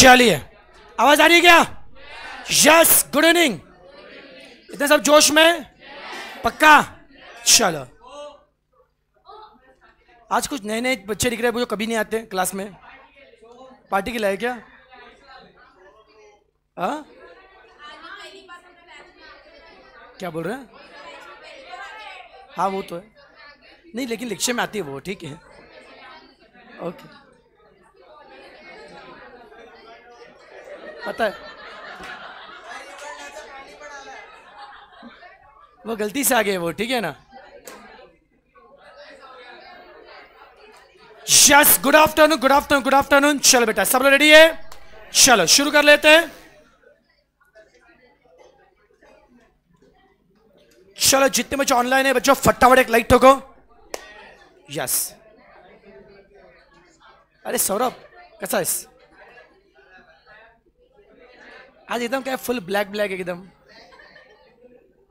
चलिए आवाज आ रही है क्या यस गुड इवनिंग इतने सब जोश में पक्का चलो आज कुछ नए नए बच्चे दिख रहे हैं जो कभी नहीं आते क्लास में पार्टी के लाए क्या आ? हाँ? क्या बोल रहे हैं हाँ वो तो है नहीं लेकिन लिक्शे में आती है वो ठीक है ओके पता है वो गलती से आ गए वो ठीक है ना yes good afternoon good afternoon good afternoon चलो बेटा सब लोग रेडी है चलो शुरू कर लेते हैं चलो जितने बच्चे ऑनलाइन है बच्चों फटाफट एक लाइट ठोको यस अरे सौरभ कैसा है आज एकदम क्या फुल ब्लैक ब्लैक एकदम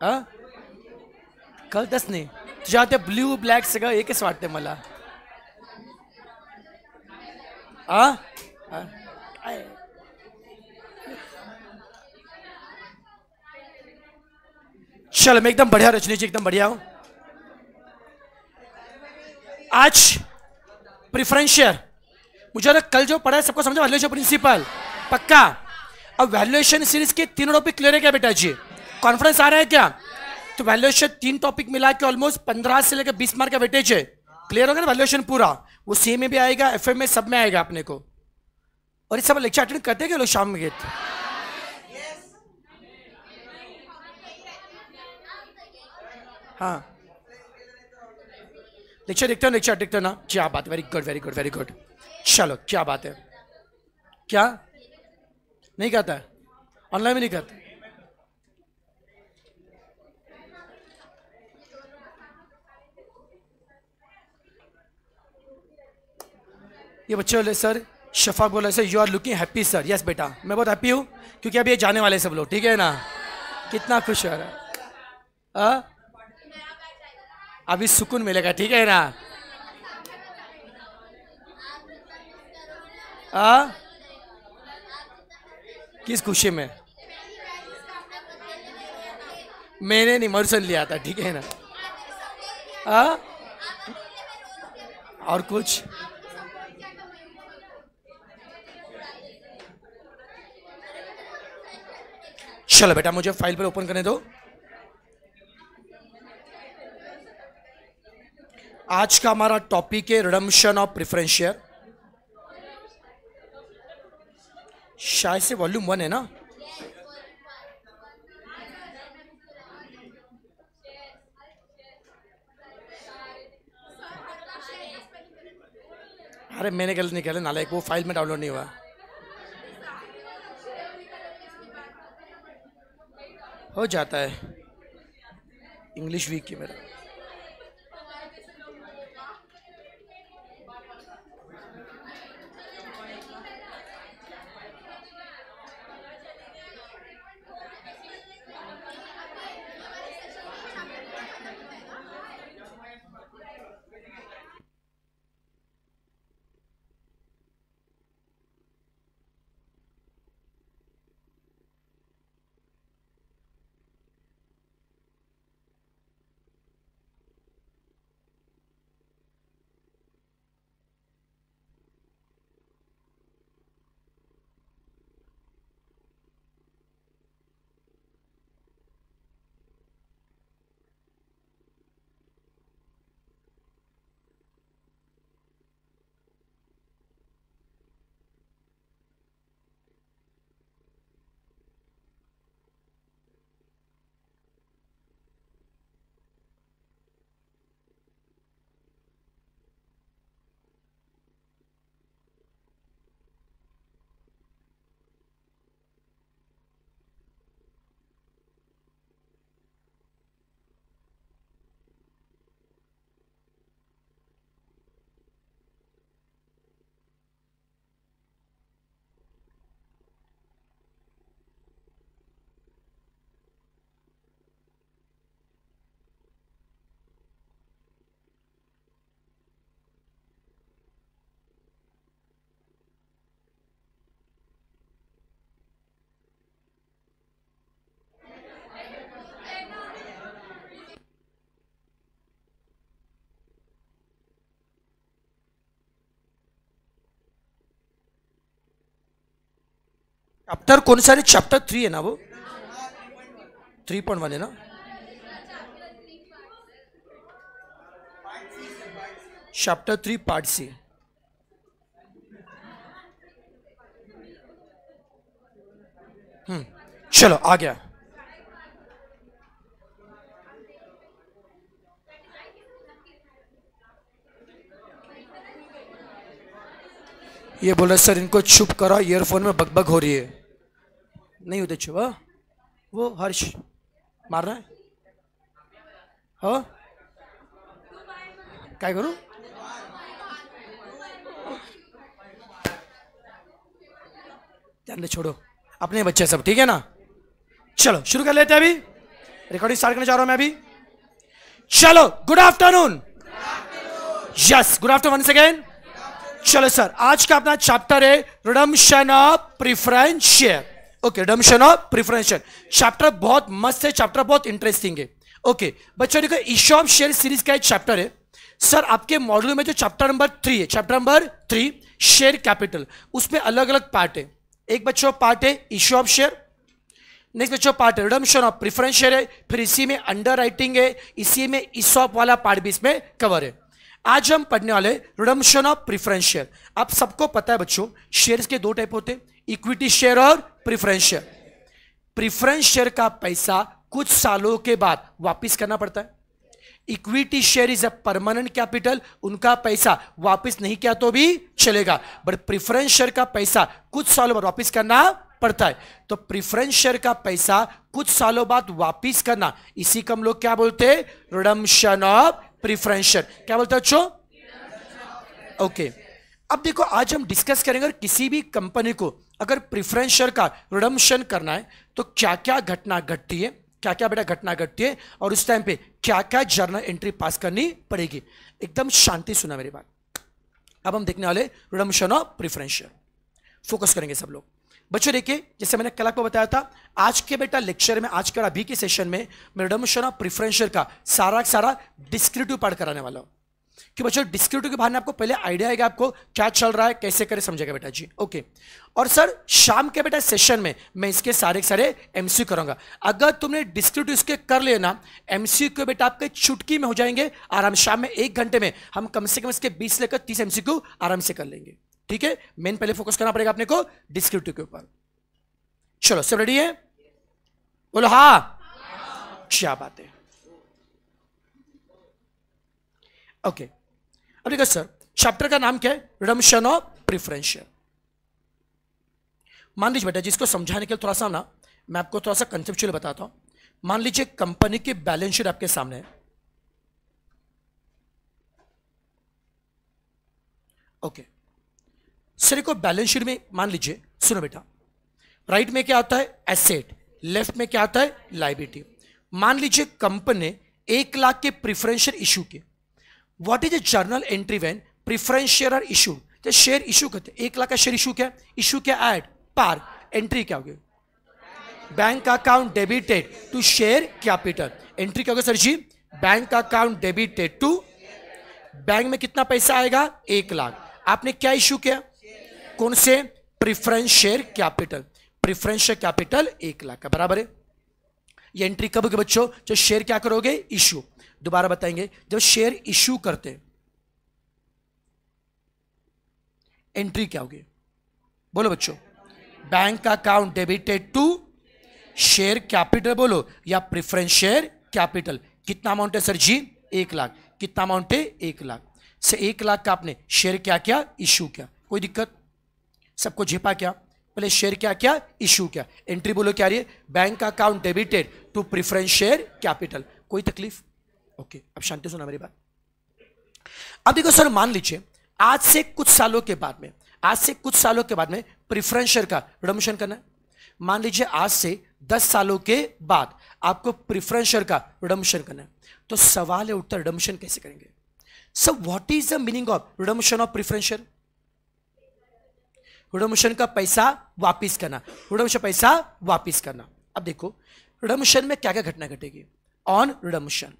हा कळतच नाही तुझ्या ते ब्ल्यू ब्लॅक सगळं एक मला आ हाँ? हाँ। चल मैं एकदम बढ़िया रजनी जी एकदम बढ़िया हूं आज प्रिफरेंस शेयर मुझे कल जो पढ़ा है सबको समझा जो प्रिंसिपल पक्का अब वैल्यूएशन सीरीज के तीनों टॉपिक क्लियर है क्या बेटा जी कॉन्फ्रेंस आ रहा है क्या तो वैल्यूएशन तीन टॉपिक मिला के ऑलमोस्ट पंद्रह से लेकर बीस मार्क का वेटेज है क्लियर होगा ना वैल्यूएशन पूरा वो सी में भी आएगा एफ में सब में आएगा अपने को और इस सब लेक्चर अटेंड करते क्या लोग शाम में गए हाँ लेक्चर देखते हो लेक्चर देखते हो ना क्या बात very good very good very good चलो क्या बात है क्या नहीं कहता है ऑनलाइन में नहीं कहता ये बच्चे बोले सर शफाक बोला sir you are looking happy sir yes बेटा मैं बहुत हैप्पी हूँ क्योंकि अब ये जाने वाले सब लोग ठीक है ना कितना खुश हो रहा है हाँ? अभी सुकून मिलेगा ठीक है ना आ? हाँ? किस खुशी में मैंने नहीं मर्सन लिया था ठीक है ना आ? हाँ? और कुछ चलो बेटा मुझे फाइल पर ओपन करने दो आज का हमारा टॉपिक है रिडम्शन ऑफ प्रिफरेंशियर शेयर शायद से वॉल्यूम वन है ना अरे मैंने गलत नहीं निकाला नालायक वो फाइल में डाउनलोड नहीं हुआ हो जाता है इंग्लिश वीक की मेरा चैप्टर कौन सा चैप्टर थ्री है ना वो थ्री पॉइंट वन है ना चैप्टर थ्री पार्ट सी चलो आ गया ये बोला सर इनको चुप करा ईयरफोन में बकबक हो रही है नहीं उदय चुप हाँ? वो हर्ष मार रहा है हो हाँ? क्या करूँ ध्यान छोड़ो अपने बच्चे सब ठीक है ना चलो शुरू कर लेते हैं अभी रिकॉर्डिंग स्टार्ट करने जा रहा हूं मैं अभी चलो good afternoon yes good afternoon once again चलो सर आज का अपना चैप्टर है redemption of preference share okay redemption of preferential chapter बहुत मस्त है चैप्टर बहुत इंटरेस्टिंग है ओके बच्चों देखो इश्यू ऑफ शेयर सीरीज का एक चैप्टर है सर आपके मॉड्यूल में जो चैप्टर नंबर थ्री है chapter number three share capital उसमें अलग अलग पार्ट है एक बच्चों पार्ट है इश्यू ऑफ शेयर नेक्स्ट बच्चों पार्ट है रिडम्शन ऑफ प्रिफरेंस शेयर है फिर इसी में अंडर राइटिंग है इसी में इशॉप वाला पार्ट भी इसमें कवर है आज हम पढ़ने वाले रिडम्शन ऑफ प्रिफरेंस शेयर आप सबको पता है बच्चों शेयर्स के दो टाइप होते हैं इक्विटी शेयर और प्रिफरेंस शेयर प्रिफरेंस शेयर का पैसा कुछ सालों के बाद वापस करना पड़ता है equity share is a permanent capital उनका पैसा वापस नहीं किया तो भी चलेगा बट प्रिफरेंस शेयर का पैसा कुछ सालों बाद वापस करना पड़ता है तो प्रिफरेंस शेयर का पैसा कुछ सालों बाद वापस करना इसी को हम लोग क्या बोलते हैं रिडम्शन ऑफ प्रिफरेंस शेयर क्या बोलते हैं अच्छो ओके अब देखो आज हम डिस्कस करेंगे और किसी भी कंपनी को अगर प्रिफरेंशियल का रिडम्शन करना है तो क्या क्या घटना घटती है क्या क्या बेटा घटना घटती है और उस टाइम पे क्या क्या जर्नल एंट्री पास करनी पड़ेगी एकदम शांति सुना मेरी बात अब हम देखने वाले रिडम्शन ऑफ प्रिफरेंशियल फोकस करेंगे सब लोग बच्चों देखिए जैसे मैंने कल आपको बताया था आज के बेटा लेक्चर में आज के अभी के सेशन में मैं रिडम्शन ऑफ प्रिफरेंशियल का सारा सारा डिस्क्रिप्टिव पार्ट कराने वाला हूँ कि बच्चों डिस्क्रिप्टिव के बारे में आपको पहले आइडिया आएगा आपको क्या चल रहा है कैसे करें समझेगा बेटा जी ओके और सर शाम के बेटा सेशन में मैं इसके सारे सारे एमसी करूंगा अगर तुमने डिस्क्रिप्टिव इसके कर लेना एमसीक्यू बेटा आपके चुटकी में हो जाएंगे आराम शाम में एक घंटे में हम कम से कम इसके बीस लेकर तीस एमसी आराम से कर लेंगे ठीक है मेन पहले फोकस करना पड़ेगा अपने को डिस्क्रिप्टिव के ऊपर चलो सब रेडी है बोलो हाँ क्या बात है ओके अब देखो सर चैप्टर का नाम क्या है रिडम्शन ऑफ प्रिफरेंशियल मान लीजिए बेटा जिसको समझाने के लिए थोड़ा सा ना मैं आपको थोड़ा सा कंसेप्चुअल बताता हूं मान लीजिए कंपनी की बैलेंस शीट आपके सामने ओके सर को बैलेंस शीट में मान लीजिए सुनो बेटा राइट में क्या आता है एसेट लेफ्ट में क्या आता है लाइबिलिटी मान लीजिए कंपनी ने एक लाख के प्रिफरेंशियल इशू किए what is a journal entry when preference share are issue जो शेयर इशू करते एक लाख का शेयर इशू क्या इशू क्या एड पार एंट्री क्या होगी bank account debited to share capital entry क्या होगा sir ji bank account debited to bank में कितना पैसा आएगा एक लाख आपने क्या इशू किया कौन से preference share capital preference share capital एक लाख का बराबर है ये एंट्री कब होगी बच्चों जो शेयर क्या करोगे इशू दोबारा बताएंगे जब शेयर इश्यू करते एंट्री क्या होगी बोलो बच्चों बैंक का account debited to share capital बोलो या प्रिफरेंस शेयर कैपिटल कितना अमाउंट है सर जी एक लाख कितना अमाउंट है एक लाख से एक लाख का आपने शेयर क्या क्या इशू क्या कोई दिक्कत सबको झेपा क्या पहले शेयर क्या क्या इशू क्या एंट्री बोलो क्या रही है बैंक का account debited to preference share capital कोई तकलीफ ओके अब शांति सुना मेरी बात अब देखो सर मान लीजिए आज से कुछ सालों के बाद में आज से कुछ सालों के बाद में प्रिफरेंशियर का रिडम्शन करना है मान लीजिए आज से दस सालों के बाद आपको प्रिफरेंशियर का रिडम्शन करना है तो सवाल है उठता रिडम्शन कैसे करेंगे sir what is the meaning of redemption of preferential share का पैसा वापिस करना रिडम्शन पैसा वापिस करना अब देखो रिडम्शन में क्या क्या घटना घटेगी ऑन रिडम्शन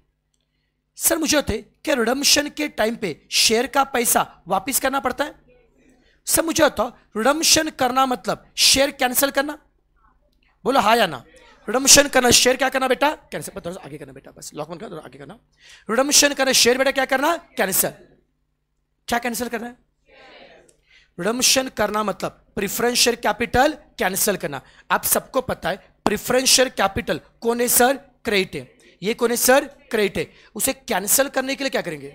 सर मुझे होते क्या रिडम्शन के टाइम पे शेयर का पैसा वापस करना पड़ता है सर मुझे होता रिडम्शन करना मतलब शेयर कैंसिल करना बोलो हा या ना रिडम्शन करना शेयर क्या करना बेटा कैंसिल पर आगे करना बेटा बस मन करना आगे करना रिडम्शन करना शेयर बेटा क्या करना कैंसिल क्या कैंसिल करना है रिडम्शन करना मतलब प्रिफरेंस शेयर कैपिटल कैंसिल करना आप सबको पता है प्रिफरेंस शेयर कैपिटल कौन है सर क्रेडिट है ये कौन है सर क्रेडिट है उसे कैंसिल करने के लिए क्या करेंगे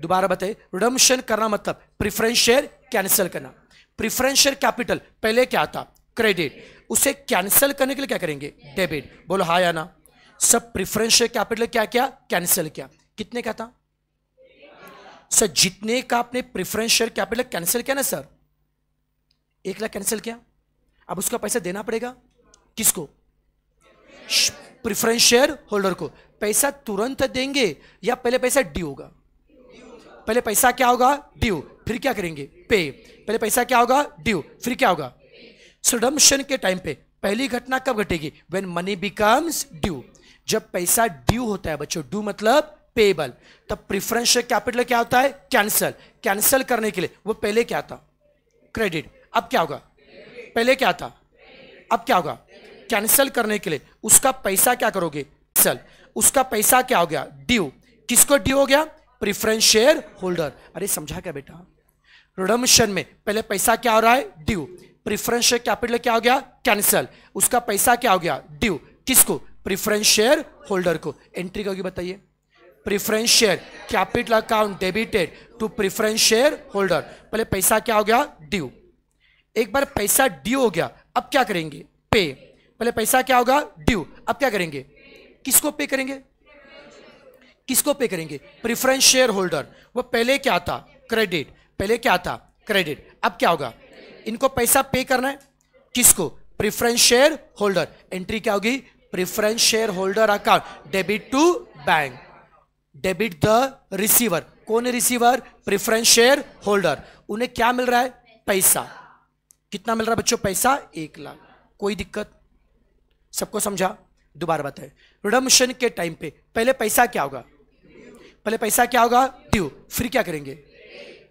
दोबारा बताए रिडम्शन करना मतलब प्रिफरेंस शेयर कैंसिल करना प्रिफरेंस शेयर कैपिटल पहले क्या था क्रेडिट उसे कैंसिल करने के लिए क्या करेंगे डेबिट बोलो हा या ना सब प्रिफरेंस शेयर कैपिटल क्या क्या कैंसिल किया कितने का था सर जितने का आपने प्रिफरेंस शेयर कैपिटल कैंसिल किया ना सर एक लाख कैंसिल किया अब उसका पैसा देना पड़ेगा किसको प्रिफरेंस शेयर होल्डर को पैसा तुरंत देंगे या पहले पैसा ड्यू होगा पहले पैसा क्या होगा ड्यू फिर क्या करेंगे पे पहले पैसा क्या होगा ड्यू फिर क्या होगा सुडमशन के टाइम पे पहली घटना कब घटेगी वेन मनी बिकम्स ड्यू जब पैसा ड्यू होता है बच्चों ड्यू मतलब पेबल तब प्रिफरेंस कैपिटल क्या होता है कैंसल कैंसल करने के लिए वो पहले क्या था क्रेडिट अब क्या होगा पहले क्या था अब क्या होगा कैंसिल करने के लिए उसका पैसा क्या करोगे कैंसल उसका पैसा क्या हो गया ड्यू किसको ड्यू हो गया प्रिफरेंस शेयर होल्डर अरे समझा क्या बेटा रिडमशन में पहले पैसा क्या हो रहा है ड्यू प्रिफरेंस शेयर कैपिटल क्या हो गया कैंसल उसका पैसा क्या हो गया ड्यू किसको प्रिफरेंस शेयर होल्डर को एंट्री होगी बताइए preference share capital account debited to preference share shareholder पहले पैसा क्या हो गया ड्यू एक बार पैसा ड्यू हो गया अब क्या करेंगे पे पहले पैसा क्या होगा ड्यू अब क्या करेंगे किसको पे करेंगे किसको पे करेंगे प्रिफरेंस शेयर होल्डर वो पहले क्या था क्रेडिट पहले क्या था क्रेडिट अब क्या होगा इनको पैसा पे करना है किसको प्रिफरेंस शेयर होल्डर एंट्री क्या होगी preference share holder account debit to bank debit the receiver कौन है रिसीवर प्रिफरेंस शेयर होल्डर उन्हें क्या मिल रहा है पैसा कितना मिल रहा है बच्चों पैसा एक लाख कोई दिक्कत सबको समझा दोबारा बताए रिडम्शन के टाइम पे पहले पैसा क्या होगा पहले पैसा क्या होगा ड्यू फिर क्या करेंगे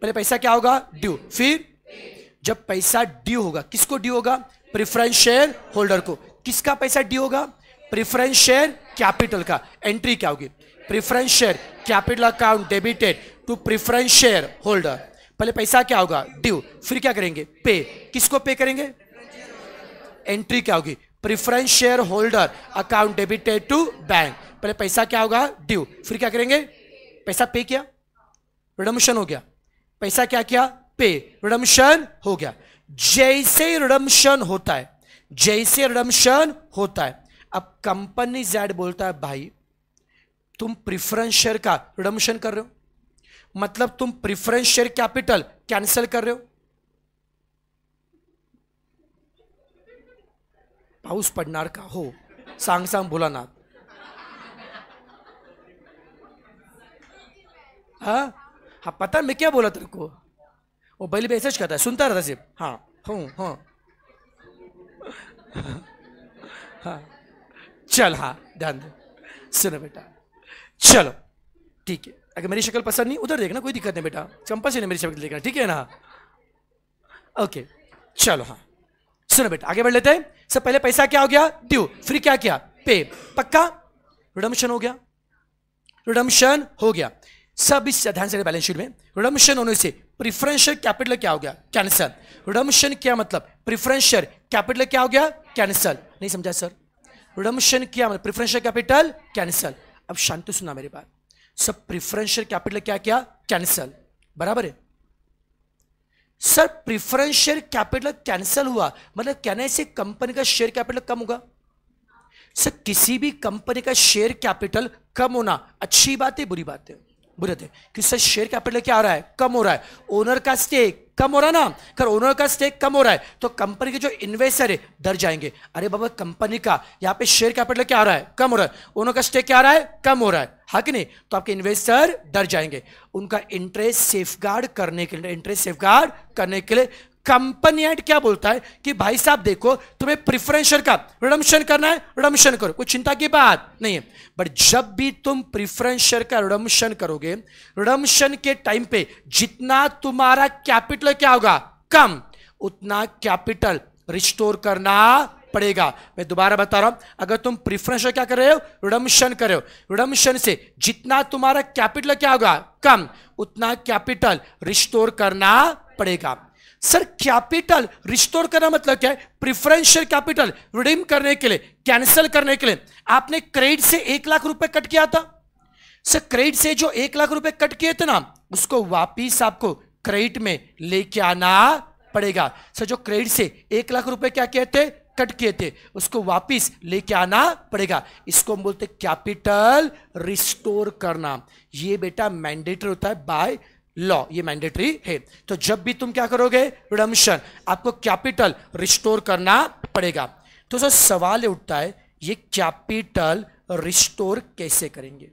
पहले पैसा क्या होगा ड्यू फिर जब पैसा ड्यू होगा किसको ड्यू होगा प्रिफरेंस शेयर होल्डर को किसका पैसा ड्यू होगा प्रिफरेंस शेयर कैपिटल का एंट्री क्या होगी preference share capital account debited to preference share shareholder पहले पैसा क्या होगा ड्यू फिर क्या करेंगे पे किसको पे करेंगे एंट्री क्या होगी preference share holder account debited to bank पहले पैसा क्या होगा ड्यू फिर क्या करेंगे पैसा पे किया रिडम्शन हो गया पैसा क्या किया पे रिडम्शन हो गया जैसे रिडम्शन होता है जैसे रिडम्शन होता है अब कंपनी जैड बोलता है भाई तुम प्रिफरेंस शेयर का रिडम्शन कर रहे हो मतलब तुम प्रिफरेंस शेयर कैपिटल कैंसिल कर रहे हो पाऊस पडणार का हो सांग सांग भोलानाथ हाँ हाँ पता मैं क्या बोला तेरे को वो बैल मैसेज कहता है सुनता रहता सिर्फ हाँ हूँ हाँ चल हाँ ध्यान दे सुनो बेटा चलो ठीक है अगर मेरी शक्ल पसंद नहीं उधर देखना कोई दिक्कत नहीं बेटा चंपा नहीं मेरी शक्ल देखना ठीक है ना ओके चलो हाँ सुनो बेटा आगे बढ़ लेते हैं सब पहले पैसा क्या हो गया ड्यू फिर क्या किया पे पक्का रिडम्शन हो गया रिडम्शन हो गया सब इस ध्यान से बैलेंस शीट में रिडम्शन होने से प्रिफरेंशियल कैपिटल क्या हो गया कैंसल रिडम्शन क्या मतलब प्रिफरेंशियल कैपिटल क्या हो गया कैंसल नहीं समझा सर रिडम्शन क्या मतलब प्रिफरेंशियल कैपिटल कैंसल अब शांति सुना मेरे पास सब प्रिफरेंशियल कैपिटल क्या किया कैंसल बराबर है sir preference share capital cancel हुआ मतलब कहना से कंपनी का शेयर कैपिटल कम होगा सर किसी भी कंपनी का शेयर कैपिटल कम होना अच्छी बात है बुरी बात है बोले थे कि सर शेयर कैपिटल क्या हो रहा है कम हो रहा है ओनर का स्टेक कम हो रहा ना कर ओनर का स्टेक कम हो रहा है तो कंपनी के जो इन्वेस्टर है डर जाएंगे अरे बाबा कंपनी का यहाँ पे शेयर कैपिटल क्या हो रहा है कम हो रहा है ओनर का स्टेक क्या आ रहा है कम हो रहा है हाँ कि नहीं तो आपके इन्वेस्टर डर जाएंगे उनका इंटरेस्ट सेफ करने के लिए इंटरेस्ट सेफ करने के लिए कंपनी एक्ट क्या बोलता है कि भाई साहब देखो तुम्हें प्रिफरेंशियल का रिडम्शन करना है रिडम्शन करो कोई चिंता की बात नहीं है बट जब भी तुम प्रिफरेंशियल का रिडम्शन करोगे रिडम्शन के टाइम पे जितना तुम्हारा कैपिटल क्या होगा कम उतना कैपिटल रिस्टोर करना पड़ेगा मैं दोबारा बता रहा हूं अगर तुम प्रिफरेंस क्या कर रहे हो रिडम्शन कर रहे हो रिडम्शन से जितना तुम्हारा कैपिटल क्या होगा कम उतना कैपिटल रिस्टोर करना पड़ेगा सर कैपिटल रिस्टोर करना मतलब क्या है प्रिफरेंशियल कैपिटल रिडीम करने के लिए कैंसिल करने के लिए आपने क्रेडिट से एक लाख रुपए कट किया था सर क्रेडिट से जो एक लाख रुपए कट किए थे ना उसको वापिस आपको क्रेडिट में लेके आना पड़ेगा सर जो क्रेडिट से एक लाख रुपए क्या किए थे कट किए थे उसको वापिस लेके आना पड़ेगा इसको हम बोलते कैपिटल रिस्टोर करना ये बेटा मैंडेटर होता है बाय लॉ ये मैंडेटरी है तो जब भी तुम क्या करोगे रिडम्शन आपको कैपिटल रिस्टोर करना पड़ेगा तो सर सवाल उठता है ये कैपिटल रिस्टोर कैसे करेंगे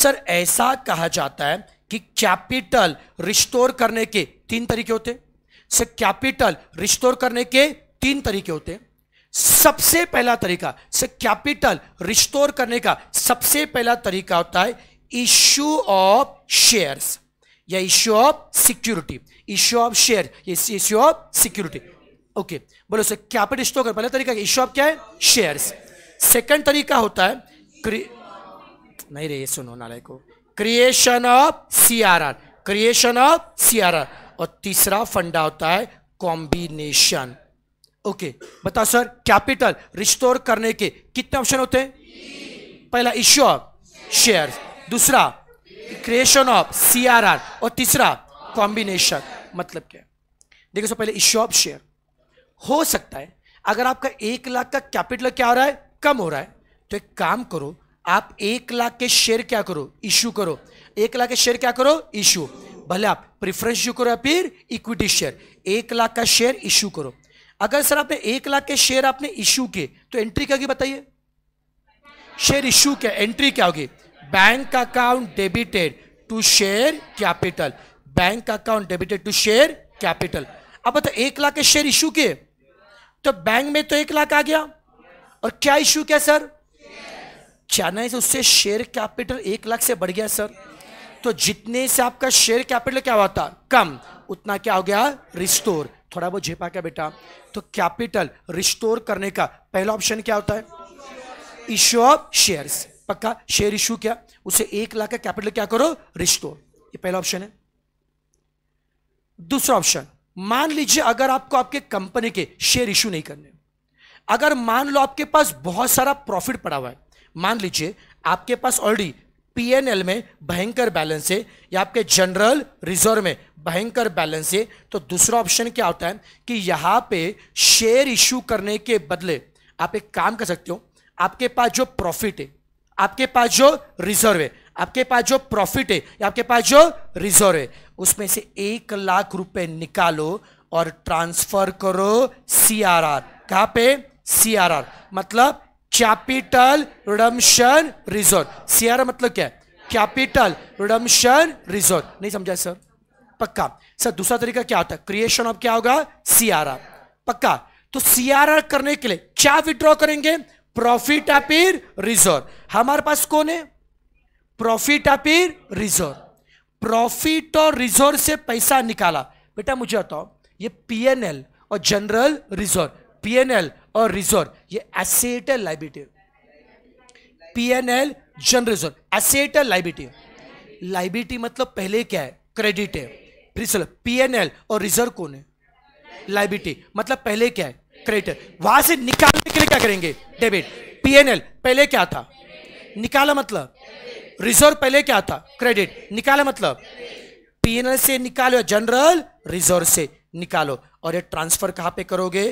सर ऐसा कहा जाता है कि कैपिटल रिस्टोर करने के तीन तरीके होते सर कैपिटल रिस्टोर करने के तीन तरीके होते हैं सबसे पहला तरीका से कैपिटल रिस्टोर करने का सबसे पहला तरीका होता है इश्यू ऑफ शेयर्स या issue of security issue of share issue of security okay बोलो सर कैपिटल स्टॉक पहला तरीका इश्यू ऑफ क्या है शेयर्स सेकंड तरीका होता है नहीं रे सुनो नाले को creation of CRR creation of CRR और तीसरा फंडा होता है कॉम्बिनेशन ओके बताओ सर कैपिटल रिस्टोर करने के कितने ऑप्शन होते हैं पहला इश्यू ऑफ शेयर्स दूसरा creation of C R R और तीसरा कॉम्बिनेशन मतलब क्या देखो सो पहले इश्यू ऑफ शेयर हो सकता है अगर आपका एक लाख का कैपिटल क्या हो रहा है कम हो रहा है तो एक काम करो आप एक लाख के शेयर क्या करो इश्यू करो एक लाख के शेयर क्या करो इश्यू भले आप प्रिफरेंस इश्यू करो या फिर इक्विटी शेयर एक लाख का शेयर इश्यू करो अगर सर आपने एक लाख के शेयर आपने इश्यू किए तो एंट्री क्या होगी बताइए शेयर इश्यू क्या एंट्री क्या होगी bank account debited to share capital bank account debited to share capital अब बता एक लाख के शेयर इशू किए तो बैंक में तो एक लाख आ गया और क्या इशू किया सर चेन्नई से उससे शेयर कैपिटल एक लाख से बढ़ गया सर तो जितने से आपका शेयर कैपिटल क्या हुआ था कम उतना क्या हो गया रिस्टोर थोड़ा बहुत झेपा क्या बेटा तो कैपिटल रिस्टोर करने का पहला ऑप्शन क्या होता है इशू ऑफ शेयर्स पक्का शेयर इश्यू किया उसे एक लाख का कैपिटल क्या करो रिश्तों ये पहला ऑप्शन है दूसरा ऑप्शन मान लीजिए अगर आपको आपके कंपनी के शेयर इश्यू नहीं करने अगर मान लो आपके पास बहुत सारा प्रॉफिट पड़ा हुआ है मान लीजिए आपके पास ऑलरेडी पीएनएल में भयंकर बैलेंस है या आपके जनरल रिजर्व में भयंकर बैलेंस है तो दूसरा ऑप्शन क्या होता है कि यहां पे शेयर इश्यू करने के बदले आप एक काम कर सकते हो आपके पास जो प्रॉफिट है आपके पास जो रिजर्व है आपके पास जो प्रॉफिट है या आपके पास जो रिजर्व है उसमें से एक लाख रुपए निकालो और ट्रांसफर करो सीआरआर कहां पे सीआरआर मतलब कैपिटल रिडम्शन रिजर्व सीआरआर मतलब क्या है कैपिटल रिडम्शन रिजर्व नहीं समझा सर पक्का सर दूसरा तरीका क्या होता है क्रिएशन ऑफ क्या होगा सीआरआर पक्का तो सीआरआर करने के लिए क्या विड्रॉ करेंगे प्रॉफिट अपीर रिजर्व हमारे पास कौन है प्रॉफिट अपीर रिजर्व प्रॉफिट और रिजर्व से पैसा निकाला बेटा मुझे बताओ ये पीएनएल और जनरल रिजर्व पीएनएल और रिजर्व ये asset and liability PNL general reserve asset and liability liability मतलब पहले क्या है क्रेडिट है फिर पीएनएल और रिजर्व कौन है लाइबिलिटी मतलब पहले क्या है क्रेडिटर वहां से निकालने के लिए क्या करेंगे डेबिट पीएनएल पहले क्या था निकाला मतलब रिजर्व पहले क्या था क्रेडिट निकाला मतलब पीएनएल से निकालो जनरल रिजर्व से निकालो और ये ट्रांसफर कहां पे करोगे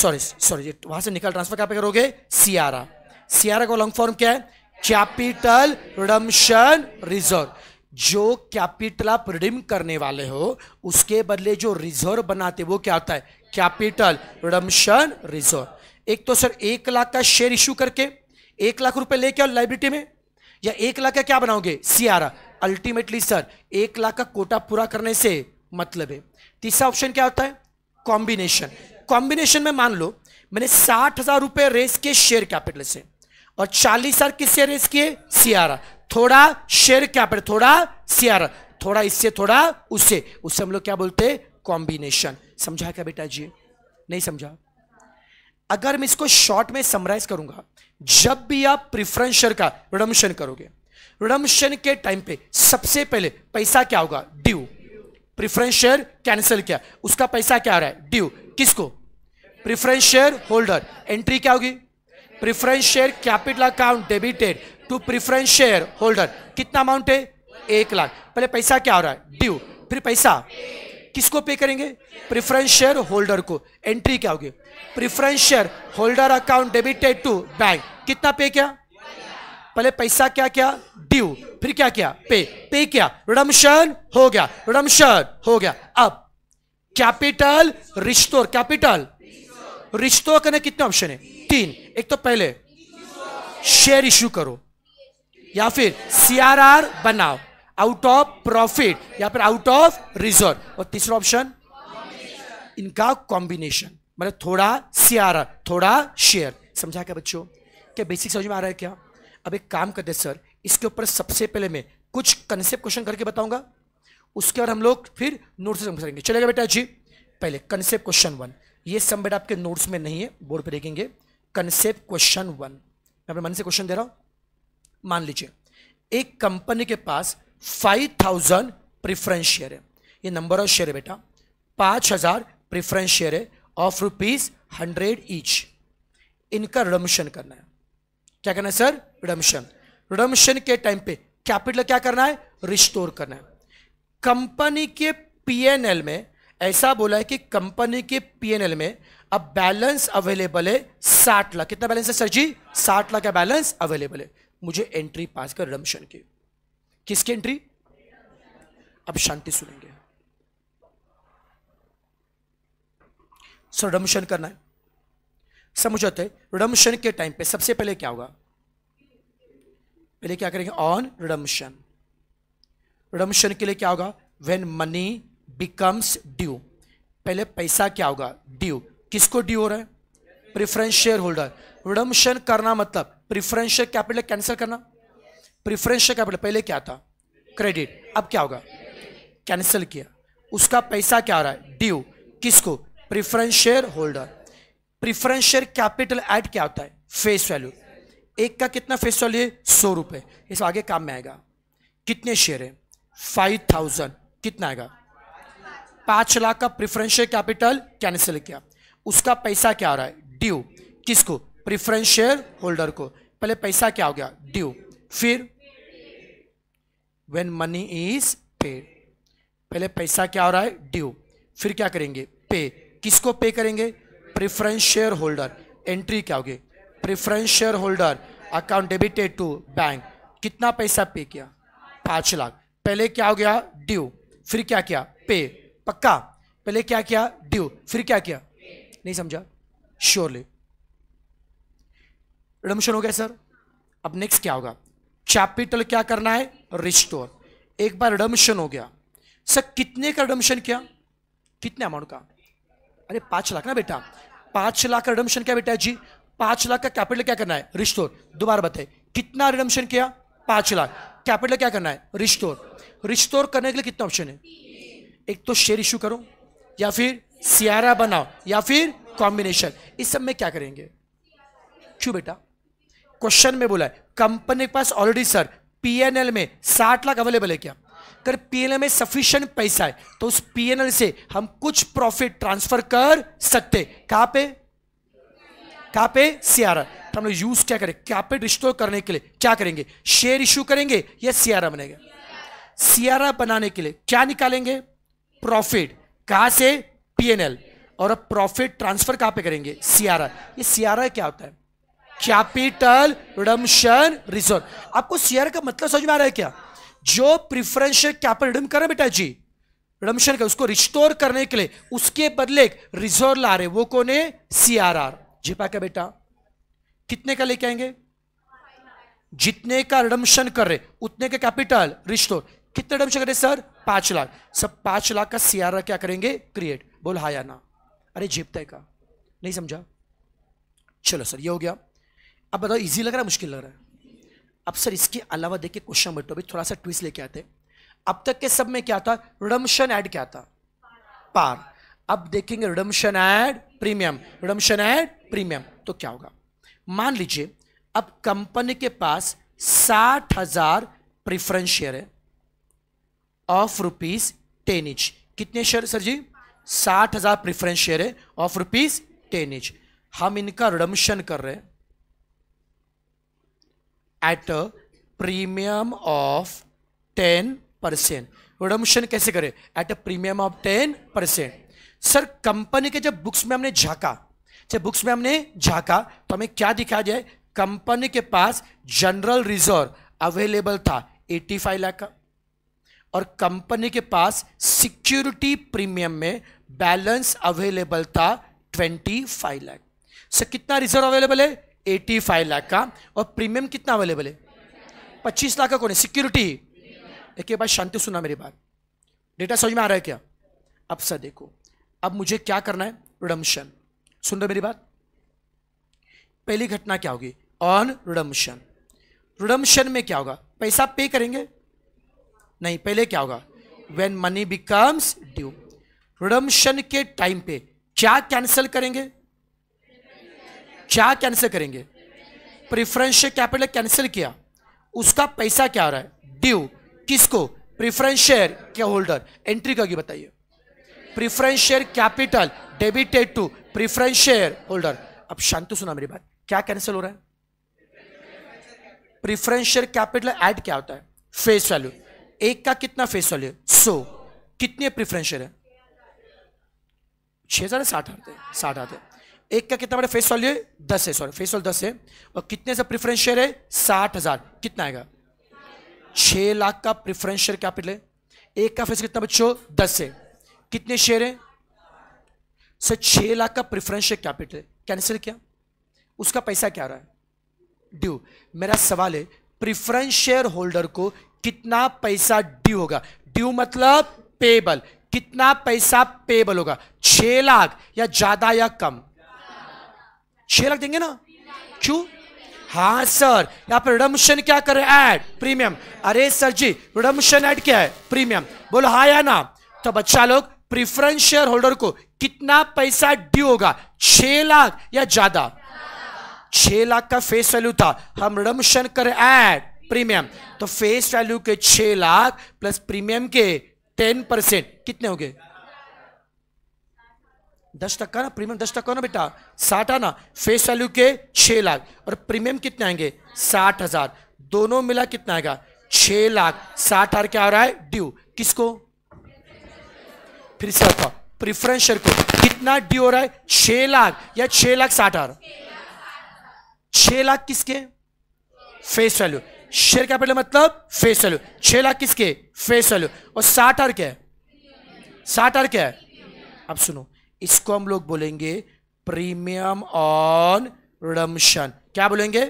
सॉरी सॉरी वहां से निकाल ट्रांसफर कहां पे करोगे सियारा सियारा का लॉन्ग फॉर्म क्या है कैपिटल रिडम्शन रिजर्व जो कैपिटल आप रिडीम करने वाले हो उसके बदले जो रिजर्व बनाते वो क्या होता है कैपिटल रिडम्शन रिजर्व एक तो सर एक लाख का शेयर इश्यू करके एक लाख रुपए लेके और लाइब्रेटी में या एक लाख का क्या बनाओगे सियारा अल्टीमेटली सर एक लाख का कोटा पूरा करने से मतलब है तीसरा ऑप्शन क्या होता है कॉम्बिनेशन कॉम्बिनेशन में मान लो मैंने साठ हजार रुपए रेस किए शेयर कैपिटल से और चालीस हजार किससे रेस किए सियारा थोड़ा शेयर कैपिटल थोड़ा सियारा थोड़ा इससे थोड़ा उससे उससे हम लोग क्या बोलते हैं कॉम्बिनेशन समझा क्या बेटा जी नहीं समझा अगर मैं इसको शॉर्ट में समराइज करूंगा जब भी आप प्रिफरेंशियर का रिडम्शन करोगे रिडम्शन के टाइम पे सबसे पहले पैसा क्या होगा ड्यू प्रिफरेंशियर कैंसिल किया उसका पैसा क्या आ रहा है ड्यू किसको प्रिफरेंशियर होल्डर एंट्री क्या होगी preferential capital account debited to preferential holder कितना अमाउंट है एक लाख पहले पैसा क्या हो रहा है ड्यू फिर पैसा किसको पे करेंगे प्रिफरेंस शेयर होल्डर को एंट्री क्या होगी preference share holder account debited to bank कितना पे किया पहले पैसा क्या क्या ड्यू फिर क्या क्या पे पे क्या रडमशन हो गया रडमशन हो गया अब कैपिटल रिश्तोर कैपिटल रिश्तोर करने कितने ऑप्शन है तीन एक तो पहले शेयर इश्यू करो या फिर सीआरआर बनाओ आउट ऑफ प्रॉफिट या फिर आउट ऑफ रिजर्व और तीसरा ऑप्शन इनका कॉम्बिनेशन मतलब थोड़ा सियारा थोड़ा शेयर समझा क्या बच्चों क्या बेसिक समझ में आ रहा है क्या अब एक काम करते सर इसके ऊपर सबसे पहले मैं कुछ कंसेप्ट क्वेश्चन करके बताऊंगा उसके बाद हम लोग फिर नोट्स से करेंगे चलेगा बेटा जी पहले कंसेप्ट क्वेश्चन वन ये सब बेटा आपके नोट्स में नहीं है बोर्ड पर देखेंगे कंसेप्ट क्वेश्चन वन मैं अपने मन से क्वेश्चन दे रहा हूं मान लीजिए एक कंपनी के पास फाइव थाउजेंड प्रिफरेंस शेयर है ये नंबर ऑफ शेयर है बेटा पाँच हज़ार प्रिफरेंस शेयर है ऑफ रुपीज़ हंड्रेड ईच इनका रिडम्शन करना है क्या करना है सर रिडम्शन रिडम्शन के टाइम पे कैपिटल क्या करना है रिस्टोर करना है कंपनी के पीएनएल में ऐसा बोला है कि कंपनी के पीएनएल में अब बैलेंस अवेलेबल है साठ लाख कितना बैलेंस है सर जी साठ लाख का बैलेंस अवेलेबल है मुझे एंट्री पास कर रिडम्शन की किसकी एंट्री अब शांति सुनेंगे सर रमशन करना है समझ होते रिडमशन के टाइम पे सबसे पहले क्या होगा पहले क्या करेंगे ऑन रिडमशन रिडमशन के लिए क्या होगा वेन मनी बिकम्स ड्यू पहले पैसा क्या होगा ड्यू किसको ड्यू हो रहा है प्रिफरेंस शेयर होल्डर रिडम्शन करना मतलब प्रिफरेंस शेयर कैपिटल कैंसिल करना प्रिफरेंशियल शेयर कैपिटल पहले क्या था क्रेडिट अब क्या होगा कैंसिल किया उसका पैसा क्या आ रहा है ड्यू किसको preference share holder preference share capital at क्या होता है फेस वैल्यू एक का कितना फेस वैल्यू है सौ रुपये इस आगे काम में आएगा कितने शेयर है फाइव थाउजेंड कितना आएगा पाँच लाख का प्रिफरेंस शेयर कैपिटल कैंसिल किया उसका पैसा क्या आ रहा है ड्यू किसको प्रिफरेंस शेयर होल्डर को पहले पैसा क्या हो गया ड्यू फिर वेन मनी इज पेड पहले पैसा क्या हो रहा है ड्यू फिर क्या करेंगे पे किसको पे करेंगे प्रिफरेंस शेयर होल्डर एंट्री क्या होगी preference share holder account debited to bank कितना पैसा पे किया पाँच लाख पहले क्या हो गया ड्यू फिर क्या किया पे पक्का पहले क्या किया ड्यू फिर क्या किया नहीं समझा श्योरली रिडम्शन हो गया सर अब नेक्स्ट क्या होगा कैपिटल क्या करना है रिस्टोर एक बार रडम्शन हो गया सर कितने का रडम्शन किया कितने अमाउंट का अरे पांच लाख ना बेटा पांच लाख का रडम्शन क्या बेटा जी पांच लाख का कैपिटल क्या करना है रिस्टोर दोबारा बताए कितना रिडम्शन किया पांच लाख कैपिटल क्या करना है रिस्टोर रिस्टोर करने के लिए कितना ऑप्शन है एक तो शेयर इश्यू करो या फिर सियारा बनाओ या फिर कॉम्बिनेशन इस सब में क्या करेंगे क्यों बेटा क्वेश्चन में बोला है कंपनी के पास ऑलरेडी सर पीएनएल में साठ लाख अवेलेबल है क्या अगर पीएनएल में सफिशियंट पैसा है तो उस पीएनएल से हम कुछ प्रॉफिट ट्रांसफर कर सकते कहां पे कहां पे सीआरआर तो हम लोग यूज क्या करें कैपिट रिस्टोर करने के लिए क्या करेंगे शेयर इश्यू करेंगे या सीआरआर बनेगा सीआरआर बनाने के लिए क्या निकालेंगे प्रॉफिट कहां से पीएनएल और अब प्रॉफिट ट्रांसफर कहां पे करेंगे सीआरआर ये क्या होता है कैपिटल रिडम्शन रिजर्व आपको सीआर का मतलब समझ में आ रहा है क्या जो प्रिफरेंशियल कैपिटल रिडम कर बेटा जी रिडम्शन का उसको रिस्टोर करने के लिए उसके बदले रिजर्व ला रहे वो कौन है सीआरआर जीपा का बेटा कितने का लेके आएंगे जितने का रिडम्शन कर रहे उतने का कैपिटल रिस्टोर कितने रिडम्शन कर रहे सर पांच लाख सब पांच लाख का सीआर क्या करेंगे क्रिएट बोल हा या ना अरे जीपते का नहीं समझा चलो सर ये हो गया अब बताओ इजी लग रहा है मुश्किल लग रहा है अब सर इसके अलावा देखिए क्वेश्चन नंबर टू अभी थोड़ा सा ट्विस्ट लेके आते अब तक के सब में क्या था रिडम्शन ऐड क्या था पार अब देखेंगे redemption at premium redemption at premium तो क्या होगा मान लीजिए अब कंपनी के पास साठ हजार प्रिफरेंस शेयर है ऑफ रुपीज टेन इंच कितने शेयर सर जी साठ हजार प्रिफरेंस शेयर है ऑफ रुपीज टेन इंच हम इनका रिडम्शन कर रहे हैं at a premium of ten percent प्रोडमशन कैसे करें at a premium of ten percent sir company के जब बुक्स में हमने झाका जब बुक्स में हमने झाका तो हमें क्या दिखा जाए कंपनी के पास जनरल रिजर्व अवेलेबल था 85 लाख का और कंपनी के पास सिक्योरिटी प्रीमियम में बैलेंस अवेलेबल था 25 लाख सर कितना रिजर्व अवेलेबल है एटी फाइव लाख का और प्रीमियम कितना अवेलेबल है पच्चीस लाख का कौन है सिक्योरिटी एक बात शांति सुना मेरी बात डेटा समझ में आ रहा है क्या अब सर देखो अब मुझे क्या करना है रिडम्शन सुन रहे मेरी बात पहली घटना क्या होगी ऑन रिडम्शन रिडम्शन में क्या होगा पैसा पे करेंगे नहीं पहले क्या होगा when money becomes due redemption के टाइम पे क्या कैंसिल करेंगे क्या कैंसिल करेंगे प्रिफरेंशियल कैपिटल कैंसिल किया उसका पैसा क्या आ रहा है ड्यू किसको प्रिफरेंस शेयर क्या होल्डर एंट्री करके बताइए preference share capital debited to preference share holder अब शांत सुना मेरी बात क्या कैंसिल हो रहा है प्रिफरेंस शेयर कैपिटल ऐड क्या होता है फेस वैल्यू एक का कितना फेस वैल्यू सो कितने प्रिफरेंस शेयर है छह हजार साठ आते साठ आते एक का कितना बड़ा फेस सॉल्व ये दस है सॉरी फेस सॉल्व दस है और कितने से प्रिफरेंस शेयर है साठ हजार कितना आएगा छः लाख का प्रिफरेंस शेयर कैपिटल है एक का फेस कितना बच्चों दस है कितने शेयर है सर छः लाख का प्रिफरेंस शेयर कैपिटल है कैंसिल किया उसका पैसा क्या रहा है ड्यू मेरा सवाल है प्रिफरेंस शेयर होल्डर को कितना पैसा ड्यू होगा ड्यू मतलब पेबल कितना पैसा पेबल होगा छः लाख या ज़्यादा या कम छह लाख देंगे ना क्यों हाँ सर यहाँ पर रिडम्शन क्या कर रहे हैं एड प्रीमियम अरे सर जी रिडम्शन एड क्या है प्रीमियम बोलो हा या ना तो बच्चा लोग प्रिफरेंस शेयर होल्डर को कितना पैसा ड्यू होगा छह लाख या ज्यादा छह लाख का फेस वैल्यू था हम रिडम्शन कर एड प्रीमियम तो फेस वैल्यू के छह लाख प्लस प्रीमियम के टेन परसेंट कितने हो गए दस टक्का ना प्रीमियम दस टक्का ना बेटा साठ आना फेस वैल्यू के छः लाख और प्रीमियम कितने आएंगे साठ हजार दोनों मिला कितना आएगा छः लाख साठ हजार क्या आ रहा है ड्यू किसको फिर से आता प्रिफरेंस शेयर को कितना ड्यू हो रहा है छः लाख या छः लाख साठ हजार छः लाख किसके फेस वैल्यू शेयर कैपिटल मतलब फेस वैल्यू छः लाख किसके फेस वैल्यू और साठ हजार क्या है साठ हजार क्या है अब सुनो इसको हम लोग बोलेंगे प्रीमियम ऑन रडम्शन क्या बोलेंगे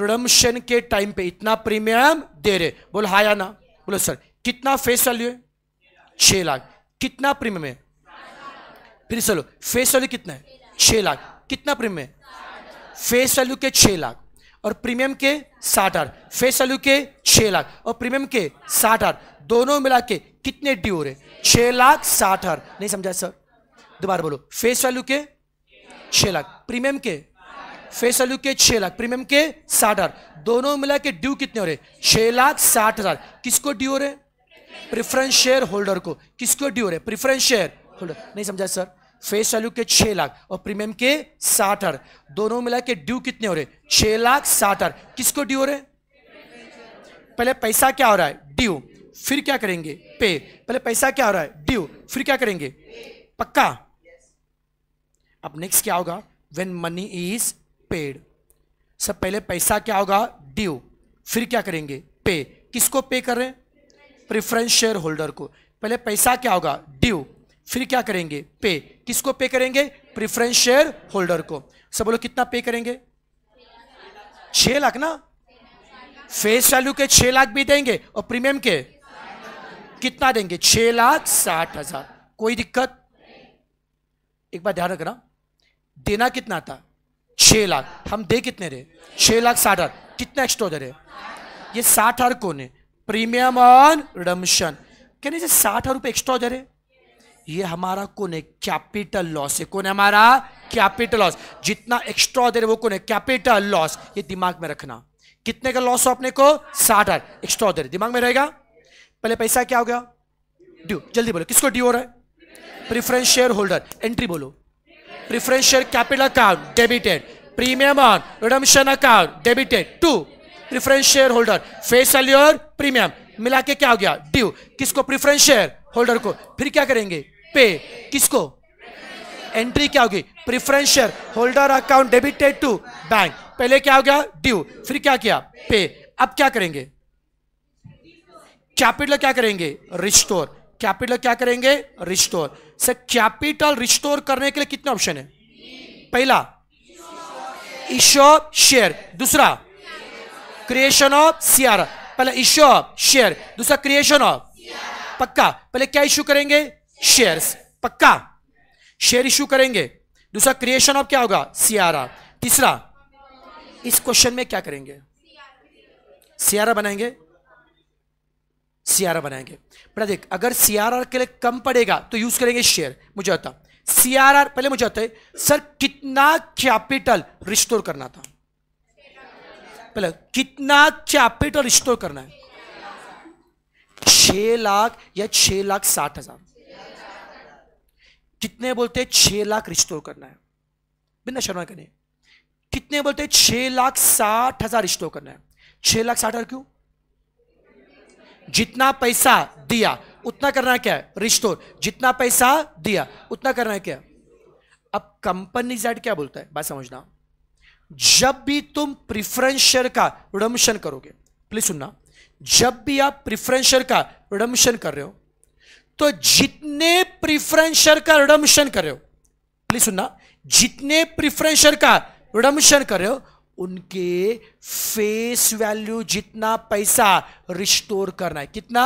रडम्शन के टाइम पे इतना प्रीमियम दे रहे बोल हा या ना बोलो सर कितना फेस वैल्यू है छह लाख कितना प्रीमियम है फिर चलो फेस वैल्यू कितना है छह लाख कितना प्रीमियम है फेस वैल्यू के छह लाख और प्रीमियम के साठ आठ फेस वैल्यू के छह लाख और प्रीमियम के साठ आठ दोनों मिला के कितने ड्यू हो रहे छह लाख साठ आठ नहीं समझा सर दोबारा बोलो फेस वैल्यू के छह लाख प्रीमियम के फेस वैल्यू के छह लाख प्रीमियम के साठ हजार दोनों मिला के ड्यू कितने हो रहे छह लाख साठ हजार किसको ड्यू हो रहे प्रिफरेंस शेयर होल्डर को किसको ड्यू हो रहे प्रिफरेंस शेयर होल्डर नहीं समझा सर फेस वैल्यू के छह लाख और प्रीमियम के साठ हजार दोनों मिला के ड्यू कितने हो रहे छह लाख साठ हजार किसको ड्यू हो रहे पहले पैसा क्या हो रहा है ड्यू फिर क्या करेंगे पे पहले पैसा क्या हो रहा है ड्यू फिर क्या करेंगे पक्का अब नेक्स्ट क्या होगा वेन मनी इज पेड सब पहले पैसा क्या होगा ड्यू फिर क्या करेंगे पे किसको पे कर रहे हैं प्रिफरेंस शेयर होल्डर को पहले पैसा क्या होगा ड्यू फिर क्या करेंगे पे किसको पे करेंगे प्रिफरेंस शेयर होल्डर को सब बोलो कितना पे करेंगे छह लाख ना फेस वैल्यू के छह लाख भी देंगे और प्रीमियम के कितना देंगे छह लाख साठ हजार कोई दिक्कत एक बार ध्यान रखना देना कितना था छह लाख हम दे कितने रहे छह लाख साठ हजार कितना एक्स्ट्रा उधर है ये साठ हजार कौन है प्रीमियम ऑन रमशन कहने से साठ हजार रुपये एक्स्ट्रा उधर है ये हमारा कौन है कैपिटल लॉस है कौन है हमारा कैपिटल लॉस जितना एक्स्ट्रा दे रहे वो कौन है कैपिटल लॉस ये दिमाग में रखना कितने का लॉस हो अपने को साठ हजार एक्स्ट्रा दे रहे दिमाग में रहेगा पहले पैसा क्या हो गया ड्यू जल्दी बोलो किसको ड्यू हो रहा है प्रिफरेंस शेयर होल्डर एंट्री बोलो preferential capital account debited premium on redemption account debited to preference share holder face value और प्रीमियम मिला के क्या हो गया ड्यू किसको प्रिफरेंस शेयर होल्डर को फिर क्या करेंगे पे किसको एंट्री क्या होगी preference share holder account debited to bank पहले क्या हो गया ड्यू फिर क्या किया पे अब क्या करेंगे कैपिटल क्या करेंगे रिस्टोर कैपिटल क्या करेंगे रिस्टोर सर कैपिटल रिस्टोर करने के लिए कितने ऑप्शन है पहला इशो शेयर दूसरा क्रिएशन ऑफ सियारा पहले इशो ऑफ शेयर दूसरा क्रिएशन ऑफ पक्का पहले क्या इश्यू करेंगे शेयर्स पक्का शेयर इशू करेंगे दूसरा क्रिएशन ऑफ क्या होगा सियारा तीसरा इस क्वेश्चन में क्या करेंगे सियारा बनाएंगे सियारा बनाएंगे बेटा देख अगर सीआरआर के लिए कम पड़ेगा तो यूज करेंगे शेयर मुझे आता सीआरआर पहले मुझे आता है सर कितना कैपिटल रिस्टोर करना था पहले कितना कैपिटल रिस्टोर करना है छ लाख या छह लाख साठ हजार कितने बोलते हैं छह लाख रिस्टोर करना है बिना शर्मा करने कितने बोलते हैं छह लाख साठ हजार रिस्टोर करना है छह लाख साठ हजार क्यों जितना पैसा दिया उतना करना क्या है रिस्टोर जितना पैसा दिया उतना करना क्या अब कंपनी जेड क्या बोलता है बात समझना जब भी तुम प्रिफरेंस शेयर का रिडम्शन करोगे प्लीज सुनना जब भी आप प्रिफरेंस शेयर का रिडम्शन कर रहे हो तो जितने प्रिफरेंस शेयर का रिडम्शन कर रहे हो प्लीज सुनना जितने प्रिफरेंस शेयर का रिडम्शन कर रहे हो उनके फेस वैल्यू जितना पैसा रिस्टोर करना है कितना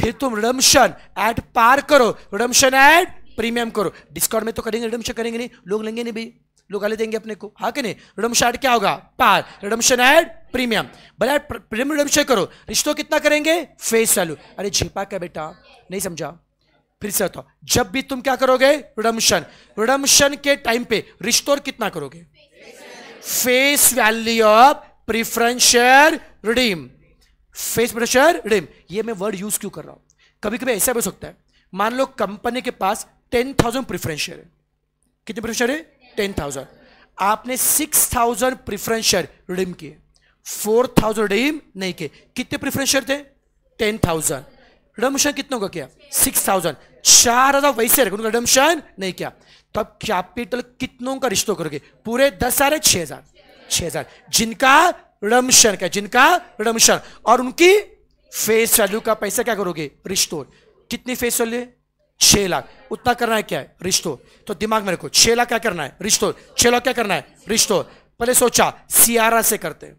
फिर तुम रिडम्शन एड पार करो रिडम्शन एड प्रीमियम करो डिस्काउंट में तो करेंगे रिडम्शन करेंगे नहीं लोग लेंगे नहीं भाई लोग आले देंगे अपने को हाँ कि नहीं रिडम्शन एड क्या होगा पार रिडम्शन एड प्रीमियम भले प्रीमियम रिडम्शन करो रिश्तों कितना करेंगे फेस वैल्यू अरे झेपा क्या बेटा नहीं समझा फिर से बताओ जब भी तुम क्या करोगे रिडम्शन रिडम्शन के टाइम पे रिस्टोर कितना करोगे face value of preferential redeem face face redeem ये मैं वर्ड यूज क्यों कर रहा हूं कभी कभी ऐसा भी हो सकता है मान लो कंपनी के पास टेन थाउजेंड प्रिफरेंशियर है कितने प्रिफरेंस है टेन थाउजेंड आपने सिक्स थाउजेंड प्रिफरेंस रिडीम किए फोर थाउजेंड रिडीम नहीं किए कितने प्रिफरेंशियर थे टेन थाउजेंड रिडम्शन कितने का किया सिक्स थाउजेंड चार हजार वैसे रखे नहीं किया तब कैपिटल कितनों का रिश्तों करोगे पूरे दस सारे छह हजार छह हजार जिनका रमशन क्या जिनका रमशन और उनकी फेस वैल्यू का पैसा क्या करोगे रिश्तोर कितनी फेस वैल्यू छह लाख उतना करना है क्या है रिश्तों तो दिमाग में रखो छह लाख क्या करना है रिश्तोर छह लाख क्या करना है रिश्तोर पहले सोचा सियारा से करते हैं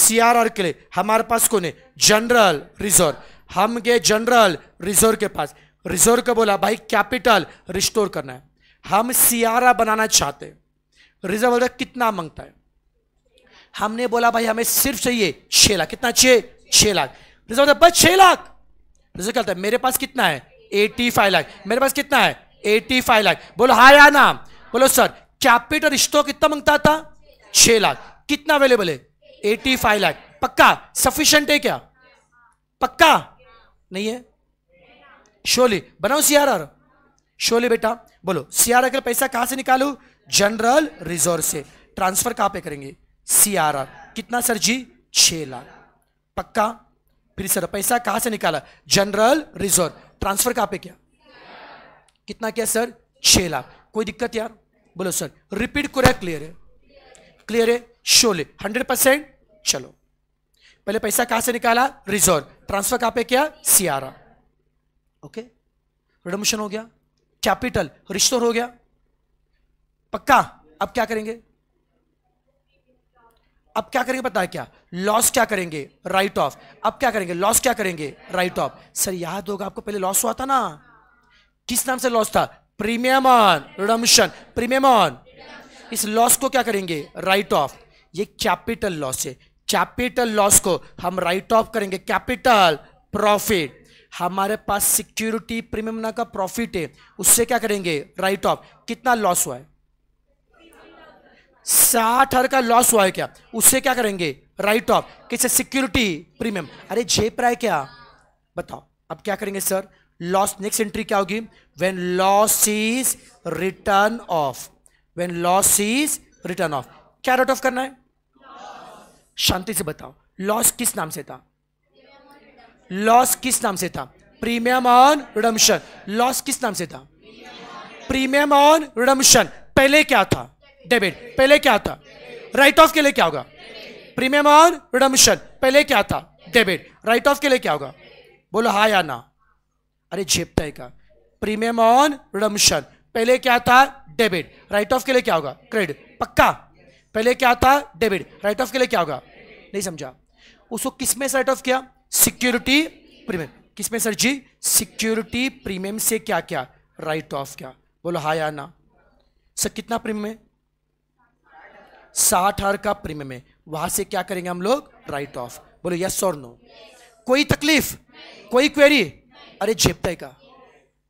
सीआरआर के लिए हमारे पास कौन है जनरल रिजर्व हम गए जनरल रिजर्व के पास रिजर्व का बोला भाई कैपिटल रिस्टोर करना है हम सियारा बनाना चाहते हैं रिजर्व होल्डर कितना मांगता है हमने बोला भाई हमें सिर्फ चाहिए छह लाख कितना छे छह लाख रिजर्व होल्डर बस छह लाख रिजर्व कहता है मेरे पास कितना है एटी फाइव लाख मेरे पास कितना है एटी फाइव लाख बोलो हा या ना बोलो सर कैपिटल रिश्तों कितना मांगता था छह लाख कितना अवेलेबल है एटी फाइव लाख पक्का सफिशियंट है क्या पक्का नहीं है शोली बनाओ सी आर आर शोले बेटा बोलो सीआरआर का पैसा कहां से निकालू जनरल रिजर्व से ट्रांसफर कहां पे करेंगे सीआरआर कितना सर जी छह लाख पक्का फिर सर पैसा कहां से निकाला जनरल रिजर्व ट्रांसफर कहां पे किया कितना किया सर छह लाख कोई दिक्कत यार बोलो सर रिपीट कर क्लियर है क्लियर है शोले हंड्रेड परसेंट चलो पहले पैसा कहां से निकाला रिजर्व ट्रांसफर कहां पे किया सियारा ओके रिडमिशन हो गया कैपिटल रिस्टोर हो गया पक्का अब क्या करेंगे अब क्या करेंगे पता है क्या लॉस क्या करेंगे राइट ऑफ अब क्या करेंगे लॉस क्या करेंगे राइट ऑफ सर याद होगा आपको पहले लॉस हुआ था ना किस नाम से लॉस था premium on redemption premium on इस लॉस को क्या करेंगे राइट ऑफ ये कैपिटल लॉस है कैपिटल लॉस को हम राइट ऑफ करेंगे कैपिटल प्रॉफिट हमारे पास सिक्योरिटी प्रीमियम ना का प्रॉफिट है उससे क्या करेंगे राइट ऑफ कितना लॉस हुआ है साठ हर का लॉस हुआ है क्या उससे क्या करेंगे राइट ऑफ किससे सिक्योरिटी प्रीमियम अरे झेप रहा है क्या बताओ अब क्या करेंगे सर लॉस नेक्स्ट एंट्री क्या होगी when loss is written off when loss is written off क्या राइट ऑफ करना है शांति से बताओ लॉस किस नाम से था लॉस किस नाम से था प्रीमियम ऑन रिडम्शन लॉस किस नाम से था प्रीमियम ऑन रिडम्शन पहले क्या था डेबिट पहले क्या था राइट ऑफ के लिए क्या होगा प्रीमियम ऑन रिडम्शन पहले क्या था डेबिट राइट ऑफ के लिए क्या होगा बोलो हा या ना अरे झेपता है का प्रीमियम ऑन रिडम्शन पहले क्या था डेबिट राइट ऑफ के लिए क्या होगा क्रेडिट पक्का पहले क्या था डेबिट राइट ऑफ के लिए क्या होगा नहीं समझा उसको किसमें से राइट ऑफ किया सिक्योरिटी प्रीमियम किसमें सर जी सिक्योरिटी प्रीमियम से क्या क्या राइट ऑफ क्या बोलो हा या ना सर कितना प्रीमियम है साठ हजार का प्रीमियम है वहां से क्या करेंगे हम लोग राइट ऑफ बोलो यस और नो कोई तकलीफ कोई क्वेरी अरे झेपते का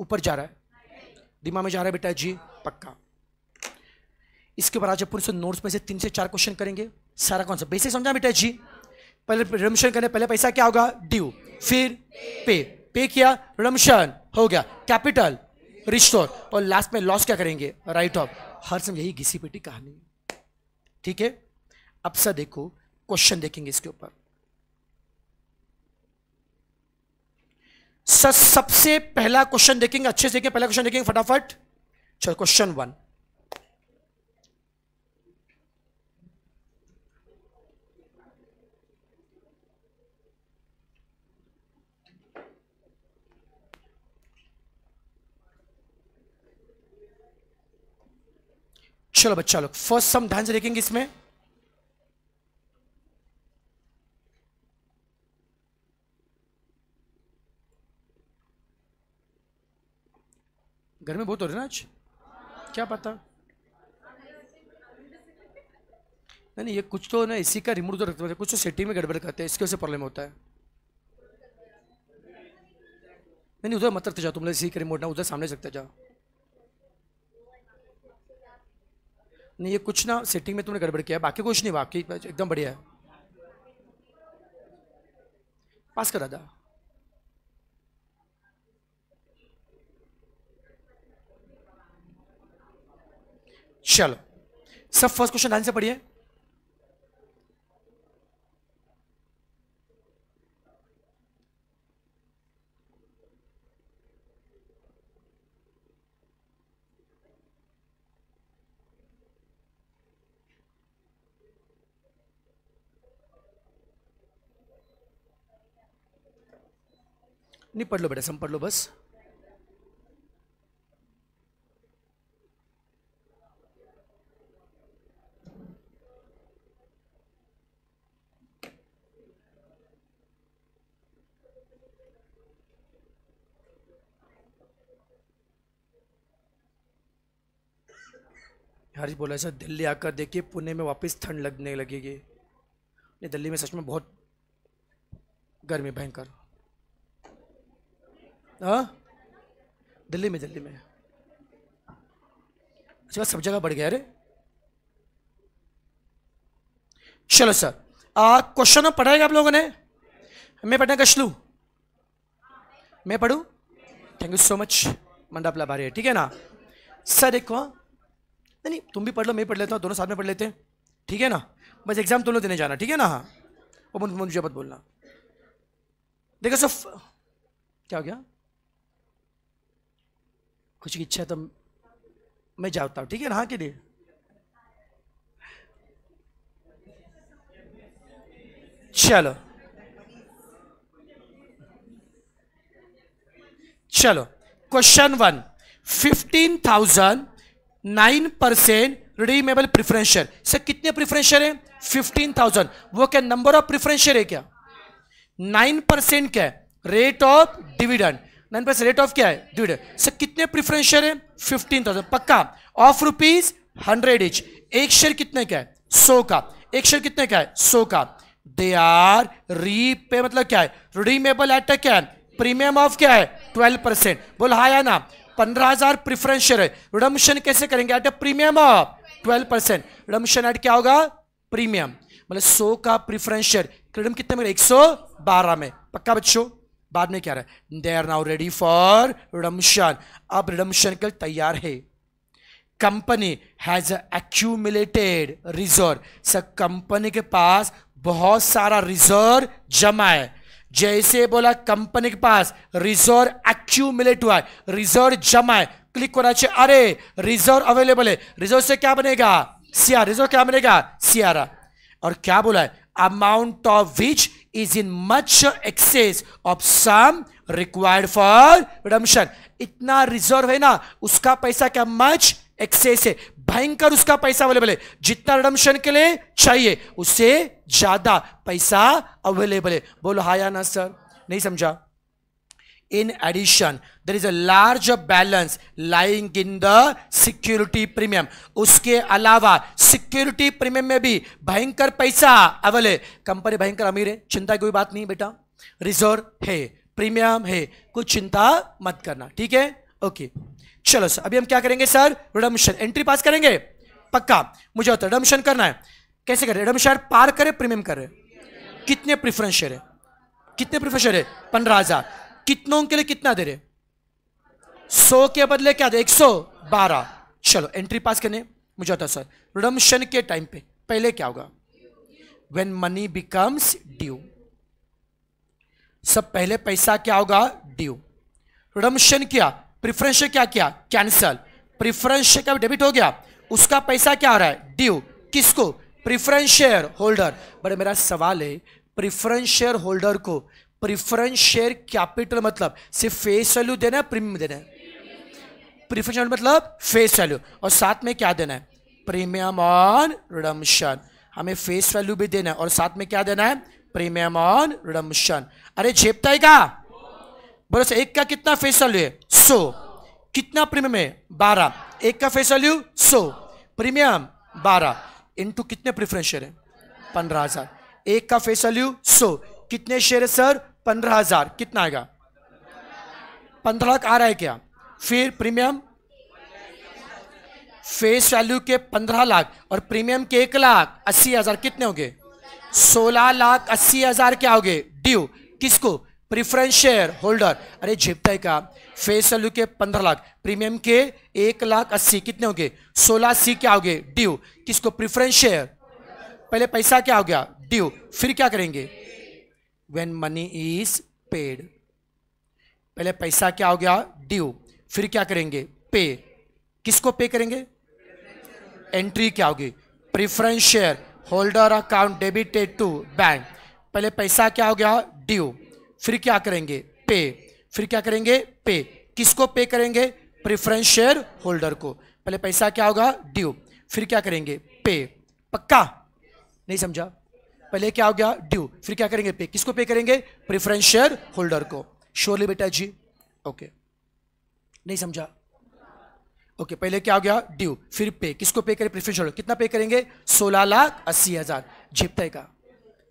ऊपर जा रहा है दिमाग में जा रहा है बेटा जी पक्का इसके बाद आज अपन से नोट्स में से तीन से चार क्वेश्चन करेंगे सारा कौन सा बेसिक समझा बेटा जी पहले रमशन करने पहले पैसा क्या होगा ड्यू फिर पे पे किया रमशन हो गया कैपिटल रिस्टोर और लास्ट में लॉस क्या करेंगे राइट ऑफ हर समय यही घिसी पेटी कहानी ठीक है अब सर देखो क्वेश्चन देखेंगे इसके ऊपर सर सबसे पहला क्वेश्चन देखेंगे अच्छे से देखेंगे पहला क्वेश्चन देखेंगे फटाफट चलो क्वेश्चन वन चलो बच्चा लोग फर्स्ट सम ध्यान से देखेंगे इसमें घर में बहुत हो रहे ना आज क्या पता नहीं नहीं ये कुछ तो ना इसी का रिमोट उधर रखते हैं कुछ तो सेटिंग में गड़बड़ करते हैं इसके वजह से प्रॉब्लम होता है नहीं नहीं उधर मत रखते जाओ तुम लोग इसी का रिमोट ना उधर सामने रखते जाओ नहीं ये कुछ ना सेटिंग में तुमने गड़बड़ किया बाकी कुछ नहीं बाकी एकदम बढ़िया है पास कर दादा चलो सब फर्स्ट क्वेश्चन ध्यान से पढ़िए नहीं पढ़ लो बेटा सम पढ़ लो बस हरीश बोला सर दिल्ली आकर देखिए पुणे में वापस ठंड लगने लगेगी नहीं दिल्ली में सच में बहुत गर्मी भयंकर आ? हाँ? दिल्ली में दिल्ली में अच्छा सब जगह बढ़ गया अरे चलो सर क्वेश्चन पढ़ाएगा आप लोगों ने मैं पढ़ना कशलू मैं पढ़ू थैंक यू सो मच मंडापला भारी है ठीक है ना सर एक नहीं नहीं तुम भी पढ़ लो मैं पढ़ लेता हूँ दोनों साथ में पढ़ लेते हैं ठीक है ना बस एग्जाम दोनों देने जाना ठीक है ना हाँ वो मुझे मत बोलना देखो सर क्या हो गया कुछ इच्छा तो मैं जाता हूँ ठीक है ना हाँ के लिए चलो चलो question one fifteen thousand nine percent redeemable preferential sir कितने प्रिफरेंशियर है फिफ्टीन थाउजेंड वो क्या नंबर ऑफ प्रिफरेंशियर है क्या नाइन परसेंट क्या rate of dividend nine percent rate of क्या है ड्यूड सर कितने प्रिफरेंस शेयर है फिफ्टीन थाउजेंड पक्का ऑफ रुपीज हंड्रेड इच एक शेयर कितने का है सो का एक शेयर कितने का है सो का दे आर रीपे मतलब क्या है रिडीमेबल एट क्या है प्रीमियम ऑफ क्या है ट्वेल्व परसेंट बोल हा या ना पंद्रह हजार प्रिफरेंस शेयर है रिडमशन कैसे करेंगे at a premium of twelve percent redemption at क्या होगा प्रीमियम मतलब सो का प्रिफरेंस शेयर क्रीडम कितने में एक सौ बारह में पक्का बच्चों बाद में क्या रहा है they are now ready for redemption अब रिडम्शन के तैयार है company has accumulated reserve sir company के पास बहुत सारा रिजर्व जमा है जैसे बोला कंपनी के पास रिजर्व एक्यूमुलेट हुआ है रिजर्व जमा है क्लिक करना चाहिए अरे रिजर्व अवेलेबल है रिजर्व से क्या बनेगा सिया रिजर्व क्या बनेगा सियारा और क्या बोला है amount of which is in much excess of sum required for redemption इतना रिजर्व है ना उसका पैसा क्या मच एक्सेस है भयंकर उसका पैसा अवेलेबल है जितना रिडम्शन के लिए चाहिए उससे ज्यादा पैसा अवेलेबल है बोलो हाया ना सर नहीं समझा In addition, there is a large balance lying in the security premium. उसके अलावा security premium में भी भयंकर पैसा अवल है कंपनी भयंकर अमीर है चिंता की कोई बात नहीं बेटा रिजर्व है प्रीमियम है कुछ चिंता मत करना ठीक है ओके चलो सर अभी हम क्या करेंगे सर रिडम्शन एंट्री पास करेंगे पक्का मुझे होता रिडम्शन करना है कैसे करें रिडम्शन पार करे प्रीमियम करे कितने प्रिफरेंस शेयर है कितने प्रिफरेंस शेयर है पंद्रह हजार कितनों के लिए कितना दे रहे सौ के बदले क्या दे एक सौ बारह चलो एंट्री पास करने मुझे होता सर रिडम्शन के टाइम पे पहले क्या होगा वेन मनी बिकम्स ड्यू सब पहले पैसा क्या होगा ड्यू रिडम्शन किया प्रिफरेंस क्या किया कैंसल प्रिफरेंस का डेबिट हो गया उसका पैसा क्या आ रहा है ड्यू किसको प्रिफरेंस शेयर होल्डर बड़े मेरा सवाल है प्रिफरेंस शेयर होल्डर को प्रिफरेंस शेयर कैपिटल मतलब सिर्फ फेस वैल्यू देना है प्रीमियम देना है प्रिफरेंस शेयर मतलब फेस वैल्यू और साथ में क्या देना है प्रीमियम ऑन रिडम्शन हमें फेस वैल्यू भी देना है और साथ में क्या देना है प्रीमियम ऑन रिडम्शन अरे झेपता है का बोलो सर एक का कितना फेस वैल्यू है सो कितना प्रीमियम है बारह एक का फेस वैल्यू सो प्रीमियम बारह इंटू कितने प्रिफरेंस शेयर है पंद्रह हजार एक का फेस वैल्यू सो कितने शेयर है सर पंद्रह हजार कितना आएगा पंद्रह लाख आ रहा है क्या फिर प्रीमियम फेस वैल्यू के पंद्रह लाख और प्रीमियम के एक लाख अस्सी हजार कितने होंगे सोलह लाख अस्सी हजार क्या होंगे ड्यू किसको प्रिफरेंस शेयर होल्डर अरे है का फेस वैल्यू के पंद्रह लाख प्रीमियम के एक लाख अस्सी कितने होंगे सोलह सी क्या होंगे ड्यू किसको प्रिफरेंस शेयर पहले पैसा क्या हो गया ड्यू फिर क्या करेंगे वेन मनी इज पेड पहले पैसा क्या हो गया ड्यू फिर क्या करेंगे पे किसको पे करेंगे एंट्री क्या होगी preference share holder account debited to bank पहले पैसा क्या हो गया ड्यू फिर क्या करेंगे पे फिर क्या करेंगे पे किसको पे करेंगे प्रिफरेंस शेयर होल्डर को पहले पैसा क्या होगा ड्यू फिर क्या करेंगे पे पक्का नहीं समझा पहले क्या हो गया ड्यू फिर क्या करेंगे पे किसको पे करेंगे प्रिफरेंस शेयर होल्डर को श्योरली बेटा जी ओके okay. नहीं समझा ओके okay, पहले क्या हो गया ड्यू फिर पे किसको पे करें प्रिफरेंस होल्डर कितना पे करेंगे सोलह लाख अस्सी हजार झिपते का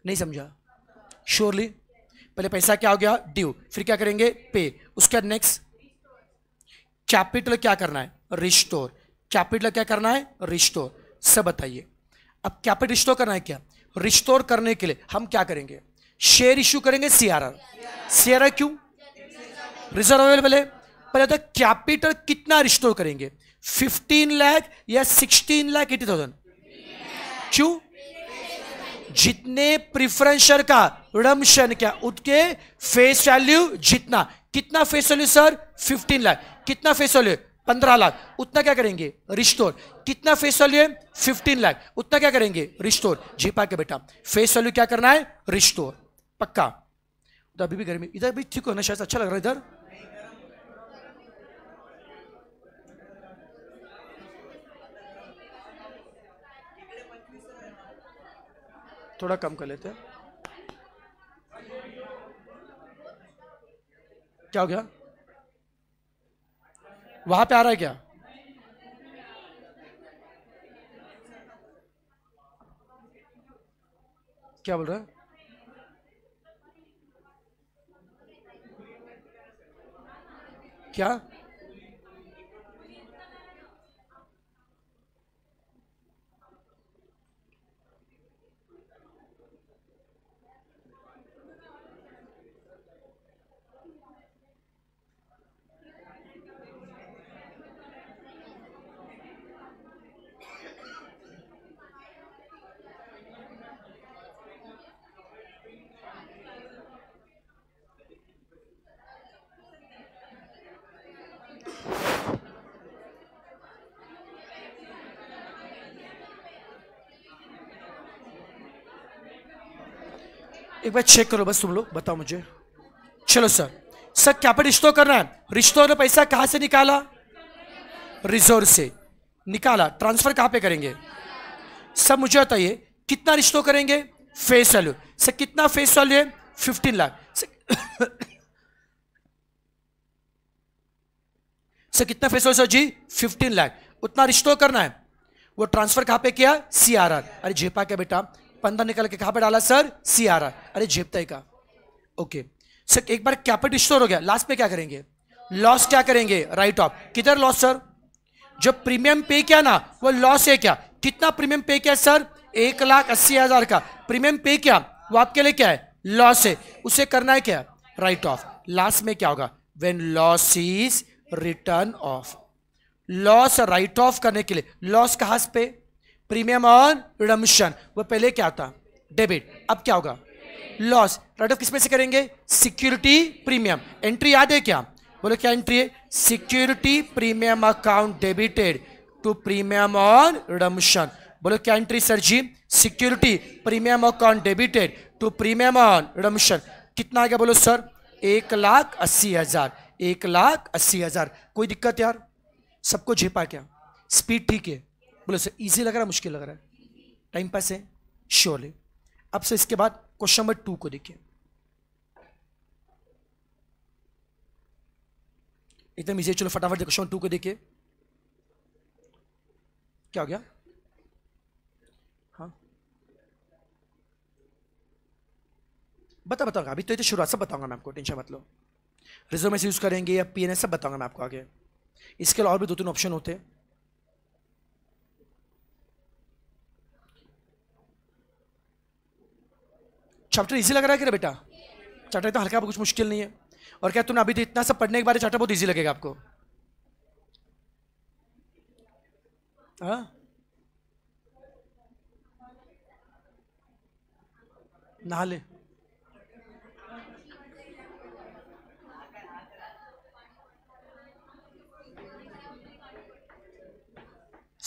नहीं समझा श्योरली पहले पैसा क्या हो गया ड्यू फिर क्या करेंगे पे उसके बाद नेक्स्ट कैपिटल क्या करना है रिस्टोर कैपिटल क्या करना है रिस्टोर सब बताइए अब कैपिटल रिस्टोर करना है क्या रिस्टोर करने के लिए हम क्या करेंगे शेयर इश्यू करेंगे सीआरआर सीआरआर क्यों रिजर्व अवेलेबल है पर तो कैपिटल कितना रिस्टोर करेंगे 15 लाख या 16 लाख एटी थाउजेंड क्यों जितने प्रिफरेंस का रमशन क्या उसके फेस वैल्यू जितना कितना फेस वैल्यू सर 15 लाख कितना फेस वैल्यू पंद्रह लाख उतना क्या करेंगे रिस्टोर कितना फेस वैल्यू है फिफ्टीन लाख उतना क्या करेंगे रिस्टोर जी पा के बेटा फेस वैल्यू क्या करना है रिस्टोर पक्का तो अभी भी गर्मी इधर भी ठीक होना शायद अच्छा लग रहा है इधर थोड़ा कम कर लेते हैं क्या हो गया वहां पे आ रहा है क्या क्या बोल रहा है क्या एक बार चेक करो बस तुम लोग बताओ मुझे चलो सर सर क्या पर रिश्तों करना है रिश्तों ने पैसा कहाँ से निकाला रिजर्व से निकाला ट्रांसफर कहाँ पे करेंगे सर मुझे बताइए कितना रिश्तों करेंगे फेस वैल्यू सर कितना फेस वैल्यू है फिफ्टीन लाख सर सर कितना face value sir ji fifteen lakh उतना रिश्तों करना है वो ट्रांसफर कहाँ पे किया सी अरे झेपा क्या बेटा पंद्रह निकल के कहा पे डाला सर सी आर आर अरे झेपताई का ओके सर एक बार कैपिट स्टोर हो गया लास्ट में क्या करेंगे लॉस क्या करेंगे राइट ऑफ किधर लॉस सर जो प्रीमियम पे किया ना वो लॉस है क्या कितना प्रीमियम पे किया सर एक लाख अस्सी हजार का प्रीमियम पे किया वो आपके लिए क्या है लॉस है उसे करना है क्या राइट ऑफ लास्ट में क्या होगा when loss is written off loss write off करने के लिए लॉस कहा पे प्रीमियम और रिडम्शन वो पहले क्या था डेबिट अब क्या होगा लॉस राइट ऑफ किसमें से करेंगे सिक्योरिटी प्रीमियम एंट्री याद है क्या बोलो क्या एंट्री है security premium account debited to premium on redemption बोलो क्या entry sir ji security premium account debited to premium on redemption कितना आ गया बोलो सर एक लाख अस्सी हजार एक लाख अस्सी हजार कोई दिक्कत यार सबको झेपा क्या स्पीड ठीक है बोले सर ईजी लग रहा है मुश्किल लग रहा है टाइम पास है श्योरली अब से इसके बाद क्वेश्चन नंबर टू को देखिए एकदम ईजी चलो फटाफट क्वेश्चन टू को देखिए क्या हो गया हाँ बता बताऊंगा अभी तो ये तो शुरुआत सब बताऊंगा मैं आपको टेंशन मत लो रिजर्व रिजोमेस यूज़ करेंगे या पी सब बताऊंगा मैं आपको आगे इसके अलावा और भी दो तीन ऑप्शन होते हैं चैप्टर इजी लग रहा है क्या बेटा चैप्टर तो हल्का कुछ मुश्किल नहीं है और क्या तुमने अभी तो इतना सब पढ़ने के बारे चैप्टर बहुत ईजी लगेगा आपको हाँ नहा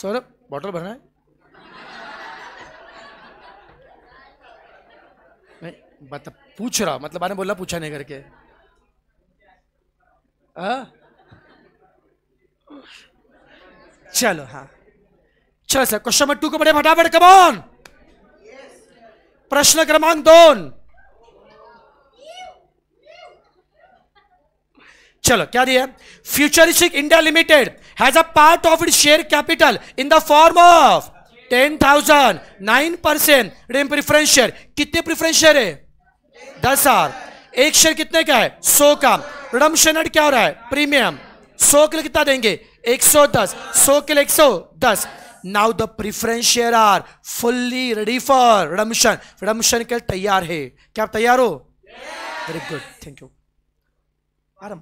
सौरभ बॉटल भरना है बता पूछ रहा मतलब आने बोला पूछा नहीं करके आ? हाँ? चलो हाँ चलो सर क्वेश्चन नंबर टू को बड़े फटाफट कमॉन प्रश्न क्रमांक दोन चलो क्या दिया futuristic India limited has a part of it share capital in the form of ten thousand nine percent preference share कितने प्रिफरेंस शेयर है दस आर एक शेयर कितने का है सौ का रिडम्शन रेट क्या हो रहा है प्रीमियम सौ के लिए कितना देंगे एक सौ दस सौ के लिए एक सौ दस now the preference share are fully ready for redemption redemption के लिए तैयार है क्या आप तैयार हो वेरी गुड थैंक यू आराम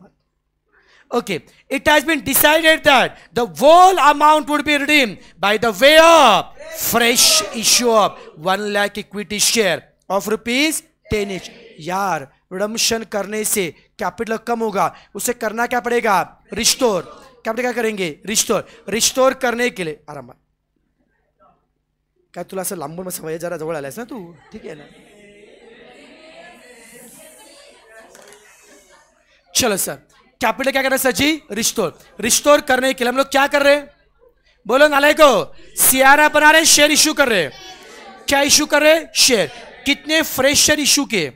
okay it has been decided that the whole amount would be redeem by the way of fresh issue of one lakh equity share of rupees ten each यार रिडम्शन करने से capital कम होगा उसे करना क्या पड़ेगा restore capital क्या करेंगे रिस्टोर रिस्टोर करने के लिए आराम क्या तुला असं लांबून मग जरा जवळ आलायस ना तू ठीक आहे ना चलो सर कैपिटल क्या कर रहे सर जी रिस्टोर रिस्टोर करने के लिए हम लोग क्या कर रहे हैं बोलो नाले को सियारा बना रहे शेयर इशू कर रहे क्या इशू कर रहे शेयर कितने फ्रेश शेयर इशू किए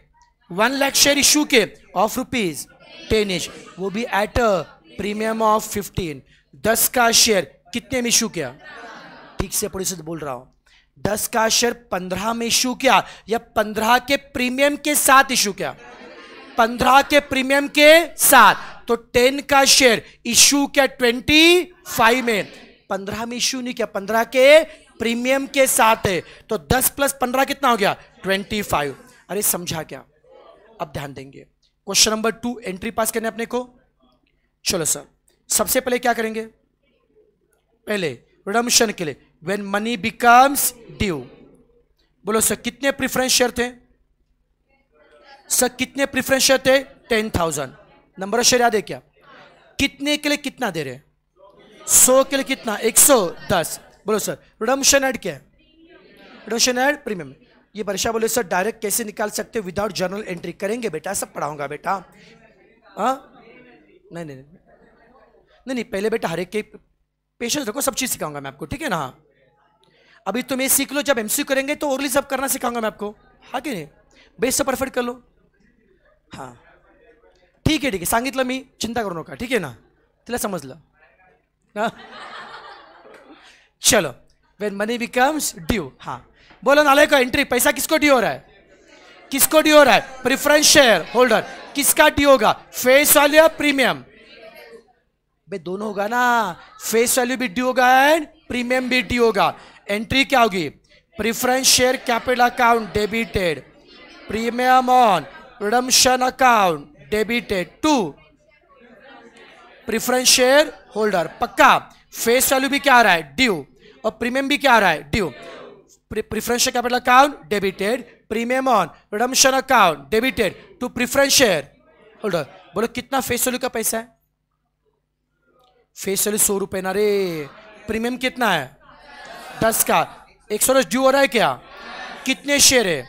वन लाख शेयर इशू के ऑफ रुपीज टेन इंच वो भी at a premium of fifteen दस का शेयर कितने में इशू किया ठीक से पड़ी बोल रहा हूं दस का शेयर पंद्रह में इशू किया या पंद्रह के प्रीमियम के साथ इशू किया पंद्रह के प्रीमियम के साथ तो टेन का शेयर इशू किया ट्वेंटी फाइव में पंद्रह में इशू नहीं किया पंद्रह के प्रीमियम के साथ है तो दस प्लस पंद्रह कितना हो गया ट्वेंटी फाइव अरे समझा क्या अब ध्यान देंगे question number two entry pass करने अपने को चलो सर सबसे पहले क्या करेंगे पहले रिडम्शन के लिए वेन मनी बिकम्स ड्यू बोलो सर कितने प्रिफरेंस शेयर थे सर कितने प्रिफरेंस शेयर थे ten thousand number of share याद है क्या कितने के लिए कितना दे रहे सौ के लिए कितना एक सौ दस बोलो सर रिडम्शन एड क्या है रिडम्शन एड प्रीमियम ये परीक्षा बोले सर डायरेक्ट कैसे निकाल सकते हो विदाउट जर्नल एंट्री करेंगे बेटा सब पढ़ाऊंगा बेटा हाँ नहीं नहीं नहीं नहीं पहले बेटा हर एक के पेशेंस रखो सब चीज़ सिखाऊंगा मैं आपको ठीक है ना अभी तुम ये सीख लो जब एम करेंगे तो ओरली सब करना सिखाऊंगा मैं आपको हाँ कि नहीं बेस्ट से परफेक्ट कर लो हाँ ठीक है ठीक है सांगितलं मी चिंता करू नका ठीक है ना तुला समझ लो हाँ? चलो वेन मनी बिकम्स ड्यू हाँ बोलो नाले का एंट्री पैसा किसको डी हो रहा है किसको डी हो रहा है प्रिफरेंस शेयर होल्डर किसका डी होगा फेस वैल्यू या प्रीमियम भाई दोनों होगा ना फेस वैल्यू भी डी होगा एंड प्रीमियम भी डी होगा एंट्री क्या होगी preference share capital account debited premium on redemption account debited to preference share shareholder पक्का फेस वैल्यू भी क्या आ रहा है ड्यू और प्रीमियम भी क्या आ रहा है due preference capital account debited premium on redemption account debited to preference share hold on बोलो कितना फेस वैल्यू का पैसा है फेस वैल्यू सौ रुपए ना रे प्रीमियम कितना है दस का एक सौ ड्यू हो रहा है क्या कितने शेयर है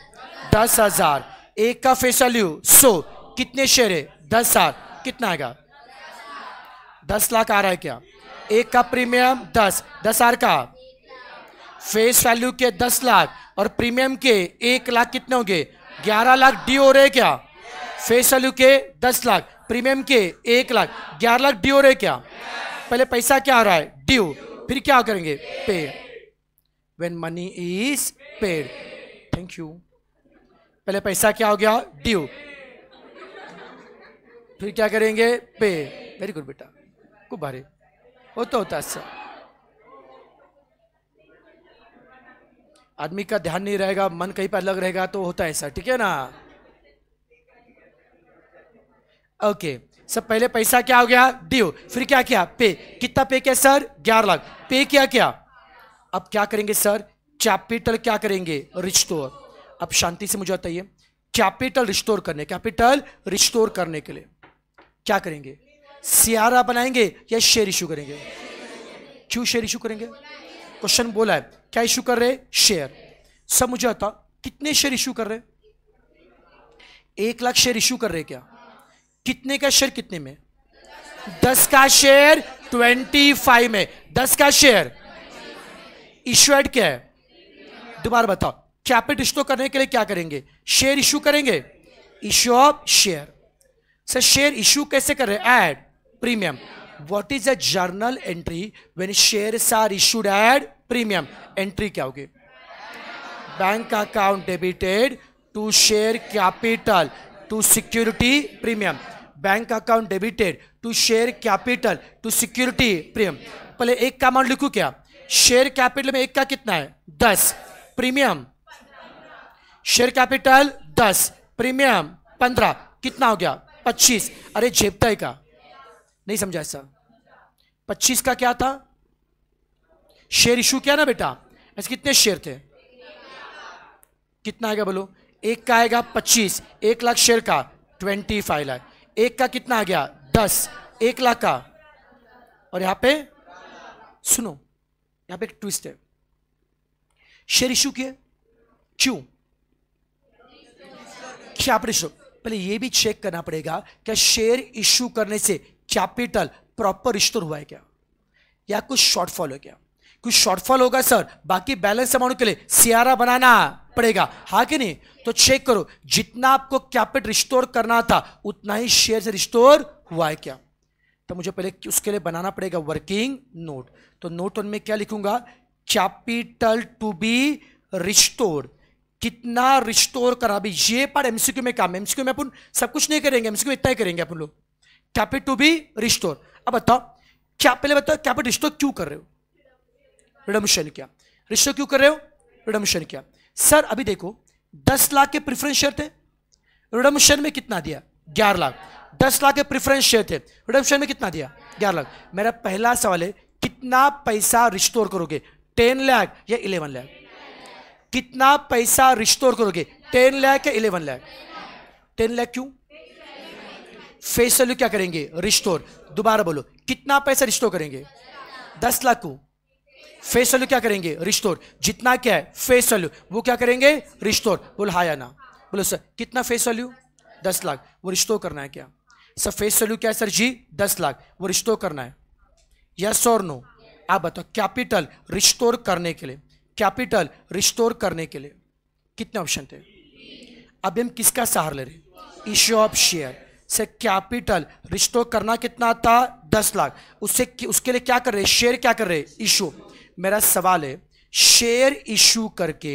दस हजार एक का फेस वैल्यू सौ कितने शेयर है दस हजार कितना आएगा दस लाख आ रहा है क्या एक का प्रीमियम दस दस हजार का फेस वैल्यू के दस लाख और प्रीमियम के एक लाख कितने होंगे ग्यारह लाख डी हो रहे क्या फेस वैल्यू के दस लाख प्रीमियम के एक लाख ग्यारह लाख डी हो रहे क्या पहले पैसा क्या आ रहा है ड्यू फिर क्या करेंगे pay when money is paid thank you पहले पैसा क्या हो गया ड्यू फिर क्या करेंगे पे वेरी गुड बेटा कुछ होता वो तो होता है अच्छा। आदमी का ध्यान नहीं रहेगा मन कहीं पर अलग रहेगा तो होता है ऐसा ठीक है ना ओके सब पहले पैसा क्या हो गया ड्यू फिर क्या किया पे कितना पे किया सर ग्यारह लाख पे क्या क्या अब क्या करेंगे सर कैपिटल क्या करेंगे रिस्टोर अब शांति से मुझे बताइए कैपिटल रिस्टोर करने कैपिटल रिस्टोर करने के लिए क्या करेंगे सियारा बनाएंगे या शेयर इशू करेंगे क्यों शेयर इशू करेंगे क्वेश्चन बोला है क्या इशू कर रहे शेयर सब मुझे आता कितने शेयर इशू कर रहे एक लाख शेयर इशू कर रहे क्या कितने का शेयर कितने में दस का शेयर ट्वेंटी फाइव में दस का शेयर एड क्या है दोबारा बताओ कैपिट इश्यू करने के लिए क्या करेंगे शेयर इशू करेंगे issue of share sir share issue कैसे कर रहे हैं at premium what is a journal entry when share are issued at premium entry क्या होगी bank account debited to share capital to security premium bank account debited to share capital to security premium पहले एक का amount लिखू क्या share capital में एक का कितना है दस प्रीमियम शेयर कैपिटल दस प्रीमियम पंद्रह कितना हो गया पच्चीस अरे जेबताई का नहीं समझा ऐसा पच्चीस का क्या था शेयर इशू किया ना बेटा ऐसे कितने शेयर थे कितना आएगा बोलो एक का आएगा पच्चीस एक लाख शेयर का ट्वेंटी फाइव लाख एक का कितना आ गया दस एक लाख का और यहां पे सुनो यहां पे एक ट्विस्ट है शेयर इशू किए क्यों क्या पहले ये भी चेक करना पड़ेगा क्या शेयर इशू करने से कैपिटल प्रॉपर रिस्टोर हुआ है क्या या कुछ शॉर्टफॉल हो गया कुछ शॉर्टफॉल होगा सर बाकी बैलेंस अमाउंट के लिए सियारा बनाना पड़ेगा हाँ कि नहीं तो चेक करो जितना आपको कैपिटल रिस्टोर करना था उतना ही शेयर से रिस्टोर हुआ है क्या तो मुझे पहले उसके लिए बनाना पड़ेगा वर्किंग नोट तो नोट वन में क्या लिखूंगा कैपिटल टू बी रिस्टोर कितना रिस्टोर करा अभी ये पार्ट एमसीक्यू में काम एमसीक्यू में अपन सब कुछ नहीं करेंगे एमसीक्यू इतना ही करेंगे अपन लोग कैपिट टू बी रिस्टोर अब बताओ क्या पहले बताओ कैपिट रिस्टोर क्यों कर रहे हो रिडमशन क्या रिस्टोर क्यों कर रहे हो रिडमशन क्या सर अभी देखो दस लाख के प्रिफरेंस शेयर थे रिडमशन में कितना दिया ग्यारह लाख दस लाख के प्रिफरेंस शेयर थे रिडमशन में कितना दिया ग्यारह लाख मेरा पहला सवाल है कितना पैसा रिस्टोर करोगे टेन लाख या इलेवन लाख कितना पैसा रिस्टोर करोगे टेन लाख या इलेवन लाख टेन लाख क्यों फेस वैल्यू क्या करेंगे रिस्टोर दोबारा बोलो कितना पैसा रिस्टोर करेंगे दस लाख को फेस वैल्यू क्या करेंगे रिस्टोर जितना क्या है फेस वैल्यू वो क्या करेंगे रिस्टोर बोलो हाँ या ना बोलो सर कितना फेस वैल्यू दस लाख वो रिस्टोर करना है क्या सर फेस वैल्यू क्या है सर जी दस लाख वो रिस्टोर करना है यस और नो आप बताओ कैपिटल रिस्टोर करने के लिए कैपिटल रिस्टोर करने के लिए कितने ऑप्शन थे अभी हम किसका सहार ले रहे इश्यू ऑफ शेयर से कैपिटल रिश्तों करना कितना था दस लाख उससे उसके लिए क्या कर रहे शेयर क्या कर रहे इशू मेरा सवाल है शेयर इशू करके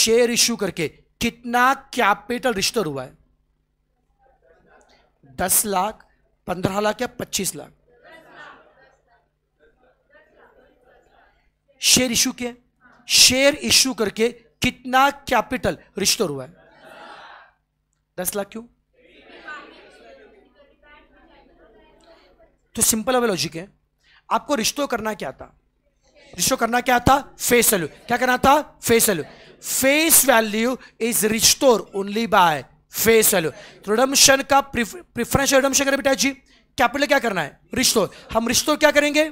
शेयर इशू करके कितना कैपिटल रिस्टोर हुआ है दस लाख पंद्रह लाख या पच्चीस लाख शेयर इशू के शेयर इशू करके कितना कैपिटल रिस्टोर हुआ है दस लाख क्यों तो सिंपल अब लॉजिक है आपको रिश्तों करना क्या था रिश्तों करना क्या था फेस वैल्यू क्या करना था face value face value is restore only by face value redemption का प्रिफरेंस रिडम्शन करें बेटा जी कैपिटल क्या करना है रिस्टोर हम रिस्टोर क्या करेंगे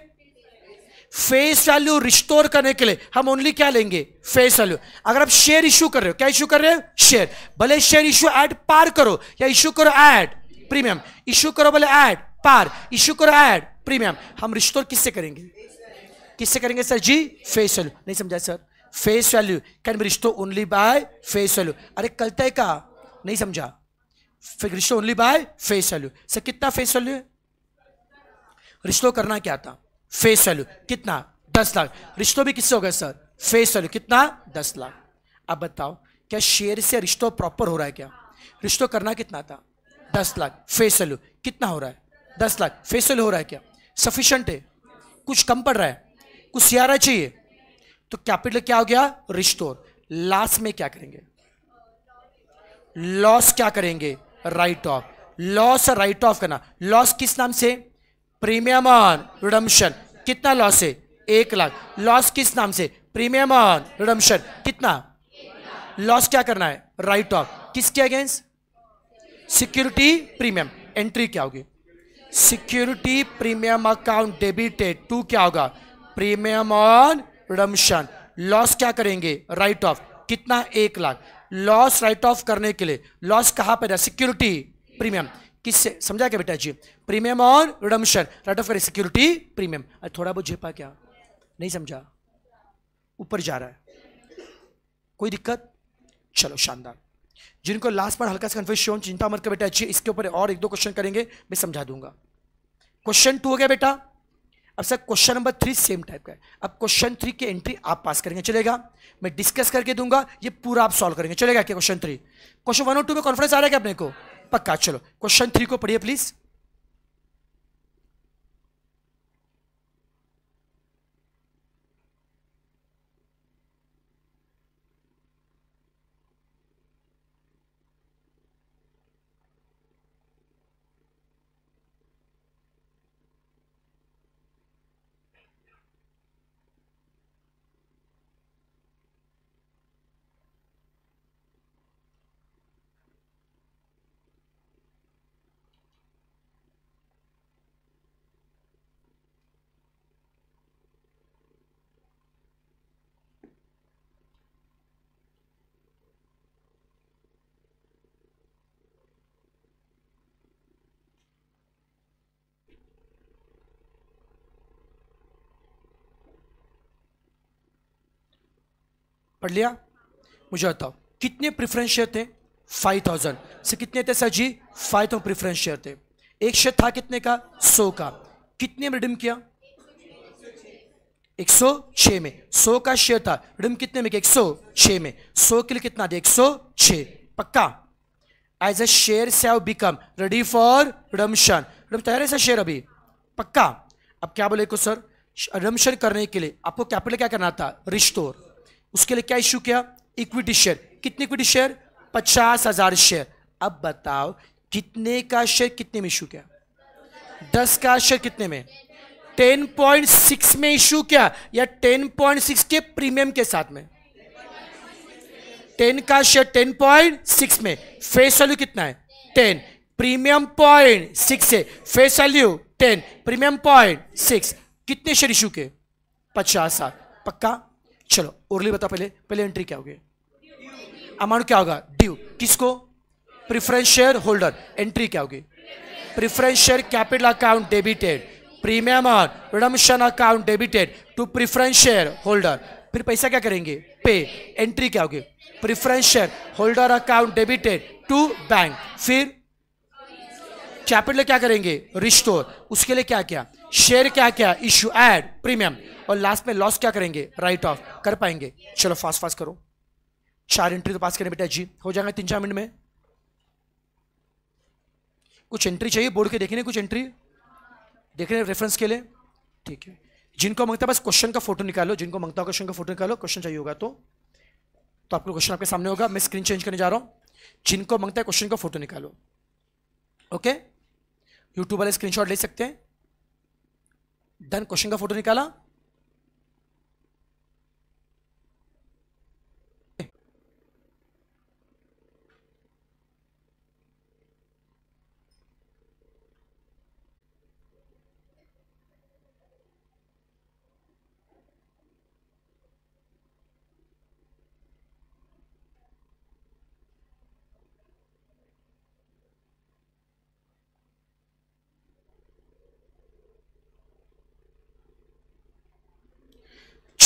फेस वैल्यू रिस्टोर करने के लिए हम ओनली क्या लेंगे फेस वैल्यू अगर आप शेयर इश्यू कर रहे हो क्या इश्यू कर रहे हो शेयर भले शेयर इश्यू एड पार करो या इश्यू करो एड प्रीमियम इश्यू करो भले एड पार इशू करो एड प्रीमियम हम रिश्तों किससे करेंगे किससे करेंगे सर जी फेस वैल्यू नहीं समझा sir face value can restore only by face value अरे कल तय का नहीं समझा restore only by face value sir कितना फेस वैल्यू है रिश्तों करना क्या था फेस वैल्यू कितना दस लाख रिश्तों भी किससे हो गए सर फेस वैल्यू कितना दस लाख अब बताओ क्या शेयर से रिश्तों प्रॉपर हो रहा है क्या रिश्तों करना कितना था दस लाख फेस वैल्यू कितना हो रहा है दस लाख फेसल हो रहा है क्या सफिशेंट है कुछ कम पड़ रहा है कुछ सियारा चाहिए तो कैपिटल क्या हो गया रिस्टोर लास्ट में क्या करेंगे लॉस क्या करेंगे write off loss write off करना लॉस किस नाम से प्रीमियम ऑन रिडम्शन कितना लॉस है एक लाख लॉस किस नाम से प्रीमियम ऑन रिडम्शन कितना लॉस क्या करना है राइट ऑफ किसके अगेंस्ट सिक्योरिटी प्रीमियम एंट्री क्या होगी security premium account debited to क्या होगा प्रीमियम ऑन रमशन लॉस क्या करेंगे राइट ऑफ कितना एक लाख लॉस राइट ऑफ करने के लिए लॉस कहाँ पर सिक्योरिटी प्रीमियम किससे समझा क्या बेटा जी premium on redemption write off करें सिक्योरिटी प्रीमियम अरे थोड़ा बहुत झेपा क्या नहीं समझा ऊपर जा रहा है कोई दिक्कत चलो शानदार जिनको लास्ट पर हल्का सा कन्फ्यूजन चिंता मत कर बेटा अच्छी इसके ऊपर और एक दो क्वेश्चन करेंगे मैं समझा दूंगा क्वेश्चन टू हो गया बेटा अब sir question number three same type का है अब क्वेश्चन थ्री की एंट्री आप पास करेंगे चलेगा मैं डिस्कस करके दूंगा ये पूरा आप सॉल्व करेंगे चलेगा क्या क्वेश्चन थ्री क्वेश्चन वन और टू में कॉन्फिडेंस आ रहा है क्या अपने को पक्का चलो क्वेश्चन थ्री को पढ़िए प्लीज़ पढ़ लिया मुझे बताओ कितने प्रेफरेंस शेयर थे फाइव थाउजेंड से कितने थे सर जी फाइव थाउजेंड प्रेफरेंस शेयर थे एक शेयर था कितने का सौ का कितने में रिडीम किया एक सौ छः में सौ का शेयर था रिडीम कितने में एक सौ छः में सौ के लिए कितना दिया एक सौ छः पक्का as a shares have become ready for redemption तैयार है सर शेयर अभी पक्का अब क्या बोले को सर रिडम्शन करने के लिए आपको कैपिटल क्या करना था रिस्टोर उसके लिए क्या इश्यू किया इक्विटी शेयर कितने इक्विटी शेयर पचास हजार शेयर अब बताओ कितने का शेयर कितने में इशू किया दस का शेयर कितने में टेन पॉइंट सिक्स में इशू किया या टेन पॉइंट सिक्स के प्रीमियम के साथ में टेन का शेयर टेन पॉइंट सिक्स में फेस वैल्यू कितना है टेन प्रीमियम पॉइंट सिक्स है face value ten premium point six कितने शेयर इशू के पचास पक्का चलो उर्ली बता पहले पहले एंट्री क्या होगी अमाउंट क्या होगा ड्यू किसको प्रिफरेंस शेयर होल्डर एंट्री क्या होगी preference share capital account debited premium और redemption account debited to preference share shareholder फिर पैसा क्या करेंगे पे एंट्री क्या होगी preference share holder account debited to bank फिर कैपिटल क्या करेंगे रिस्टोर उसके लिए क्या क्या शेयर क्या क्या इश्यू एड प्रीमियम और लास्ट में लॉस क्या करेंगे राइट ऑफ कर पाएंगे चलो फास्ट फास्ट करो चार एंट्री तो पास करें बेटा जी हो जाएगा तीन चार मिनट में कुछ एंट्री चाहिए बोर्ड के देखने कुछ एंट्री देख रहे रेफरेंस के लिए ठीक है जिनको मांगता है बस क्वेश्चन का फोटो निकालो जिनको मांगता हो क्वेश्चन का फोटो निकालो क्वेश्चन चाहिए होगा तो तो आपको क्वेश्चन आपके सामने होगा मैं स्क्रीन चेंज करने जा रहा हूँ जिनको मांगता है क्वेश्चन का फोटो निकालो ओके यूट्यूब वाले स्क्रीनशॉट ले सकते हैं डन क्वेश्चन का फोटो निकाला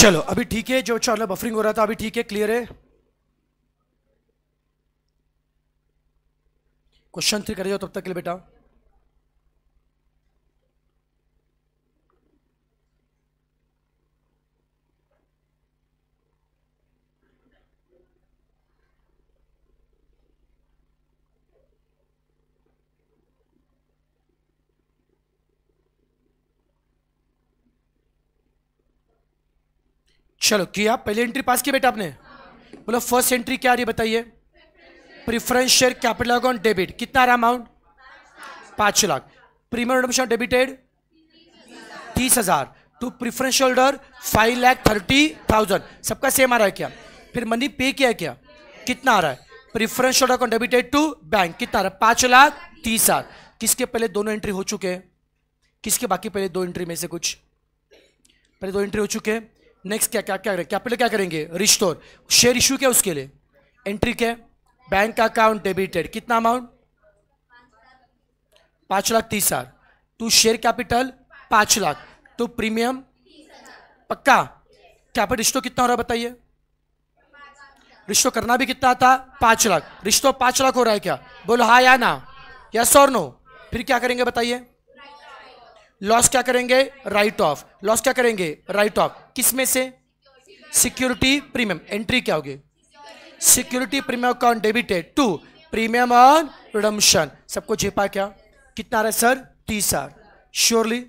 चलो अभी ठीक है जो चार बफरिंग हो रहा था अभी ठीक है क्लियर है क्वेश्चन थ्री कर जाओ तब तक के लिए बेटा चलो किया पहले एंट्री पास किया बेटा आपने बोलो फर्स्ट एंट्री क्या आ रही है बताइए preference share capital account debit कितना रहा अमाउंट पांच लाख प्रीमियम एडमिशन डेबिटेड तीस हजार to preference holder five lakh thirty thousand सबका सेम आ रहा है क्या फिर मनी पे किया क्या कितना आ रहा है preference holder account debited to bank कितना आ रहा है पांच लाख तीस हजार किसके पहले दोनों एंट्री हो चुके हैं किसके बाकी पहले दो एंट्री में से कुछ पहले दो एंट्री हो चुके हैं नेक्स्ट क्या क्या क्या करें कैपिटल क्या करेंगे रिस्टोर शेयर इशू क्या उसके लिए एंट्री क्या बैंक का अकाउंट डेबिटेड कितना अमाउंट पाँच लाख तीस हज़ार तू शेयर कैपिटल पाँच लाख तो प्रीमियम पक्का कैपिटल रिश्तों कितना हो रहा है बताइए रिश्तों करना भी कितना था पाँच लाख रिश्तों पाँच लाख हो रहा है क्या बोलो हाँ या ना यस और नो फिर क्या करेंगे बताइए लॉस क्या करेंगे राइट ऑफ लॉस क्या करेंगे राइट ऑफ किस में से सिक्योरिटी प्रीमियम एंट्री क्या होगी security premium account debited to premium on redemption सबको झेपा क्या कितना रहा है सर तीस आर श्योरली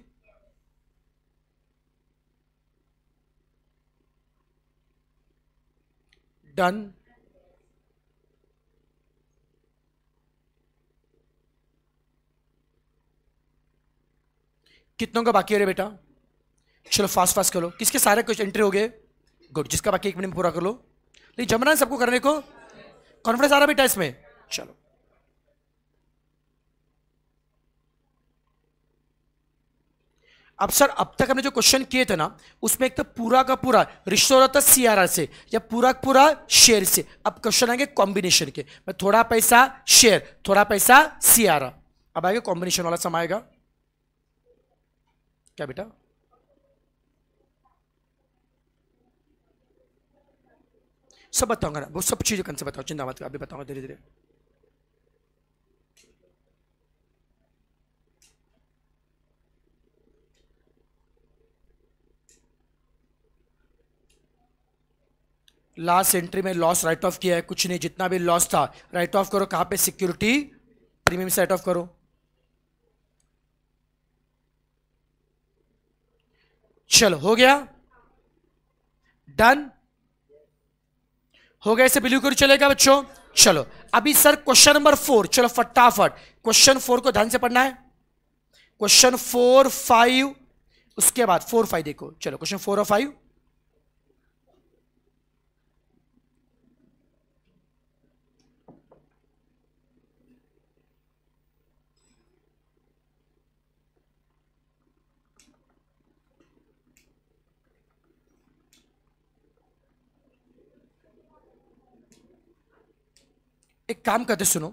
डन कितनों का बाकी हो रहा बेटा चलो फास्ट फास्ट करो किसके सारे क्वेश्चन एंट्री हो गए गुड जिसका बाकी एक मिनट में पूरा कर लो नहीं जमना है सबको करने को कॉन्फिडेंस आ रहा बेटा इसमें चलो अब सर अब तक हमने जो क्वेश्चन किए थे ना उसमें एक तो पूरा का पूरा रिश्तों हो था सीआरआर से या पूरा का पूरा शेयर से अब क्वेश्चन आएंगे कॉम्बिनेशन के मैं थोड़ा पैसा शेयर थोड़ा पैसा सीआरआर अब आएगा कॉम्बिनेशन वाला समय आएगा क्या बेटा सब बताऊंगा वो सब चीज़ें कंसे बताओ चिंता मत अभी बताऊंगा धीरे धीरे लास्ट एंट्री में लॉस राइट ऑफ किया है कुछ नहीं जितना भी लॉस था राइट ऑफ करो कहाँ पे सिक्योरिटी प्रीमियम से राइट ऑफ करो चलो हो गया डन हो गया इसे बिलीव करो चलेगा बच्चों चलो अभी सर क्वेश्चन नंबर फोर चलो फटाफट क्वेश्चन फोर को ध्यान से पढ़ना है क्वेश्चन फोर फाइव उसके बाद फोर फाइव देखो चलो क्वेश्चन फोर और फाइव एक काम करते सुनो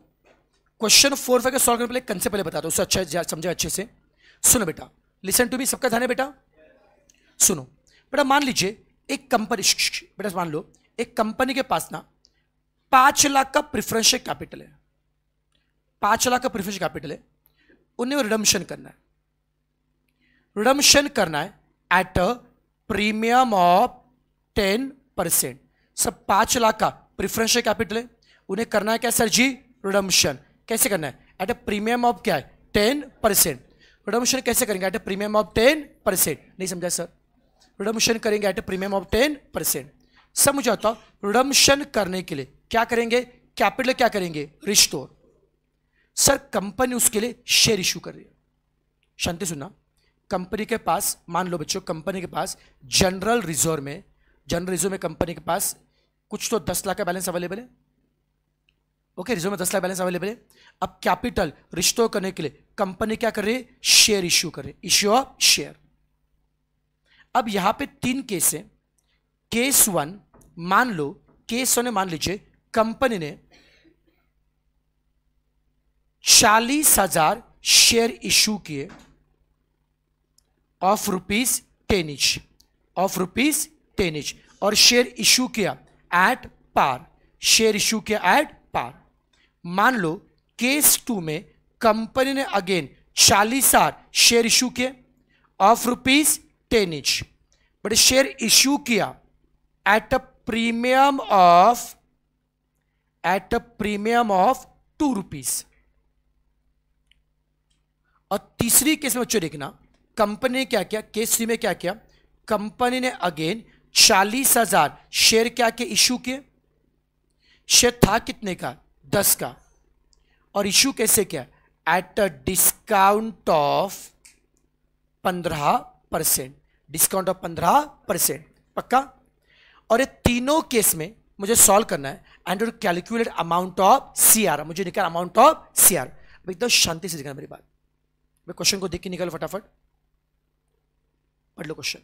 क्वेश्चन फोर फाइव का सॉल्व करने पहले कंसेप्ट पहले बता दो उससे अच्छा समझे अच्छे से सुनो बेटा लिसन टू मी सबका ध्यान है बेटा सुनो बेटा मान लीजिए एक कंपनी बेटा मान लो एक कंपनी के पास ना पांच लाख का प्रिफरेंस कैपिटल है पांच लाख का प्रिफरेंस कैपिटल है उन्हें रिडम्शन करना है रिडम्शन करना है at a premium of ten percent सब पांच लाख का प्रिफरेंस कैपिटल है उन्हें करना है क्या सर जी रिडम्शन कैसे करना है एट ए प्रीमियम ऑफ क्या है टेन परसेंट रिडम्शन कैसे करेंगे at a premium of ten percent नहीं समझा सर रिडम्शन करेंगे at a premium of ten percent मुझे आता रिडम्शन करने के लिए क्या करेंगे कैपिटल क्या करेंगे रिस्टोर सर कंपनी उसके लिए शेयर इशू कर रही है शांति सुनना कंपनी के पास मान लो बच्चों कंपनी के पास जनरल रिजर्व में जनरल रिजर्व में कंपनी के पास कुछ तो दस लाख का बैलेंस अवेलेबल है ओके रिज्यूम में दस लाख बैलेंस अवेलेबल है अब कैपिटल रिश्तों करने के लिए कंपनी क्या कर रही है शेयर इश्यू कर रही इश्यू ऑफ शेयर अब यहां पे तीन केस है केस वन मान लो केस वन मान लीजिए कंपनी ने चालीस हजार शेयर इश्यू किए of rupees ten each of rupees ten each और शेयर इश्यू किया एट पार शेयर इश्यू किया एट पार मान लो केस टू में कंपनी ने अगेन चालीस हजार शेयर इशू किए of rupees ten each but share issue किया at a premium of at a premium of two rupees और तीसरी केस में बच्चों देखना कंपनी ने क्या किया केस थ्री में क्या किया कंपनी ने अगेन चालीस हजार शेयर क्या के इशू किए शेयर था कितने का दस का और इशू कैसे किया एट अ डिस्काउंट ऑफ पंद्रह परसेंट डिस्काउंट ऑफ पंद्रह परसेंट पक्का और ये तीनों केस में मुझे सॉल्व करना है and calculate amount of C R मुझे निकाल अमाउंट ऑफ सी आर एकदम शांति से देखना मेरी बात मैं क्वेश्चन को देख के निकल फटाफट पढ़ लो क्वेश्चन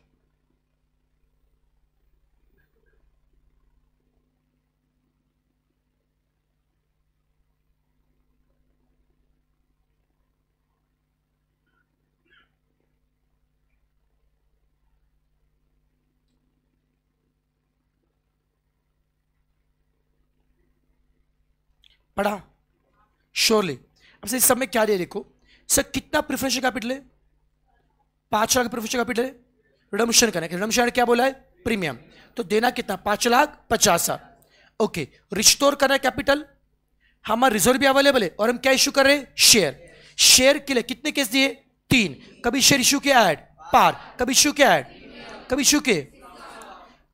पढ़ा श्योरली अब सर इस सब में क्या दे देखो सर कितना प्रिफरेंशियल कैपिटल है पांच लाख प्रिफरेंशियल कैपिटल है रिडम्शन करना है रिडम्शन क्या बोला है प्रीमियम तो देना कितना पांच लाख पचास हजार ओके रिस्टोर करना है कैपिटल हमारा रिजर्व भी अवेलेबल है और हम क्या इश्यू कर रहे हैं शेयर शेयर के लिए कितने केस दिए तीन कभी शेयर इश्यू किया एड पार कभी इश्यू किया एड कभी इश्यू किए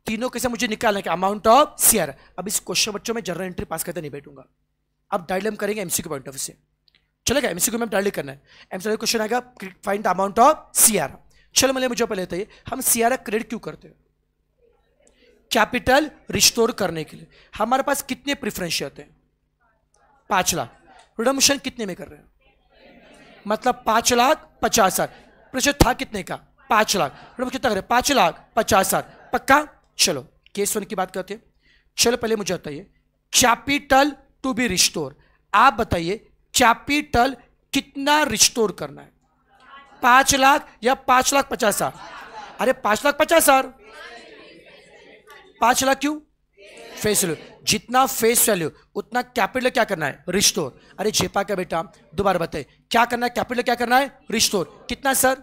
तीनों कैसे मुझे निकालना है अमाउंट ऑफ शेयर अब इस क्वेश्चन बच्चों में जनरल एंट्री पास करते नहीं बैठूंगा अब डायलम करेंगे एमसीक्यू पॉइंट ऑफ व्यू से चलेगा एमसीक्यू में डायलम करना है एमसीक्यू क्वेश्चन आएगा find the amount of CRR चलो मैंने मतलब मुझे पहले बताइए हम सियारा क्रेडिट क्यों करते हैं कैपिटल रिस्टोर करने के लिए हमारे पास कितने प्रिफरेंशियल हैं पांच लाख रिडम्शन कितने में कर रहे हैं मतलब पांच लाख पचास हजार प्रेशर था कितने का पांच लाख रिडम्शन कितना करें पांच लाख पचास हजार पक्का चलो केस वन की बात करते हैं चलो पहले मुझे बताइए कैपिटल टू बी रिस्टोर आप बताइए कैपिटल कितना रिस्टोर करना है पांच लाख या पांच लाख पचास हजार अरे पांच लाख पचास हजार पांच लाख क्यों फेस वैल्यू जितना फेस वैल्यू उतना कैपिटल क्या करना है रिस्टोर अरे झेपा का बेटा दोबारा बताइए क्या करना है कैपिटल क्या करना है रिस्टोर कितना सर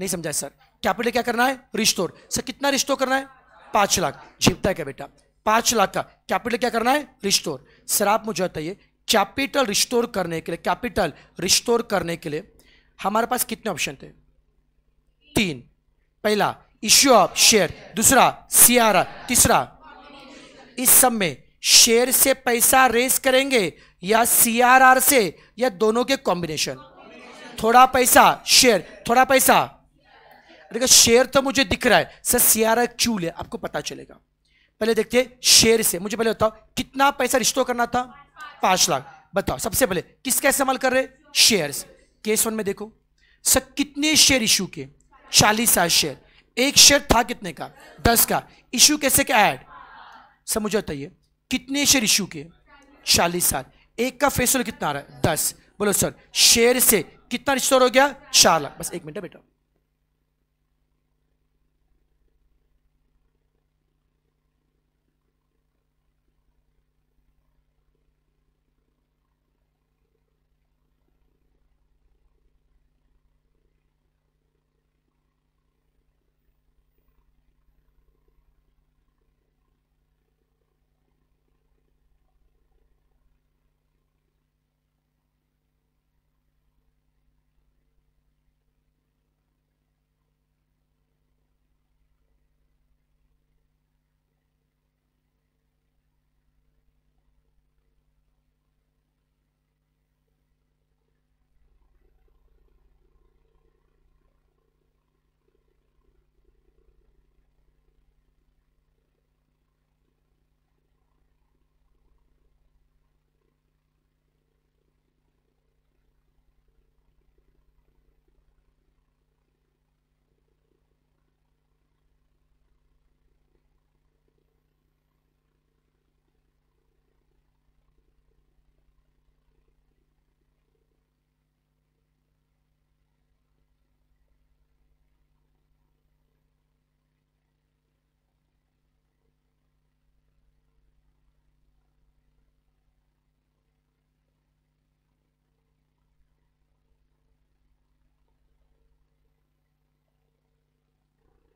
नहीं समझा सर कैपिटल क्या करना है रिस्टोर सर कितना रिस्टोर करना है पांच लाख झिपता है क्या बेटा पांच लाख का कैपिटल क्या करना है रिस्टोर सर आप मुझे बताइए कैपिटल रिस्टोर करने के लिए कैपिटल रिस्टोर करने के लिए हमारे पास कितने ऑप्शन थे तीन पहला इश्यू ऑफ शेयर दूसरा सियारा तीसरा इस सब में शेयर से पैसा रेस करेंगे या सीआरआर से या दोनों के कॉम्बिनेशन थोड़ा पैसा शेयर थोड़ा पैसा देखो शेयर तो मुझे दिख रहा है सर सीआरआर क्यों ले आपको पता चलेगा पहले देखते हैं शेयर से मुझे पहले बताओ कितना पैसा रिश्तों करना था पांच लाख बताओ सबसे पहले किसका इस्तेमाल कर रहे शेयर्स केस वन में देखो सर कितने शेयर इशू किए चालीस हजार शेयर एक शेयर था कितने का दस का इशू कैसे क्या ऐड सर मुझे बताइए कितने शेयर इशू किए चालीस हजार एक का फेस कितना आ रहा है दस बोलो सर शेयर से कितना रिश्तों हो गया चार लाख बस एक मिनट बेटा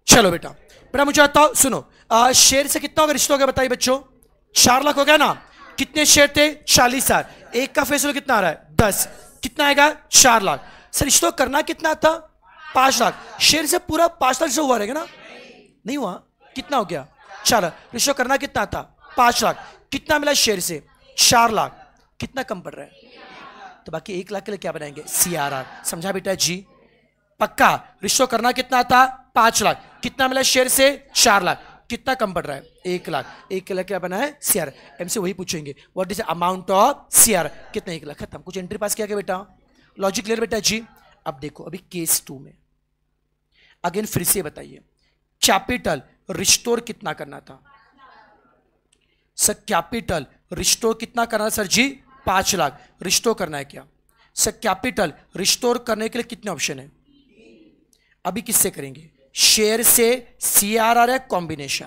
चलो बेटा बेटा मुझे बताओ सुनो आ, शेर से कितना होगा रिश्तों हो गया बताइए बच्चों चार लाख हो गया ना कितने शेर थे चालीस हजार एक का फैसलो कितना आ रहा है दस कितना आएगा चार लाख सर रिश्तों करना कितना था पांच लाख शेर से पूरा पांच लाख से हुआ रहेगा ना नहीं हुआ कितना हो गया चार लाख रिश्तों करना कितना था पांच लाख कितना मिला शेर से चार लाख कितना कम पड़ रहा है तो बाकी एक लाख के लिए क्या बनाएंगे सी आर आर समझा बेटा जी पक्का रिश्तों करना कितना था पांच लाख कितना मिला शेयर से चार लाख कितना कम पड़ रहा है एक लाख एक लाख क्या बना है शेयर एमसी वही पूछेंगे what is amount of share कितना एक लाख खत्म कुछ एंट्री पास किया क्या बेटा लॉजिक क्लियर बेटा जी अब देखो अभी केस टू में अगेन फिर से बताइए कैपिटल रिस्टोर कितना करना था सर कैपिटल रिस्टोर कितना करना सर जी पांच लाख रिस्टोर करना है क्या सर कैपिटल रिस्टोर करने के लिए कितने ऑप्शन है अभी किससे करेंगे शेर से सी आर आर है कॉम्बिनेशन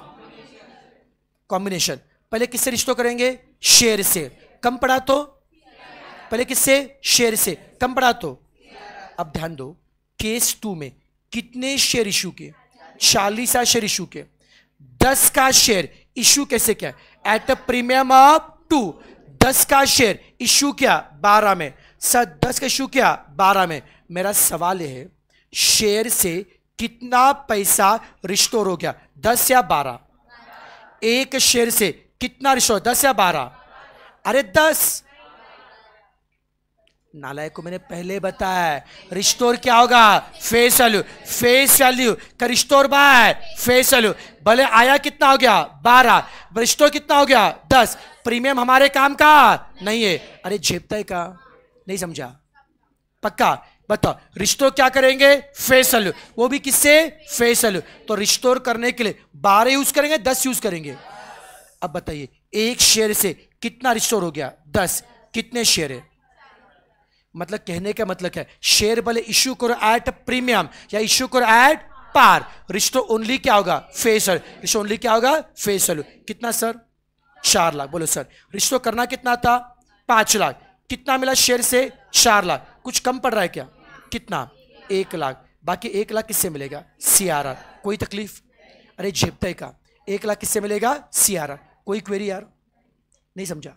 कॉम्बिनेशन पहले किससे रिश्तों करेंगे शेर से कम पड़ा तो पहले किससे शेर से कम पड़ा तो अब ध्यान दो केस टू में कितने शेयर इशू के चालीस शेयर इशू के दस का शेयर इशू कैसे क्या at a premium of two दस का शेयर इशू क्या बारह में सर दस का इशू क्या बारह में मेरा सवाल यह है शेयर से कितना पैसा रिस्टोर हो गया दस या बारह एक शेर से कितना रिश्ता दस या बारह अरे दस नालायक को मैंने पहले बताया रिश्तोर क्या होगा फेस वैल्यू फेस वैल्यू का रिश्तोर बाय फेस वैल्यू भले आया कितना हो गया बारह रिस्टोर कितना हो गया दस प्रीमियम हमारे काम का नहीं है अरे झेपता का नहीं समझा पक्का बताओ रिश्तों क्या करेंगे फेसल वो भी किससे फेसल तो रिश्तों करने के लिए बारह यूज करेंगे दस यूज करेंगे अब बताइए एक शेर से कितना रिश्तों हो गया दस कितने शेर है मतलब कहने का मतलब है शेयर भले इश्यू करो एट प्रीमियम या इश्यू करो एट पार रिश्तों ओनली क्या होगा फेसल रिश्तों ओनली क्या होगा फेसल कितना सर चार लाख बोलो सर रिश्तों करना कितना था पांच लाख कितना मिला शेयर से चार लाख कुछ कम पड़ रहा है क्या कितना एक लाख बाकी एक लाख किससे मिलेगा सीआरआर कोई तकलीफ अरे झेपते का एक लाख किससे मिलेगा सीआरआर कोई क्वेरी यार नहीं समझा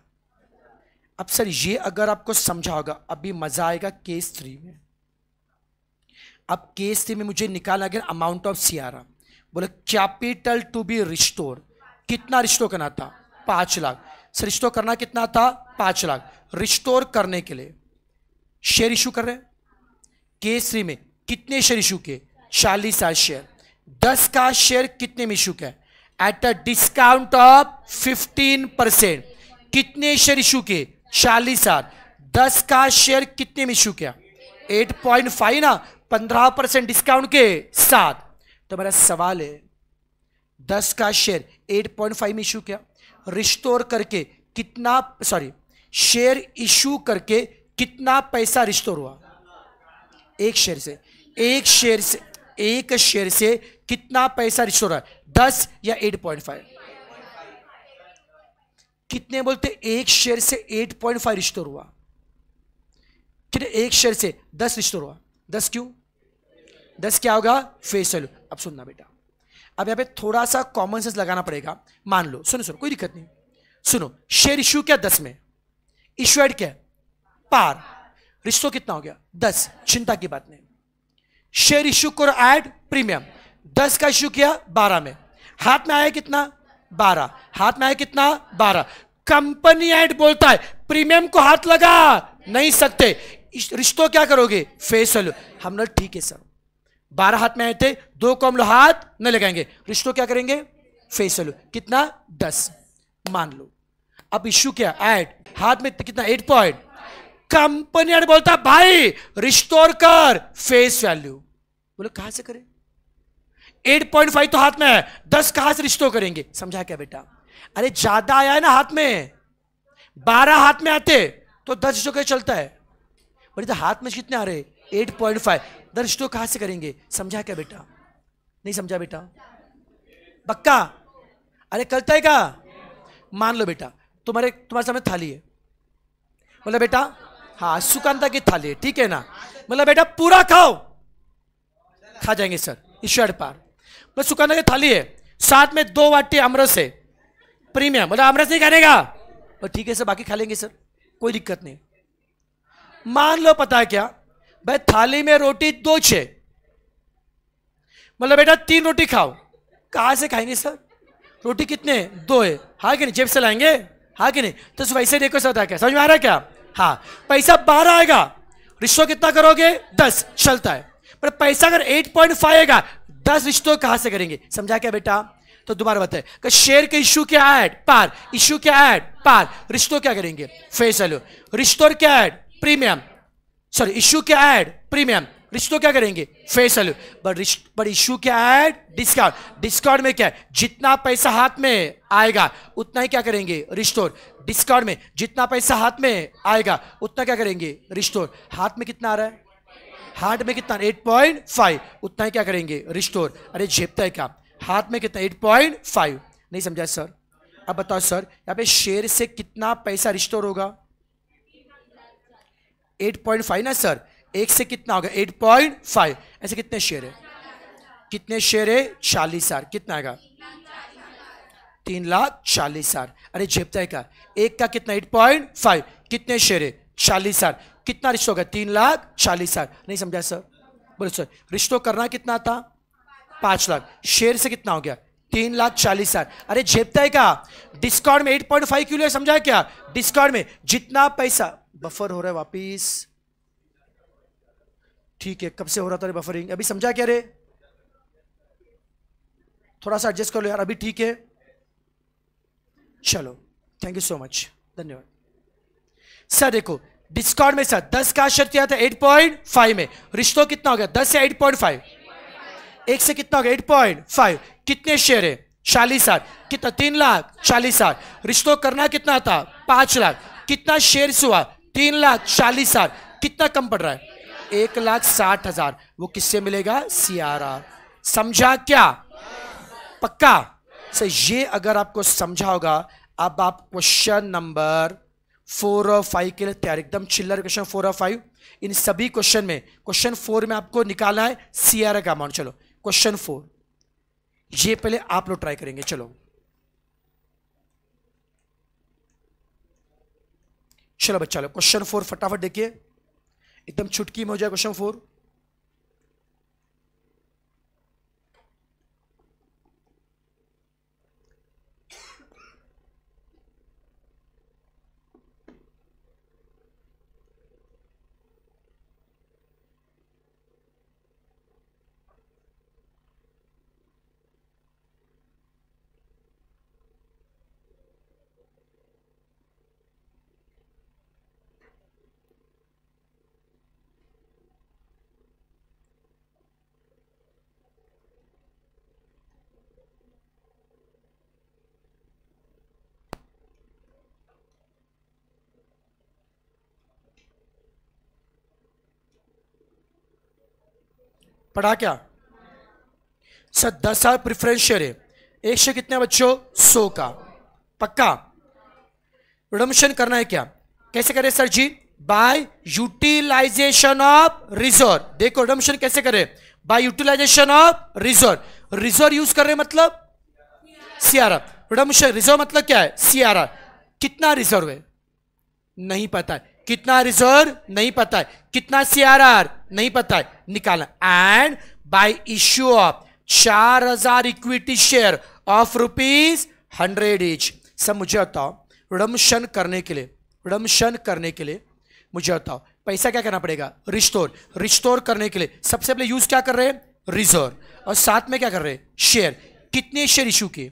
अब सर ये अगर आपको समझा होगा अभी मजा आएगा केस थ्री में अब केस थ्री में मुझे निकाला गया अमाउंट ऑफ सीआरआर बोले कैपिटल टू बी रिस्टोर कितना रिस्टोर करना था पांच लाख सर रिस्टोर करना कितना था पांच लाख रिस्टोर करने के लिए शेयर इशू कर रहे हैं केसरी में कितने शेयर इशू किए चालीस हजार शेयर दस का शेयर कितने में इशू किया at a discount of fifteen percent कितने शेयर इशू किए चालीस हजार दस का शेयर कितने में इशू किया एट पॉइंट फाइव ना पंद्रह परसेंट डिस्काउंट के साथ तो मेरा सवाल है दस का शेयर एट पॉइंट फाइव में इशू किया रिस्टोर करके कितना सॉरी शेयर इशू करके कितना पैसा रिस्टोर हुआ एक शेयर से एक शेयर से एक शेयर से कितना पैसा रिश्त हो रहा है दस या एट पॉइंट फाइव कितने बोलते एक शेयर से एट पॉइंट फाइव रिश्त तो हुआ कितने एक शेयर से दस रिश्त तो हुआ दस क्यों दस क्या होगा फेस वैल्यू अब सुनना बेटा अब यहां पे थोड़ा सा कॉमन सेंस लगाना पड़ेगा मान लो सुनो सुनो कोई दिक्कत नहीं सुनो शेयर इश्यू क्या दस में इश्यू एड क्या पार रिश्तों कितना हो गया दस चिंता की बात नहीं शेयर इश्यू करो एड प्रीमियम दस का इश्यू किया बारह में हाथ में आया कितना बारह हाथ में आया कितना बारह कंपनी एड बोलता है प्रीमियम को हाथ लगा नहीं सकते रिश्तों क्या करोगे फेसल हम लोग ठीक है सर बारह हाथ में आए थे दो को हम लोग हाथ न लगाएंगे रिश्तों क्या करेंगे फेसल कितना दस मान लो अब इश्यू क्या एड हाथ में कितना एट पॉइंट कंपनी ने बोलता भाई रिस्टोर कर फेस वैल्यू बोले कहां से करें 8.5 तो हाथ में है 10 कहां से रिस्टोर करेंगे समझा क्या बेटा अरे ज्यादा आया है ना हाथ में 12 हाथ में आते तो 10 रिस्टोर कैसे चलता है बोले तो हाथ में कितने आ रहे 8.5 पॉइंट फाइव रिस्टोर कहां से करेंगे समझा क्या बेटा नहीं समझा बेटा पक्का अरे कल है का मान लो बेटा तुम्हारे तुम्हारे सामने थाली है बोला बेटा हाँ सुकांता की थाली ठीक है ना मतलब बेटा पूरा खाओ खा जाएंगे सर ईश्वर पार मतलब सुकांता की थाली है साथ में दो वाटी अमरस है प्रीमियम मतलब अमरस नहीं खाने का और ठीक है सर बाकी खा लेंगे सर कोई दिक्कत नहीं मान लो पता है क्या भाई थाली में रोटी दो छे मतलब बेटा तीन रोटी खाओ कहाँ से खाएंगे सर रोटी कितने दो है हाँ कि नहीं जेब से लाएंगे हाँ कि नहीं तो वैसे देखो सर क्या समझ में आ रहा है क्या हाँ पैसा बारह आएगा रिश्तों कितना करोगे दस चलता है पर पैसा अगर एट पॉइंट फाइव आएगा दस रिश्तों कहां से करेंगे समझा क्या बेटा तो दोबारा बताए कि शेयर के इश्यू क्या ऐड पार इश्यू क्या ऐड पार रिश्तों क्या करेंगे फेस एलो रिश्तों क्या ऐड प्रीमियम सॉरी इश्यू क्या ऐड प्रीमियम रिश्तों क्या करेंगे फेयर वैल्यू बट पर इश्यू क्या है डिस्काउंट डिस्काउंट में क्या है जितना पैसा हाथ में आएगा उतना ही क्या करेंगे रिस्टोर डिस्काउंट में जितना पैसा हाथ में आएगा उतना क्या करेंगे रिस्टोर हाथ में कितना आ रहा है हाथ में कितना एट पॉइंट फाइव उतना ही क्या करेंगे रिस्टोर अरे झेपता है क्या हाथ में कितना एट पॉइंट फाइव नहीं समझा सर अब बताओ सर यहाँ पे शेयर से कितना पैसा रिस्टोर होगा एट पॉइंट फाइव ना सर एक से कितना होगा एट पॉइंट फाइव ऐसे कितने शेयर है कितने शेयर है चालीस हजार कितना आएगा तीन लाख चालीस हजार अरे झेपता का एक का कितना एट पॉइंट फाइव कितने शेयर है चालीस हजार कितना रिश्ता होगा तीन लाख चालीस हजार नहीं समझा सर बोलो सर रिश्तों करना कितना था पाँच लाख शेयर से कितना हो गया तीन लाख चालीस हजार अरे झेपता है क्या डिस्काउंट में एट पॉइंट फाइव क्यों समझा क्या डिस्काउंट में जितना पैसा बफर हो रहा है वापिस ठीक है कब से हो रहा था रे बफरिंग अभी समझा क्या रे थोड़ा सा एडजस्ट कर लो यार अभी ठीक है चलो थैंक यू सो मच धन्यवाद सर देखो डिस्काउंट में सर दस का शर्त किया था एट पॉइंट फाइव में रिश्तों कितना हो गया दस से एट पॉइंट फाइव एक से कितना हो गया एट पॉइंट फाइव कितने शेयर है चालीस हजार कितना तीन लाख चालीस हजार रिश्तों करना कितना था पांच लाख कितना शेयर हुआ तीन लाख चालीस हजार कितना कम पड़ रहा है एक लाख साठ हजार वो किससे मिलेगा सी आर आर समझा क्या पक्का सर ये अगर आपको समझा होगा अब आप क्वेश्चन नंबर फोर और फाइव के लिए तैयार एकदम चिल्लर क्वेश्चन फोर और फाइव इन सभी क्वेश्चन में क्वेश्चन फोर में आपको निकालना है सी आर का अमाउंट चलो क्वेश्चन फोर ये पहले आप लोग ट्राई करेंगे चलो चलो बच्चा लो क्वेश्चन फोर फटाफट देखिए एकदम छुटकी में हो जाए क्वेश्चन फोर पढ़ा क्या सर दस साल प्रिफरेंस शेयर है एक शेयर कितने बच्चों सौ का पक्का प्रोडमशन करना है क्या कैसे करें सर जी बाय यूटिलाइजेशन ऑफ रिजोर्ट देखो रिडम्शन कैसे करें by utilization of reserve reserve use कर रहे मतलब सीआरआर रिडम्शन रिजर्व मतलब क्या है सीआरआर कितना रिजर्व है नहीं पता है कितना रिजर्व नहीं पता है कितना सीआरआर नहीं पता है निकालना एंड बाय इश्यू ऑफ चार हजार equity share of rupees hundred each सब मुझे बताओ रमशन करने के लिए रमशन करने के लिए मुझे बताओ पैसा क्या करना पड़ेगा रिस्टोर रिस्टोर करने के लिए सबसे पहले यूज क्या कर रहे हैं रिजर्व और साथ में क्या कर रहे हैं शेयर कितने शेयर इशू किए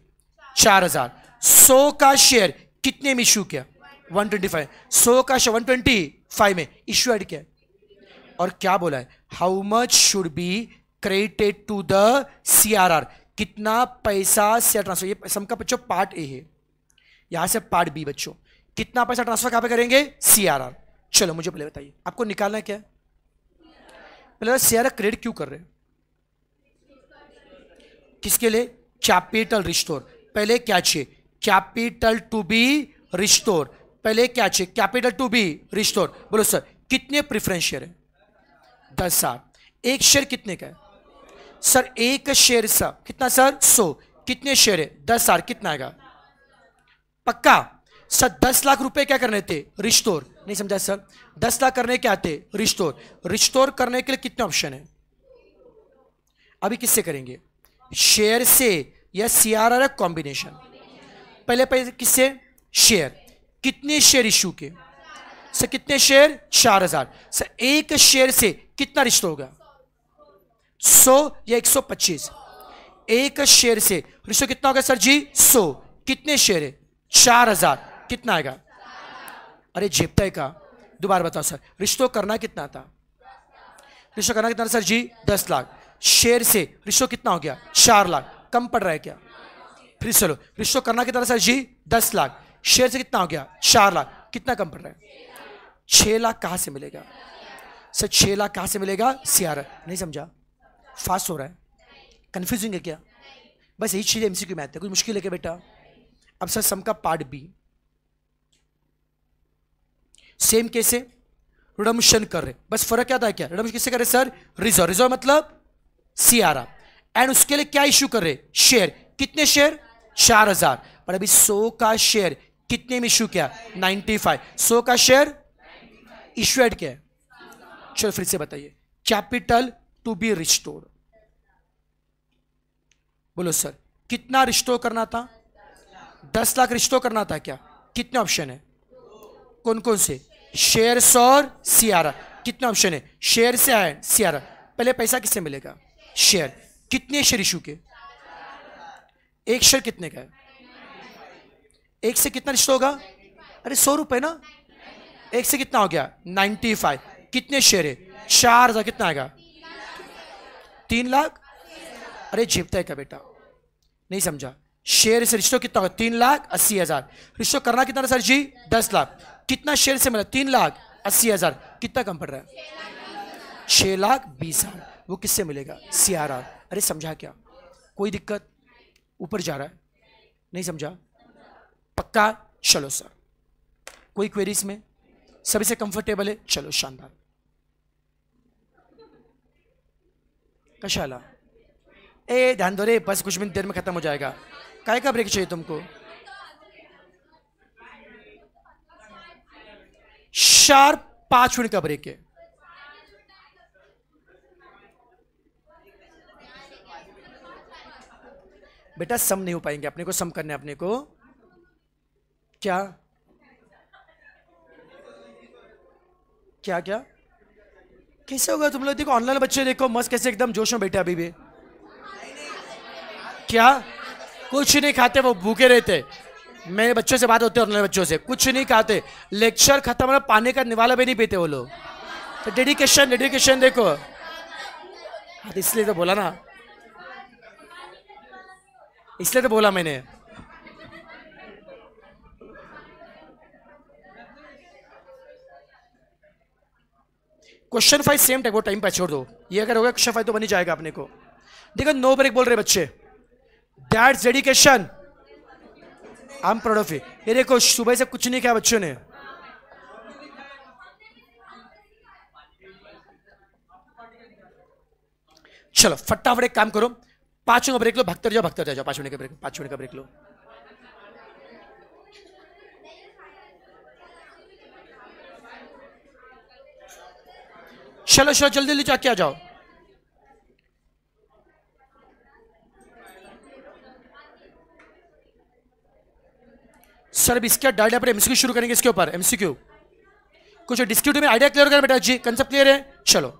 चार हजार सौ का शेयर कितने में इशू किया वन ट्वेंटी फाइव सो का वन ट्वेंटी फाइव में इश्यू एड किया और क्या बोला है how much should be credited to the C R R कितना पैसा सी ट्रांसफर ये सम का बच्चों पार्ट ए है यहां से पार्ट बी बच्चों कितना पैसा ट्रांसफर कहां पे करेंगे सी आर आर चलो मुझे पहले बताइए आपको निकालना क्या पहले सी आर आर क्रेडिट क्यों कर रहे हैं किसके लिए कैपिटल रिस्टोर पहले क्या चाहिए कैपिटल टू बी रिस्टोर पहले क्या चाहिए कैपिटल टू बी रिस्टोर बोलो सर कितने प्रिफरेंस शेयर है दस साहब एक शेयर कितने का है सर एक शेयर सा कितना सर सो कितने शेयर है दस सार कितना आएगा पक्का सर दस लाख रुपए क्या करने थे रिस्टोर नहीं समझा सर दस लाख करने के आते रिस्टोर रिस्टोर करने के लिए कितने ऑप्शन है अभी किससे करेंगे शेयर से या सीआरआर कॉम्बिनेशन पहले पहले किससे शेयर कितने शेयर इशू के सर कितने शेयर चार हजार सर एक शेयर से कितना रिश्ता होगा सौ या एक सौ पच्चीस एक शेयर से रिश्ता कितना होगा सर जी सौ कितने शेयर है चार हजार कितना आएगा अरे जेपते का दोबारा बताओ सर रिश्तों करना कितना था रिश्तों करना कितना सर जी दस लाख शेयर से रिश्तों कितना हो गया चार लाख कम पड़ रहा है क्या फिर चलो रिश्तों करना कितना सर जी दस लाख शेयर से कितना हो गया चार लाख कितना कम पड़ रहा है छह लाख कहाँ से मिलेगा सर छह लाख कहाँ से मिलेगा सीआर नहीं समझा फास्ट हो रहा है कन्फ्यूजिंग है क्या बस यही चीज़ एमसीक्यू में आते हैं कुछ मुश्किल है क्या बेटा अब सर सम का पार्ट बी सेम कैसे रिडम्शन कर रहे बस फर्क क्या था क्या रिडम्शन किससे कर रहे सर रिजर्व रिजर्व मतलब सियारा एंड उसके लिए क्या इश्यू कर रहे शेयर कितने शेयर चार हजार पर अभी सो का शेयर कितने में इशू किया 95 सो का शेयर इश्यूड एड चलो फिर से बताइए कैपिटल टू बी रिस्टोर बोलो सर कितना रिस्टोर करना था दस लाख रिस्टोर करना था क्या कितने ऑप्शन है कौन कौन से शेयर और सियारा कितने ऑप्शन है शेयर से आए सियारा पहले पैसा किससे मिलेगा शेयर कितने शेयर इशू के एक शेयर कितने का है एक से कितना रिश्ता होगा अरे सौ रुपए ना एक से कितना हो गया नाइन्टी फाइव कितने शेयर है चार हजार कितना आएगा तीन लाख अरे झिपता है क्या बेटा नहीं समझा शेयर से रिश्तों कितना होगा तीन लाख अस्सी हजार रिश्तों करना कितना सर जी दस लाख कितना शेयर से मिला तीन लाख अस्सी हजार कितना कम पड़ रहा है छह लाख बीस हजार वो किससे मिलेगा सी अरे समझा क्या कोई दिक्कत ऊपर जा रहा है नहीं समझा पक्का चलो सर कोई क्वेरी में सभी से कंफर्टेबल है चलो शानदार कशाला ए ध्यान दो रे बस कुछ मिनट देर में खत्म हो जाएगा काय का ब्रेक चाहिए तुमको चार पांच मिनट का ब्रेक है बेटा सम नहीं हो पाएंगे अपने को सम करने अपने को क्या क्या क्या कैसे होगा तुम लोग देखो ऑनलाइन बच्चे देखो मस्त कैसे एकदम जोश में बैठे अभी भी क्या कुछ नहीं खाते वो भूखे रहते मेरे बच्चों से बात होती है ऑनलाइन बच्चों से कुछ नहीं खाते लेक्चर खत्म होना मतलब पानी का निवाला भी नहीं पीते वो लोग तो डेडिकेशन डेडिकेशन देखो हाँ, तो इसलिए तो बोला ना इसलिए तो बोला मैंने क्वेश्चन फाइव सेम टाइप वो टाइम पर छोड़ दो ये अगर होगा क्वेश्चन फाइव तो बनी जाएगा अपने को देखो नो ब्रेक बोल रहे बच्चे that's dedication I am proud of ये देखो सुबह से कुछ नहीं किया बच्चों ने चलो फटाफट एक काम करो पांच मिनट का ब्रेक लो भक्त जाओ भक्तर जाओ पांच मिनट का ब्रेक पांच मिनट का ब्रेक लो चलो चलो जल्दी जल्दी चाके आ जाओ सर अब इसके डाटा पर एमसीक्यू शुरू करेंगे इसके ऊपर एमसीक्यू कुछ डिस्क्यूटिव में आइडिया क्लियर कर बेटा जी कंसेप्ट क्लियर है चलो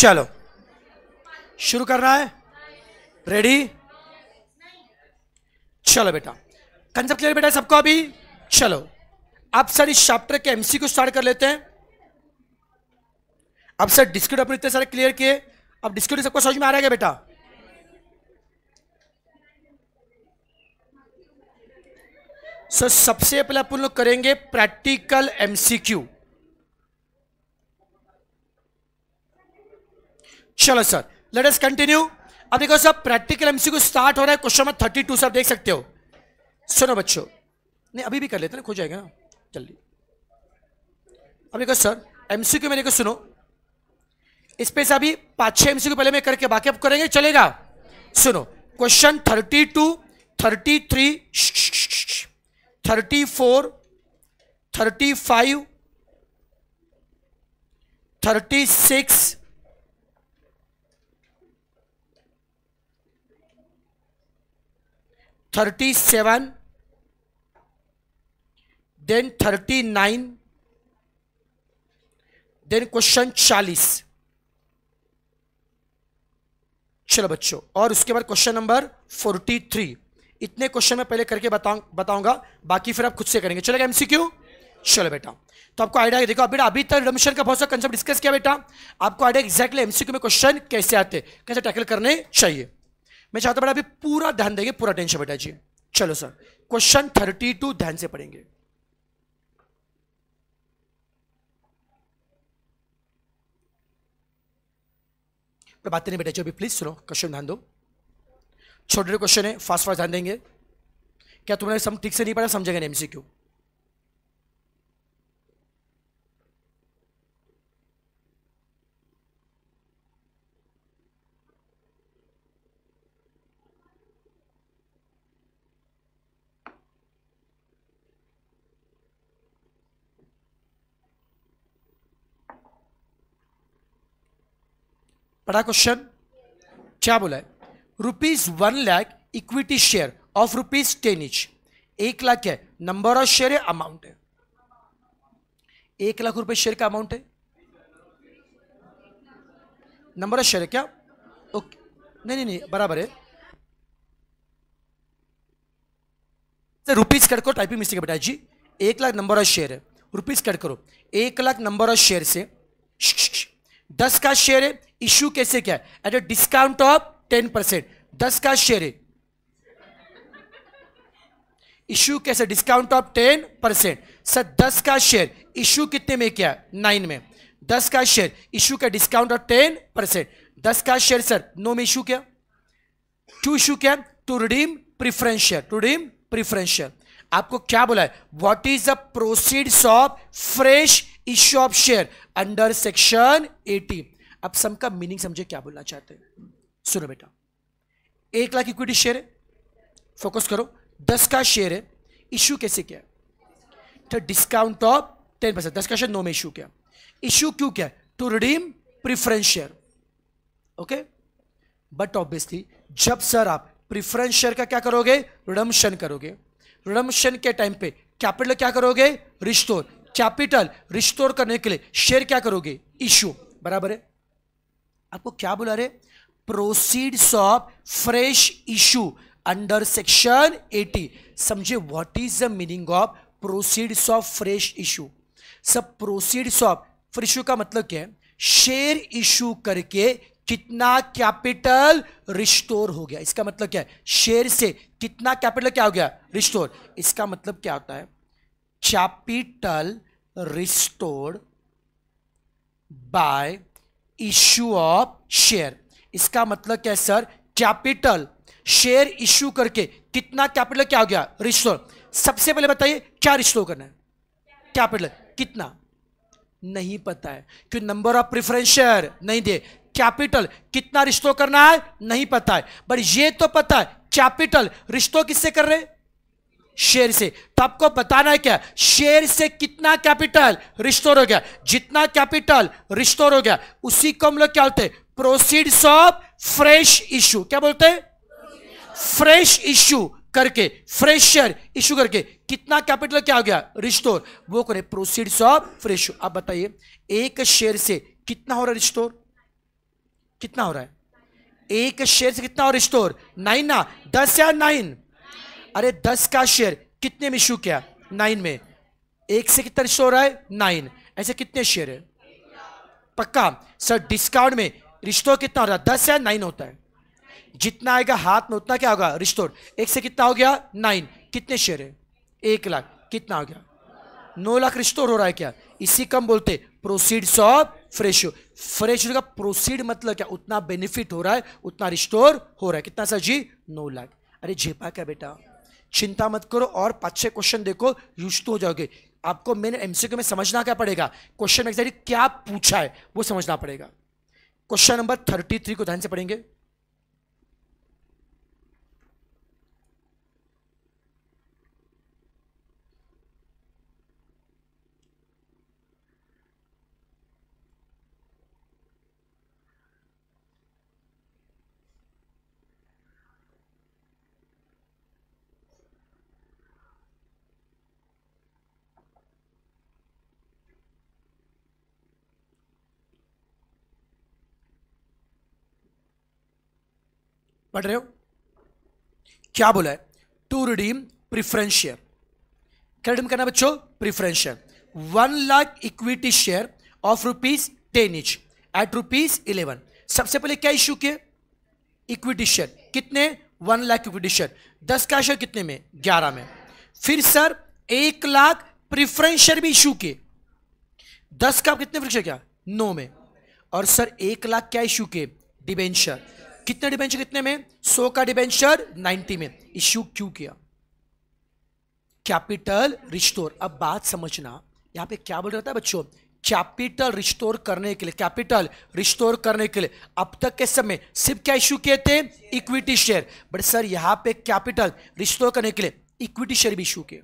चलो शुरू कर रहा है रेडी चलो बेटा कंसेप्ट क्लियर बेटा सबको अभी चलो अब सर इस चैप्टर के एमसी को स्टार्ट कर लेते हैं अब सर डिस्क्यूट अपने इतने सारे क्लियर किए अब डिस्क्यूट सबको समझ में आ रहा है बेटा सर सबसे पहले अपन लोग करेंगे प्रैक्टिकल एमसीक्यू चलो सर लेट अस कंटिन्यू अब देखो सर प्रैक्टिकल एमसीक्यू स्टार्ट हो रहा है question number thirty two sir देख सकते हो सुनो बच्चों नहीं अभी भी कर लेते ना खो जाएगा ना जल्दी अब देखो सर एमसीक्यू में देखो सुनो इस पे से अभी पांच छह एमसीक्यू पहले मैं करके बाकी आप करेंगे चलेगा सुनो question thirty two thirty three thirty four thirty five thirty six thirty seven then thirty nine then question चालीस चलो बच्चों और उसके बाद क्वेश्चन नंबर फोर्टी थ्री इतने क्वेश्चन मैं पहले करके बताऊं बताऊंगा बाकी फिर आप खुद से करेंगे चलेगा एमसीक्यू चलो बेटा तो आपको आइडिया देखो अभी अभी तक रमिशन का बहुत सारा कंसेप्ट डिस्कस किया बेटा आपको आइडिया एग्जैक्टली एमसीक्यू में क्वेश्चन कैसे आते कैसे टैकल करने चाहिए मैं चाहता हूँ अभी पूरा ध्यान देंगे पूरा टेंशन बेटा जी चलो सर क्वेश्चन थर्टी टू ध्यान से पढ़ेंगे बातें नहीं बेटा जी अभी प्लीज सुनो क्वेश्चन ध्यान दो छोटे छोटे क्वेश्चन है फास्ट फास्ट ध्यान देंगे क्या तुमने सम ठीक से नहीं पढ़ा समझेंगे एमसीक्यू पढ़ा क्वेश्चन क्या बोला है rupees one lakh equity share of rupees ten each एक लाख है नंबर ऑफ शेयर है अमाउंट है एक लाख रुपए शेयर का अमाउंट है नंबर ऑफ शेयर है क्या ओके नहीं नहीं नहीं बराबर है रुपीज कट करो टाइपिंग मिस्टेक बेटा जी एक लाख नंबर ऑफ शेयर है रुपीज कट करो एक लाख नंबर ऑफ शेयर से दस का शेयर है इश्यू कैसे क्या है at a discount of ten percent दस का शेयर है इश्यू कैसे discount of ten percent sir दस का शेयर इश्यू कितने में क्या नाइन में दस का शेयर इश्यू का डिस्काउंट ऑफ टेन परसेंट दस का शेयर सर नो में इशू क्या टू इशू क्या to redeem preference share to redeem preference share आपको क्या बोला है what is the proceeds of fresh issue of share under section 80 अब सम का मीनिंग समझे क्या बोलना चाहते हैं सुनो बेटा एक लाख इक्विटी शेयर है फोकस करो दस का शेयर है इश्यू कैसे क्या तो डिस्काउंट ऑफ टेन परसेंट दस का शेयर नो में इश्यू क्या इश्यू क्यों क्या to redeem preference share okay but obviously जब सर आप प्रिफरेंस शेयर का क्या करोगे रिडम्शन करोगे रिडम्शन के टाइम पे कैपिटल क्या करोगे रिस्टोर कैपिटल रिस्टोर करने के लिए शेयर क्या करोगे इश्यू बराबर है आपको क्या बोला रहे proceeds of fresh issue under section 80 समझे what is the meaning of proceeds of fresh issue सब प्रोसीड्स ऑफ फ्रेश इशू का मतलब क्या है शेयर इशू करके कितना कैपिटल रिस्टोर हो गया इसका मतलब क्या है शेयर से कितना कैपिटल क्या हो गया रिस्टोर इसका मतलब क्या होता है capital restored by issue of share इसका मतलब क्या है सर कैपिटल शेयर इश्यू करके कितना कैपिटल क्या हो गया रिस्टोर सबसे पहले बताइए क्या रिस्टोर करना है कैपिटल कितना नहीं पता है क्यों नंबर ऑफ प्रिफरेंस शेयर नहीं दे कैपिटल कितना रिस्टोर करना है नहीं पता है बट ये तो पता है कैपिटल रिस्टोर किससे कर रहे हैं शेयर से तो आपको बताना है क्या शेयर से कितना कैपिटल रिस्टोर हो गया जितना कैपिटल रिस्टोर हो गया उसी को हम लोग क्या बोलते हैं प्रोसीड्स ऑफ फ्रेश इश्यू क्या बोलते हैं फ्रेश इश्यू करके फ्रेश शेयर इश्यू करके कितना कैपिटल क्या हो गया रिस्टोर वो करे प्रोसीड ऑफ फ्रेश आप बताइए एक शेयर से कितना हो रहा है रिस्टोर कितना हो रहा है एक शेयर से कितना हो रिस्टोर नाइन ना दस या नाइन अरे दस का शेयर कितने में इशू किया नाइन में एक से कितना रिश्ता हो रहा है नाइन ऐसे कितने शेयर है पक्का सर डिस्काउंट में रिश्तों कितना हो रहा है दस या नाइन होता है जितना आएगा हाथ में उतना क्या होगा रिश्तों एक से कितना हो गया नाइन कितने शेयर है एक लाख कितना हो गया नौ लाख रिश्तों हो रहा है क्या इसी कम बोलते प्रोसीड्स ऑफ फ्रेशो फ्रेश का प्रोसीड मतलब क्या उतना बेनिफिट हो रहा है उतना रिस्टोर हो रहा है कितना सर जी नौ लाख अरे झेपा क्या बेटा चिंता मत करो और पाँच छः क्वेश्चन देखो यूज तो हो जाओगे आपको मेन एमसीक्यू में समझना क्या पड़ेगा क्वेश्चन एग्जैक्टली क्या पूछा है वो समझना पड़ेगा क्वेश्चन नंबर थर्टी थ्री को ध्यान से पढ़ेंगे पढ़ रहे हो क्या बोला है टू रिडीम प्रिफरेंस शेयर क्या रिडीम करना बच्चों preference share one lakh equity share of rupees ten each at rupees eleven सबसे पहले क्या इश्यू किए इक्विटी शेयर कितने वन लाख इक्विटी शेयर दस का शेयर कितने में ग्यारह में फिर सर एक लाख प्रिफरेंस शेयर भी इशू किए दस का कितने प्रिफरेंस क्या नौ में और सर एक लाख क्या इशू किए डिबेंचर कितने डिबेंचर कितने में सौ का डिबेंचर 90 में इश्यू क्यों किया कैपिटल रिस्टोर अब बात समझना यहां पे क्या बोल रहा था बच्चों कैपिटल रिस्टोर करने के लिए कैपिटल रिस्टोर करने के लिए अब तक के समय सिर्फ क्या इश्यू किए थे इक्विटी शेयर बट सर यहां पे कैपिटल रिस्टोर करने के लिए इक्विटी शेयर भी इशू किए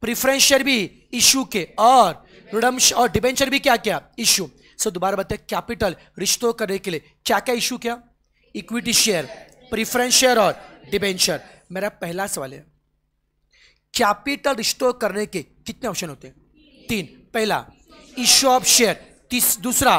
प्रिफरेंस शेयर भी इशू के और रिडम्स और डिबेंचर भी क्या क्या इश्यू सर दोबारा बताए कैपिटल रिस्टोर करने के लिए क्या क्या इश्यू किया इक्विटी शेयर प्रिफरेंस शेयर और डिबेंचर मेरा पहला सवाल है कैपिटल रिस्टोर करने के कितने ऑप्शन होते हैं तीन पहला इश्यू ऑफ शेयर दूसरा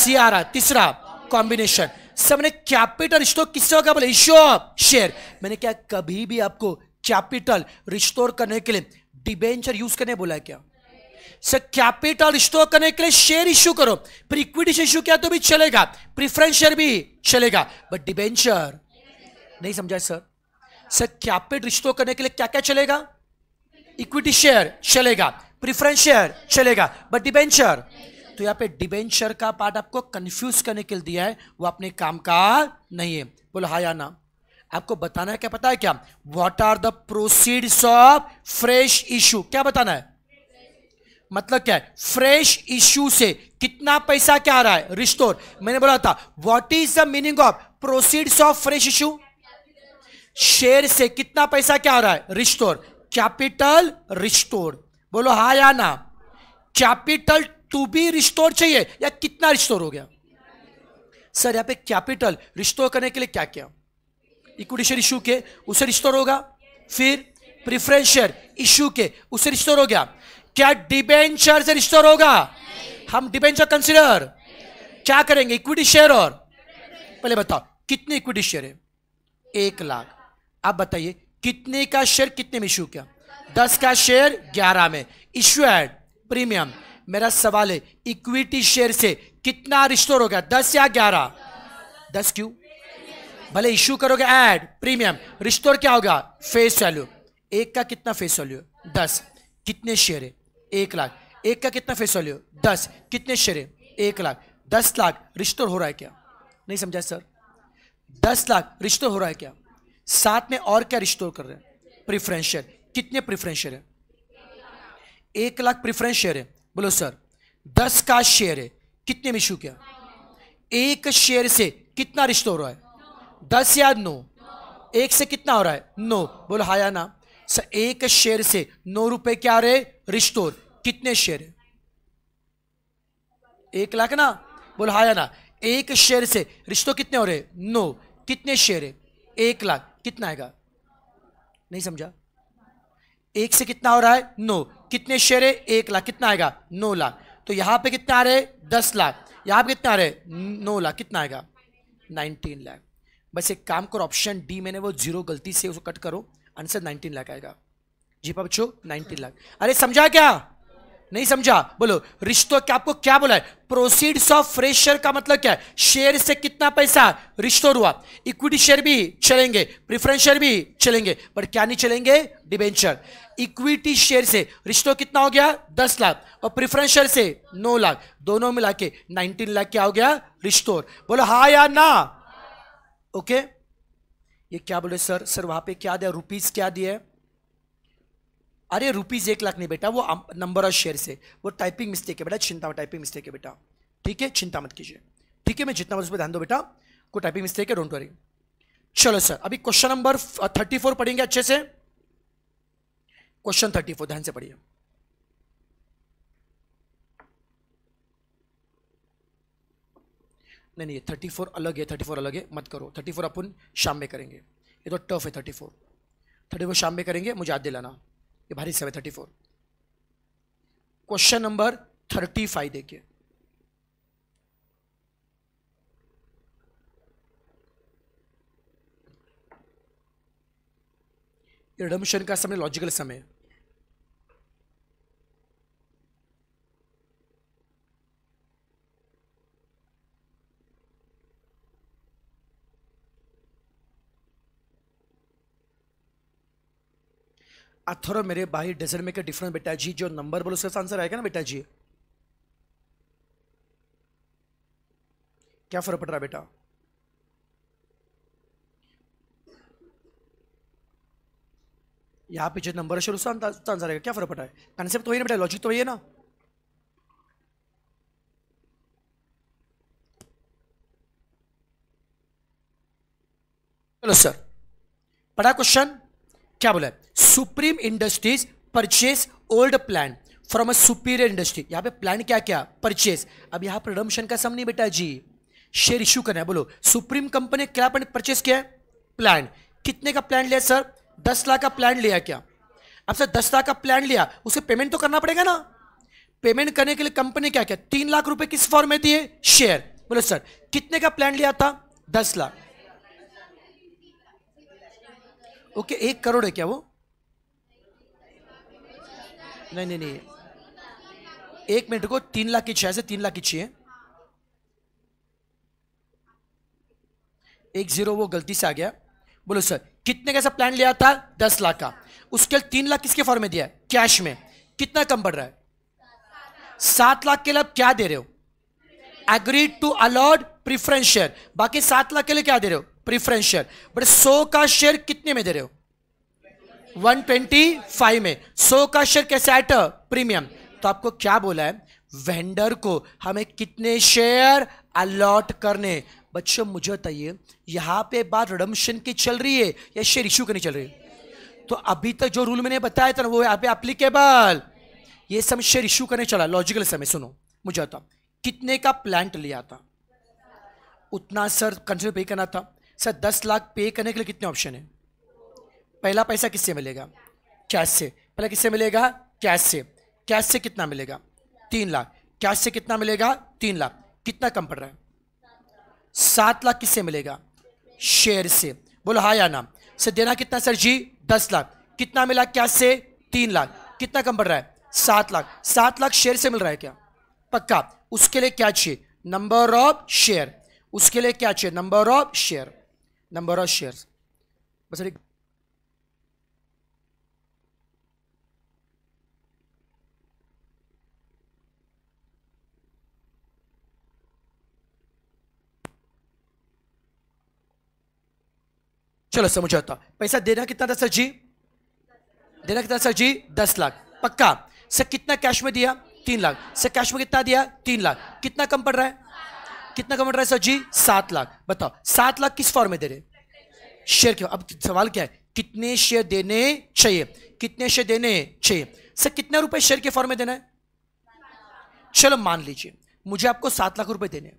सियारा तीसरा कॉम्बिनेशन सबने कैपिटल रिस्टोर किससे होगा बोले इश्यू ऑफ शेयर मैंने क्या कभी भी आपको कैपिटल रिस्टोर करने के लिए डिबेंचर यूज करने बोला क्या सर कैपिटल स्टोर करने के लिए शेयर इश्यू करो फिर इक्विटी से इश्यू किया तो भी चलेगा प्रिफरेंस शेयर भी चलेगा बट डिबेंचर नहीं समझा सर सर कैपिटल स्टोर करने के लिए क्या क्या चलेगा इक्विटी शेयर चलेगा प्रिफरेंस शेयर चलेगा बट डिबेंचर तो यहाँ पे डिबेंचर का पार्ट आपको कंफ्यूज करने के लिए दिया है वो अपने काम का नहीं है बोलो हा या ना आपको बताना है क्या पता है क्या what are the proceeds of fresh issue क्या बताना है मतलब क्या है फ्रेश इश्यू से कितना पैसा क्या आ रहा है रिस्टोर मैंने बोला था what is the meaning of proceeds of fresh issue share से कितना पैसा क्या आ रहा है रिस्टोर कैपिटल रिस्टोर बोलो हा या ना कैपिटल टू बी रिस्टोर चाहिए या कितना रिस्टोर हो गया सर यहां पे कैपिटल रिस्टोर करने के लिए क्या क्या इक्विटी इश्यू के उसे रिस्टोर होगा फिर प्रिफरेंस शेयर इश्यू के उसे रिस्टोर हो गया क्या डिबेंचर से रिस्टोर होगा हम डिबेंचर कंसिडर क्या करेंगे इक्विटी शेयर और पहले बताओ कितने इक्विटी शेयर है एक लाख आप बताइए कितने का शेयर कितने में इशू किया दस का शेयर ग्यारह में इश्यू एड प्रीमियम मेरा सवाल है इक्विटी शेयर से कितना रिस्टोर हो गया दस या ग्यारह दस क्यों भले इश्यू करोगे एड प्रीमियम रिस्टोर क्या होगा फेस वैल्यू एक का कितना फेस वैल्यू दस कितने शेयर है एक लाख एक का कितना फैसला वैल्यू दस कितने शेयर है एक लाख दस लाख रिश्तोर हो रहा है क्या नहीं समझा सर दस लाख रिश्तों हो रहा है क्या साथ में और क्या रिश्तोर कर रहे हैं प्रिफरेंस शेयर कितने प्रिफरेंस शेयर है एक लाख प्रिफरेंस शेयर है बोलो सर दस का शेयर है कितने में इशू किया एक शेयर से कितना रिश्ता हो रहा है दस या नो एक से कितना हो रहा है नो बोलो हाया ना सर एक शेयर से नौ रुपए क्या रहे रिस्टोर कितने शेयर एक लाख ना बोल हाया ना एक शेयर से रिश्तों कितने हो रहे नो कितने शेयर है एक लाख कितना आएगा नहीं समझा एक से कितना हो रहा है नो कितने शेयर है एक लाख कितना आएगा नौ लाख तो यहां पे कितना आ रहे दस लाख यहां पे कितना आ रहे नौ लाख कितना आएगा नाइनटीन लाख बस एक काम करो ऑप्शन डी मैंने वो जीरो गलती से उसको कट करो आंसर नाइनटीन लाख आएगा जी पापा छो नाइनटी लाख अरे समझा क्या नहीं समझा बोलो रिश्तों क्या आपको क्या बोला है प्रोसीड्स ऑफ फ्रेशर का मतलब क्या है शेयर से कितना पैसा रिश्तों हुआ इक्विटी शेयर भी चलेंगे प्रिफरेंस शेयर भी चलेंगे पर क्या नहीं चलेंगे डिबेंचर इक्विटी शेयर से रिश्तों कितना हो गया दस लाख और प्रिफरेंस शेयर से नौ लाख दोनों मिला के नाइनटीन लाख क्या हो गया रिश्तों बोलो हा या ना ओके ये क्या बोले सर सर वहां पे क्या दिया रुपीज क्या दिया है अरे रुपीज़ एक लाख नहीं बेटा वो नंबर ऑफ शेयर से वो टाइपिंग मिस्टेक है बेटा चिंता टाइपिंग मिस्टेक है बेटा ठीक है चिंता मत कीजिए ठीक है मैं जितना उस पर ध्यान दो बेटा को टाइपिंग मिस्टेक है डोंट वरी चलो सर अभी क्वेश्चन नंबर थर्टी फोर पढ़ेंगे अच्छे से क्वेश्चन थर्टी फोर ध्यान से पढ़िए नहीं नहीं थर्टी फोर अलग है थर्टी फोर अलग है मत करो थर्टी फोर अपन शाम में करेंगे ये तो टफ है थर्टी फोर थर्टी फोर शाम में करेंगे मुझे याद दिलाना ये भारी seven thirty four question number thirty five देखिए रिडम्शन का समय लॉजिकल समय है अथर मेरे भाई डजन में डिफरेंस बेटा जी जो नंबर बोलो उसका आंसर आएगा ना बेटा जी क्या फर्क पड़ रहा है बेटा यहाँ पे जो नंबर है उसका आंसर आएगा क्या फर्क पड़ा है कंसेप्ट तो वही ना बेटा लॉजिक तो वही है ना चलो तो सर पढ़ा क्वेश्चन क्या बोला Supreme Industries purchase old plan from a Superior Industry यहाँ पे प्लान क्या क्या परचेस अब यहाँ पर रमशन का सम नहीं बेटा जी शेयर इश्यू करना है बोलो सुप्रीम कंपनी क्या परचेस किया है प्लान कितने का प्लान लिया सर दस लाख का प्लान लिया क्या अब सर दस लाख का प्लान लिया उसे पेमेंट तो करना पड़ेगा ना पेमेंट करने के लिए कंपनी क्या क्या तीन लाख रुपए किस फॉर्म में दिए शेयर बोलो सर कितने का प्लान लिया था दस लाख ओके एक करोड़ है क्या वो नहीं नहीं नहीं एक मिनट को तीन लाख की छह से तीन लाख की छह एक जीरो वो गलती से आ गया बोलो सर कितने का ऐसा प्लान लिया था दस लाख का उसके लिए तीन लाख किसके फॉर्म में दिया है कैश में कितना कम पड़ रहा है सात लाख के लिए आप क्या दे रहे हो agreed to allot preference share बाकी सात लाख के लिए क्या दे रहे हो प्रिफरेंस शेयर बट सो का शेयर कितने में दे रहे हो 125 में सो का शेयर कैसे एट प्रीमियम तो आपको क्या बोला है वेंडर को हमें कितने शेयर अलॉट करने बच्चों मुझे बताइए यहां पे बात रिडम्शन की चल रही है या शेयर इश्यू करनी चल रही है तो अभी तक जो रूल मैंने बताया था वो यहाँ पे अप्लीकेबल ये सब शेयर इश्यू करने चला लॉजिकल समय सुनो मुझे बताओ कितने का प्लांट लिया था उतना सर कंसिडर पे करना था सर दस लाख पे करने के लिए कितने ऑप्शन है पहला पैसा किससे मिलेगा कैश से पहला किससे मिलेगा कैश से कैश से कितना मिलेगा तीन लाख कैश से कितना मिलेगा तीन लाख कितना कम पड़ रहा है सात लाख किससे मिलेगा शेयर से बोलो हाँ या ना सर देना कितना सर जी दस लाख कितना मिला कैश से तीन लाख कितना कम पड़ रहा है सात लाख सात लाख शेयर से मिल रहा है क्या पक्का उसके लिए क्या चाहिए नंबर ऑफ शेयर उसके लिए क्या चाहिए number of share number of shares बस एक चलो समझ आता पैसा देना कितना था सर जी देना कितना सर जी दस लाख पक्का सर कितना कैश में दिया तीन लाख सर कैश में कितना दिया तीन लाख कितना कम पड़ रहा है कितना कमेंट रहा है सर जी सात लाख बताओ सात लाख किस फॉर्म में दे रहे शेयर क्यों अब सवाल क्या है कितने शेयर देने चाहिए कितने शेयर देने चाहिए सर कितने रुपए शेयर के फॉर्म में देना है चलो मान लीजिए मुझे आपको सात लाख रुपए देने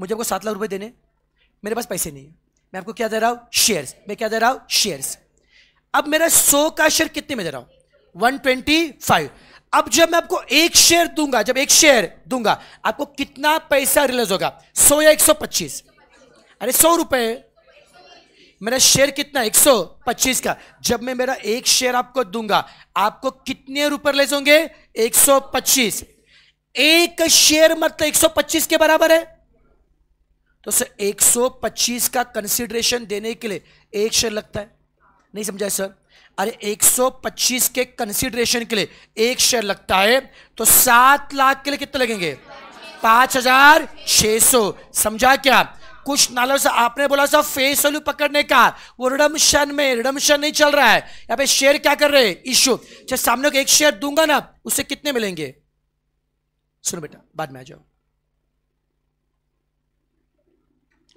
मुझे आपको सात लाख रुपए देने मेरे पास पैसे नहीं है मैं आपको क्या दे रहा हूँ शेयर्स मैं क्या दे रहा हूँ शेयर्स अब मेरा सौ का शेयर कितने में दे रहा हूँ वन ट्वेंटी फाइव अब जब मैं आपको एक शेयर दूंगा जब एक शेयर दूंगा आपको कितना पैसा रिलीज होगा सौ या एक सौ पच्चीस अरे सौ रुपए मेरा शेयर कितना एक सौ पच्चीस का जब मैं मेरा एक शेयर आपको दूंगा आपको कितने रुपए रिलीज होंगे एक सौ पच्चीस एक शेयर मतलब एक सौ पच्चीस के बराबर है तो सर एक सौ पच्चीस का कंसिडरेशन देने के लिए एक शेयर लगता है नहीं समझा सर अरे 125 के कंसिडरेशन के लिए एक शेयर लगता है तो सात लाख के लिए कितने लगेंगे पांच हजार छह सौ समझा क्या कुछ नालों से आपने बोला सा फेस वैल्यू पकड़ने का वो रिडम्शन में रिडम्शन नहीं चल रहा है यहाँ पे शेयर क्या कर रहे हैं इश्यू अच्छा, चाहे सामने को एक शेयर दूंगा ना उससे कितने मिलेंगे सुनो बेटा बाद में आ जाओ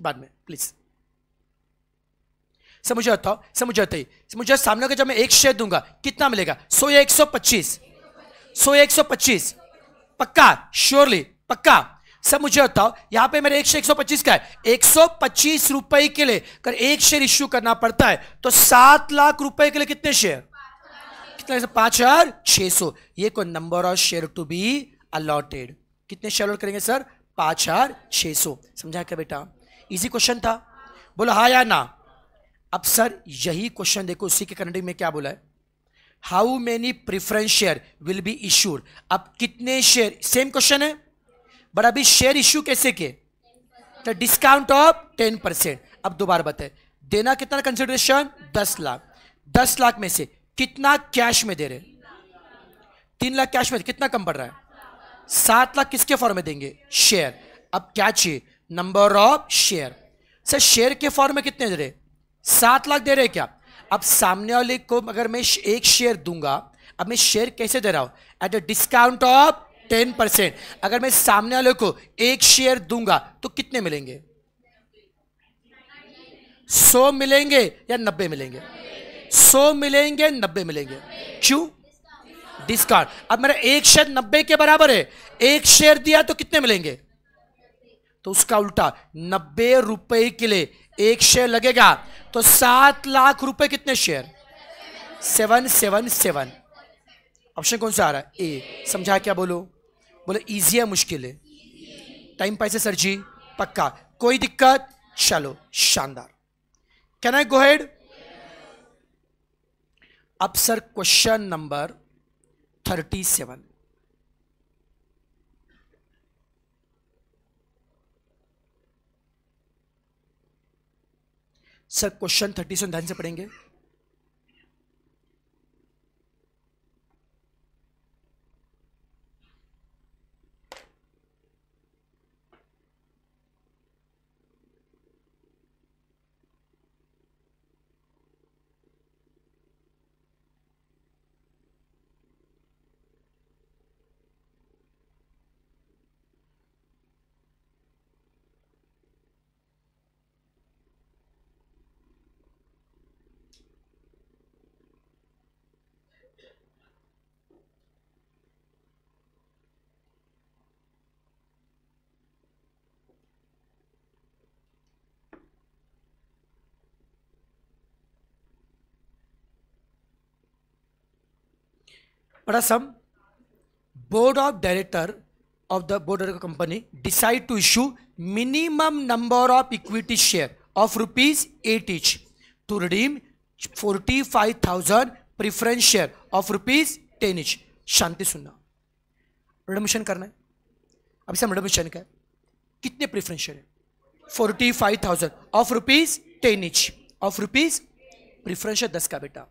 बाद में प्लीज बताओ समझौते मुझे सामने का जब मैं एक शेयर दूंगा कितना मिलेगा सो या एक सौ पच्चीस सो या एक सौ पच्चीस पक्का श्योरली पक्का सब मुझे बताओ तो? यहां पे मेरे एक शेयर एक सौ पच्चीस का है एक सौ पच्चीस रुपए के लिए अगर एक शेयर इश्यू करना पड़ता है तो सात लाख रुपए के लिए कितने शेयर कितना पांच हजार छह सौ ये कोई number of share to be allotted कितने शेयर अलॉट करेंगे सर पांच हजार छह सौ समझा क्या बेटा इजी क्वेश्चन था बोलो हा या ना अब सर यही क्वेश्चन देखो उसी के कनेक्टिंग में क्या बोला है how many preference share will be issued अब कितने शेयर सेम क्वेश्चन है बट अभी शेयर इश्यू कैसे किए तो डिस्काउंट ऑफ टेन परसेंट अब दोबारा बताए देना कितना कंसिडरेशन दस लाख दस लाख में से कितना कैश में दे रहे तीन लाख कैश में कितना कम पड़ रहा है सात लाख किसके फॉर्म में देंगे शेयर अब क्या चाहिए number of share sir share के फॉर्म में कितने दे रहे सात लाख दे रहे क्या अब सामने वाले को अगर मैं एक शेयर दूंगा अब मैं शेयर कैसे दे रहा हूं at a discount of ten percent अगर मैं सामने वाले को एक शेयर दूंगा तो कितने मिलेंगे सौ मिलेंगे या नब्बे मिलेंगे सौ मिलेंगे नब्बे मिलेंगे क्यों डिस्काउंट अब मेरा एक शेयर नब्बे के बराबर है एक शेयर दिया तो कितने मिलेंगे तो उसका उल्टा नब्बे रुपए के लिए एक शेयर लगेगा तो सात लाख रुपए कितने share seven seven seven option कौन सा आ रहा है ए समझा क्या बोलो बोले इजी है मुश्किल है टाइम पैसे सर जी पक्का कोई दिक्कत चलो शानदार कैन आई गो हेड अब sir question number thirty seven sir question thirty से ध्यान से पढ़ेंगे board of director of the board of company decide to issue minimum number of equity share of rupees eight each to redeem forty five thousand preference share of rupees ten each शांति सुनना redemption करना है अभी इसमें रेडमिशन का है कितने preference share है forty five thousand of rupees ten each of rupees preference share दस का बेटा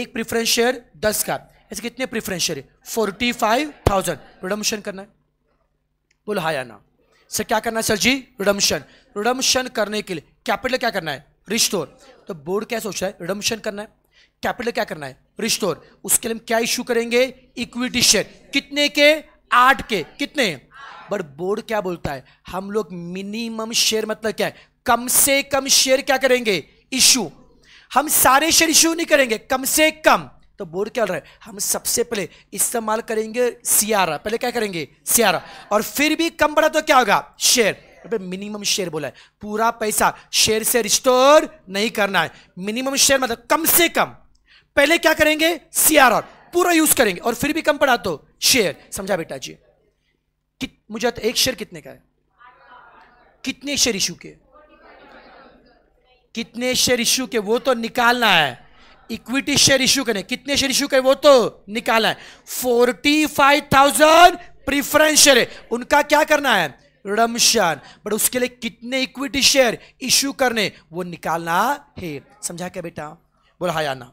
एक प्रिफरेंस शेयर दस का ऐसे कितने प्रिफरेंस शेयर है फोर्टी फाइव थाउजेंड रिडम्शन करना है बोल हाँ या ना सर क्या करना है सर जी रिडम्शन रिडम्शन करने के लिए कैपिटल क्या करना है रिस्टोर तो बोर्ड क्या सोच रहा है रिडम्शन करना है कैपिटल क्या करना है रिस्टोर उसके लिए हम क्या इश्यू करेंगे इक्विटी शेयर कितने के आठ के कितने बट बोर्ड क्या बोलता है हम लोग मिनिमम शेयर मतलब क्या है कम से कम शेयर क्या करेंगे इश्यू हम सारे शेयर इश्यू नहीं करेंगे कम से कम तो बोर्ड क्या रहा है हम सबसे पहले इस्तेमाल करेंगे सियारा पहले क्या करेंगे सियारा और फिर भी कम पड़ा तो क्या होगा शेयर मिनिमम शेयर बोला है पूरा पैसा शेयर से रिस्टोर नहीं करना है मिनिमम शेयर मतलब कम से कम पहले क्या करेंगे सीआरआर पूरा यूज करेंगे और फिर भी कम पड़ा तो शेयर समझा बेटा जी कित, मुझे तो एक शेयर कितने का है कितने शेयर इशू के कितने शेयर इशू के वो तो निकालना है इक्विटी शेयर इश्यू करें कितने शेयर इश्यू करें वो तो निकाला है forty five thousand preference share उनका क्या करना है रमशान बट उसके लिए कितने इक्विटी शेयर इश्यू करने वो निकालना है समझा क्या बेटा बोला हाँ ना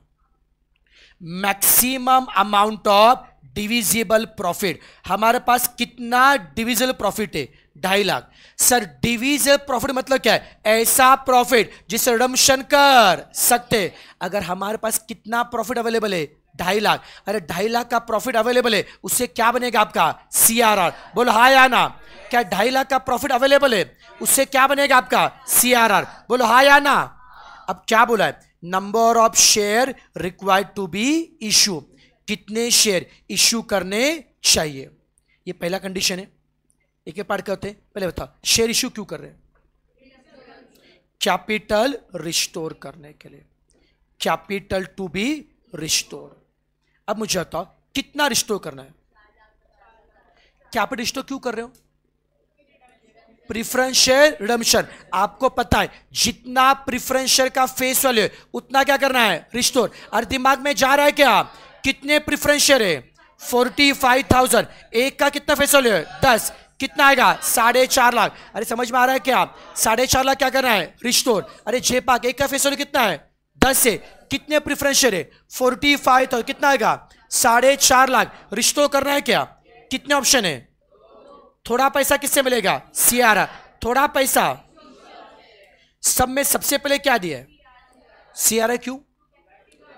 maximum amount of divisible profit हमारे पास कितना डिविजिबल प्रॉफिट है ढाई लाख सर डिवीज प्रॉफिट मतलब क्या है ऐसा प्रॉफिट जिसे रिडम्शन कर सकते अगर हमारे पास कितना प्रॉफिट अवेलेबल है ढाई लाख अरे ढाई लाख का प्रॉफिट अवेलेबल है उससे क्या बनेगा आपका सीआरआर बोलो हाँ या ना क्या ढाई लाख का प्रॉफिट अवेलेबल है उससे क्या बनेगा आपका सीआरआर बोलो हा या ना अब क्या बोला है number of share required to be issue कितने शेयर इशू करने चाहिए ये पहला कंडीशन है एक पार्ट करते हैं पहले बता शेयर इश्यू क्यों कर रहे हैं कैपिटल रिस्टोर करने के लिए कैपिटल टू बी रिस्टोर अब मुझे बताओ कितना रिस्टोर करना है कैपिटल रिस्टोर क्यों कर रहे हो प्रिफरेंस शेयर रिडम्शन आपको पता है जितना प्रिफरेंस शेयर का फेस वैल्यू उतना क्या करना है रिस्टोर और दिमाग में जा रहा है क्या कितने प्रिफरेंस शेयर है फोर्टी फाइव थाउजेंड एक का कितना फेस वैल्यू है दस कितना आएगा साढ़े चार लाख अरे समझ में आ रहा है क्या साढ़े चार लाख क्या करना है रिश्तोर अरे जेपाक एक का फेसोर कितना है दस से कितने प्रिफरेंस शेयर है फोर्टी फाइव थाउजेंड कितना आएगा साढ़े चार लाख रिश्तोर करना है क्या कितने ऑप्शन है थोड़ा पैसा किससे मिलेगा सी थोड़ा पैसा सब में सबसे पहले क्या दिया सी आर क्यू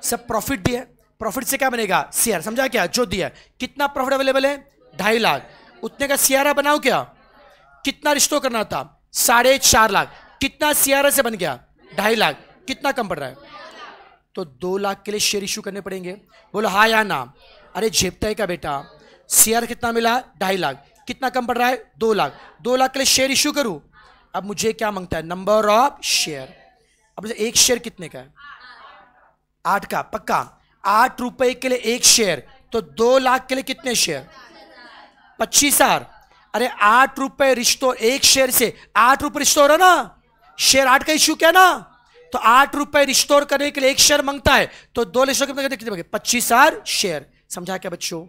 सब प्रॉफिट दिया प्रॉफिट से क्या बनेगा शेयर समझा क्या जो दिया कितना प्रॉफिट अवेलेबल है ढाई लाख उतने का सियारा बनाओ क्या कितना रिश्तों करना था साढ़े चार लाख कितना सियारा से बन गया ढाई लाख कितना कम पड़ रहा है तो दो लाख के लिए शेयर इशू करने पड़ेंगे बोलो हा या ना अरे झेपताई का बेटा शेयर कितना मिला ढाई लाख कितना कम पड़ रहा है दो लाख दो लाख के लिए शेयर इशू करूं अब मुझे क्या मांगता है नंबर ऑफ शेयर अब एक शेयर कितने का है आठ का पक्का आठ रुपए के लिए एक शेयर तो दो लाख के लिए कितने शेयर पच्चीस हजार अरे आठ रुपए रिश्तों एक शेयर से आठ रुपए रिश्तों ना शेयर आठ का इश्यू क्या ना तो आठ रुपए रिस्टोर करने के लिए एक शेयर मांगता है तो दो लेकर कितने पच्चीस हजार शेयर समझा क्या बच्चों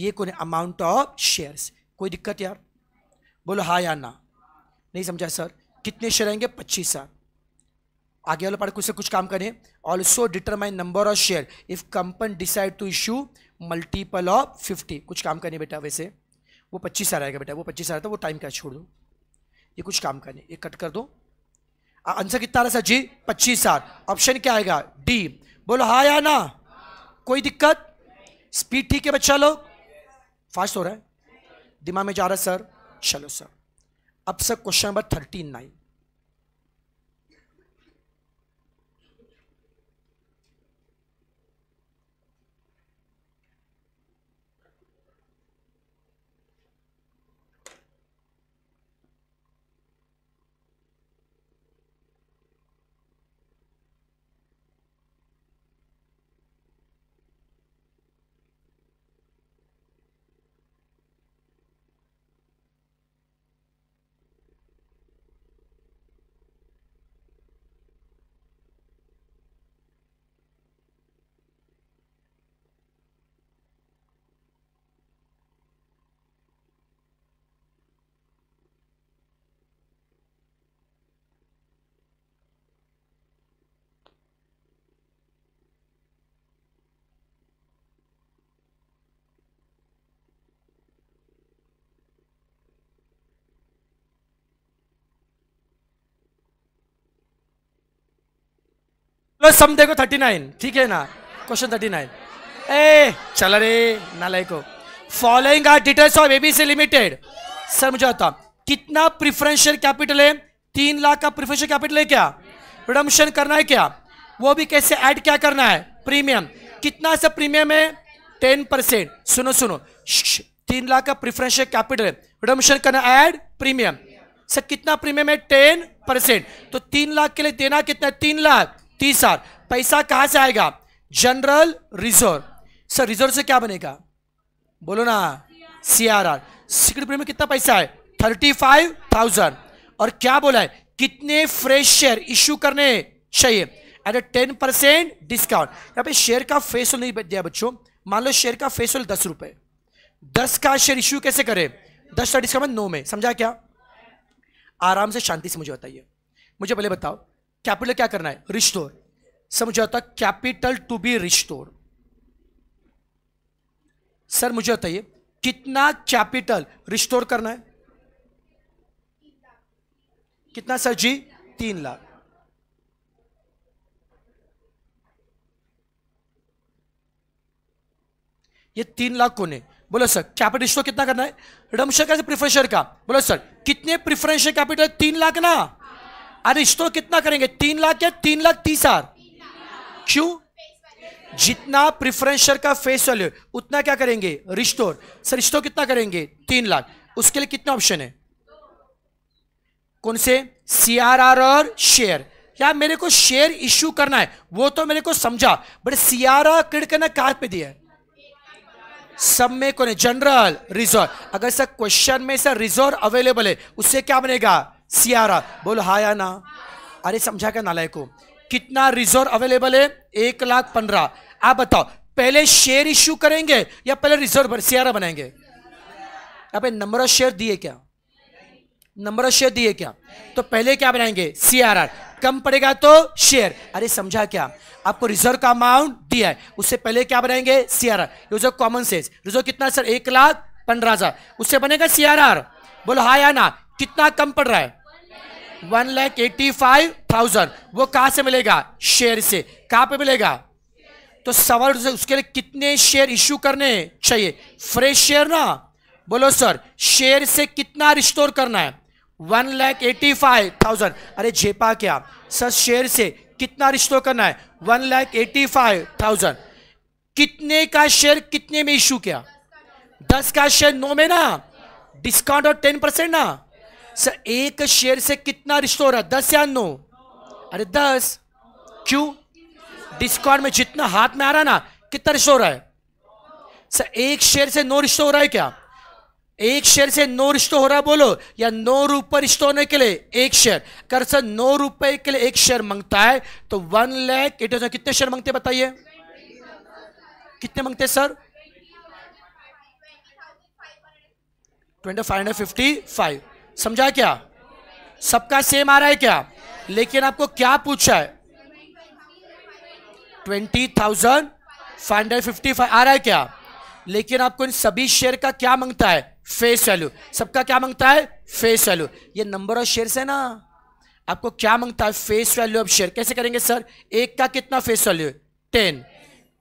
ये कौन है अमाउंट ऑफ शेयर्स कोई दिक्कत यार बोलो हाँ या ना नहीं समझा सर कितने शेयर आएंगे पच्चीस हजार आगे वाले पढ़ कुछ से कुछ काम करें also determine number of share if company decide to issue multiple of fifty कुछ काम करें बेटा वैसे वो पच्चीस साल आएगा बेटा वो पच्चीस आ रहा था तो वो टाइम का छोड़ दो ये कुछ काम का नहीं ये कट कर दो आंसर कितना आ रहा सर जी पच्चीस साल ऑप्शन क्या आएगा डी बोलो हाँ या ना कोई दिक्कत स्पीड ठीक है बच्चा लोग फास्ट हो रहा है दिमाग में जा रहा है सर चलो सर अब sir question number thirty nine plus sum देखो थर्टी नाइन ठीक है ना क्वेश्चन थर्टी नाइन ए चल रे नालय को following are details of ABC limited sir मुझे बताओ कितना प्रिफरेंशियल कैपिटल है तीन लाख का प्रिफरेंशियल कैपिटल है क्या रिडम्शन करना है क्या वो भी कैसे ऐड क्या करना है प्रीमियम कितना सा प्रीमियम है टेन परसेंट सुनो सुनो तीन लाख का प्रिफरेंशियल कैपिटल है रिडम्शन करना ऐड प्रीमियम सर कितना प्रीमियम है टेन परसेंट तो तीन लाख के लिए देना कितना है तीन लाख टी सर पैसा कहां से आएगा जनरल रिजर्व सर रिजर्व से क्या बनेगा बोलो ना सीआरआर सीक्रेट प्रीमियम कितना पैसा है थर्टी फाइव थाउजेंड और क्या बोला है कितने फ्रेश शेयर इश्यू करने चाहिए at a ten percent discount यहाँ पे शेयर का फेसल नहीं दिया बच्चों मान लो शेयर का फेसल दस रुपए दस का शेयर इश्यू कैसे करें दस का डिस्काउंट नौ में समझा क्या आराम से शांति से मुझे बताइए मुझे पहले बताओ कैपिटल क्या करना है रिस्टोर समझ आता capital to be restore sir मुझे बताइए कितना कैपिटल रिस्टोर करना है कितना सर जी तीन लाख ये तीन लाख कौन है बोलो सर कैपिटल रिस्टोर कितना करना है रमशर से प्रिफरेंशियर का बोलो सर कितने प्रिफरेंशियल कैपिटल तीन लाख ना रिश्तों कितना करेंगे तीन लाख या तीन लाख तीस हजार क्यों जितना प्रिफरेंशियर का फेस वैल्यू उतना क्या करेंगे रिश्तों सर रिश्तों कितना करेंगे तीन लाख उसके लिए कितने ऑप्शन है कौन से सी और शेयर यार मेरे को शेयर इश्यू करना है वो तो मेरे को समझा बट सी आर आर करना कहा पे दिया है सब में कौन है जनरल रिजर्व अगर सर क्वेश्चन में सर रिजर्व अवेलेबल है उससे क्या बनेगा सियारा बोलो हाँ या ना अरे समझा क्या नालायक को कितना रिजर्व अवेलेबल है एक लाख पंद्रह आप बताओ पहले शेयर इश्यू करेंगे या पहले रिजर्व सियारा बनाएंगे अब नंबर ऑफ शेयर दिए क्या नंबर ऑफ शेयर दिए क्या तो पहले क्या बनाएंगे सीआरआर कम पड़ेगा तो शेयर अरे समझा क्या आपको रिजर्व का अमाउंट दिया है उससे पहले क्या बनाएंगे CRR reserve common says reserve कितना सर एक लाख पंद्रह हजार उससे बनेगा सीआरआर बोलो हा या ना कितना कम पड़ रहा है one lakh eighty five thousand वो कहां से मिलेगा शेयर से कहां पे मिलेगा तो सवाल उसके लिए कितने शेयर इश्यू करने चाहिए फ्रेश शेयर ना बोलो सर शेयर से कितना रिस्टोर करना है one lakh eighty five thousand अरे झेपा क्या सर शेयर से कितना रिस्टोर करना है one lakh eighty five thousand कितने का शेयर कितने में इश्यू किया दस का शेयर नौ में ना डिस्काउंट और टेन परसेंट ना सर एक शेर से कितना रिश्ता हो रहा दस या नौ अरे दस क्यों डिस्काउंट में जितना हाथ में आ रहा ना कितना रिश्ता हो रहा है सर एक शेर से नौ रिश्ता हो रहा है क्या एक शेर से नौ रिश्ता हो रहा है बोलो या नौ रुपये रिश्ता होने के लिए एक शेयर कर सर नौ रुपये के लिए एक शेयर मांगता है तो वन लैख एट कितने शेयर मांगते बताइए कितने मांगते sir twenty five hundred fifty five समझा क्या सबका सेम आ रहा है क्या लेकिन आपको क्या पूछा है twenty thousand five hundred fifty five आ रहा है क्या लेकिन आपको इन सभी शेयर का क्या मांगता है फेस वैल्यू सबका क्या मांगता है फेस वैल्यू ये नंबर ऑफ शेयर है ना आपको क्या मांगता है फेस वैल्यू ऑफ शेयर कैसे करेंगे सर एक का कितना फेस वैल्यू टेन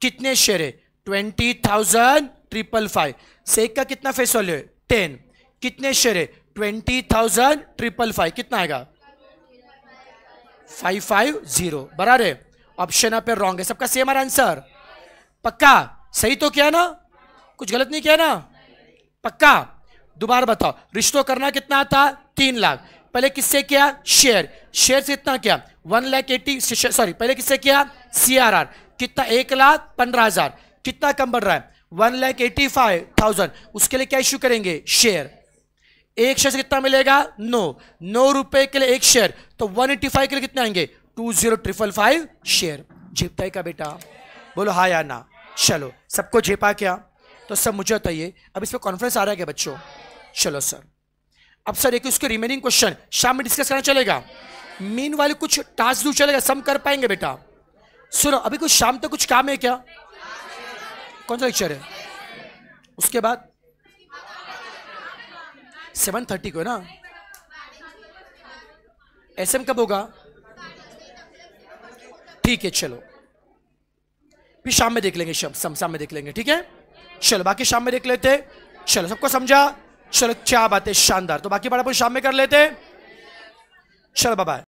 कितने शेयर है ट्वेंटी थाउजेंड ट्रिपल फाइव से एक का कितना फेस वैल्यू है टेन कितने शेयर है ट्वेंटी थाउजेंड ट्रिपल फाइव कितना आएगा फाइव फाइव जीरो बराबर है ऑप्शन आप रॉन्ग है सबका सेम आर आंसर पक्का सही तो क्या ना कुछ गलत नहीं किया ना पक्का दोबारा बताओ रिश्तों करना कितना आता तीन लाख पहले किससे किया शेयर शेयर से इतना क्या वन लाख एटी सॉरी पहले किससे किया सीआरआर कितना एक लाख पंद्रह हजार कितना कम बढ़ रहा है one lakh eighty five thousand उसके लिए क्या इश्यू करेंगे शेयर एक शेयर से कितना मिलेगा नो नौ रुपए के लिए एक शेयर तो वन एट्टी फाइव के लिए कितने आएंगे two zero triple five share झेपता का बेटा बोलो हा या ना चलो सबको झेपा क्या तो सब मुझे बताइए अब इस पर कॉन्फ्रेंस आ रहा है क्या बच्चों चलो सर अब सर एक उसके रिमेनिंग क्वेश्चन शाम में डिस्कस करना चलेगा मीन वाले कुछ टास्क दूर चलेगा सम कर पाएंगे बेटा सुनो अभी कुछ शाम तक तो कुछ काम है क्या कौन सा लेक्चर है उसके बाद सेवन थर्टी को है ना एस एम कब होगा ठीक है चलो फिर शाम में देख लेंगे शाम शाम में देख लेंगे ठीक है चलो बाकी शाम में देख लेते चलो सबको समझा चलो क्या बात है शानदार तो बाकी बड़ा शाम में कर लेते चलो बाबा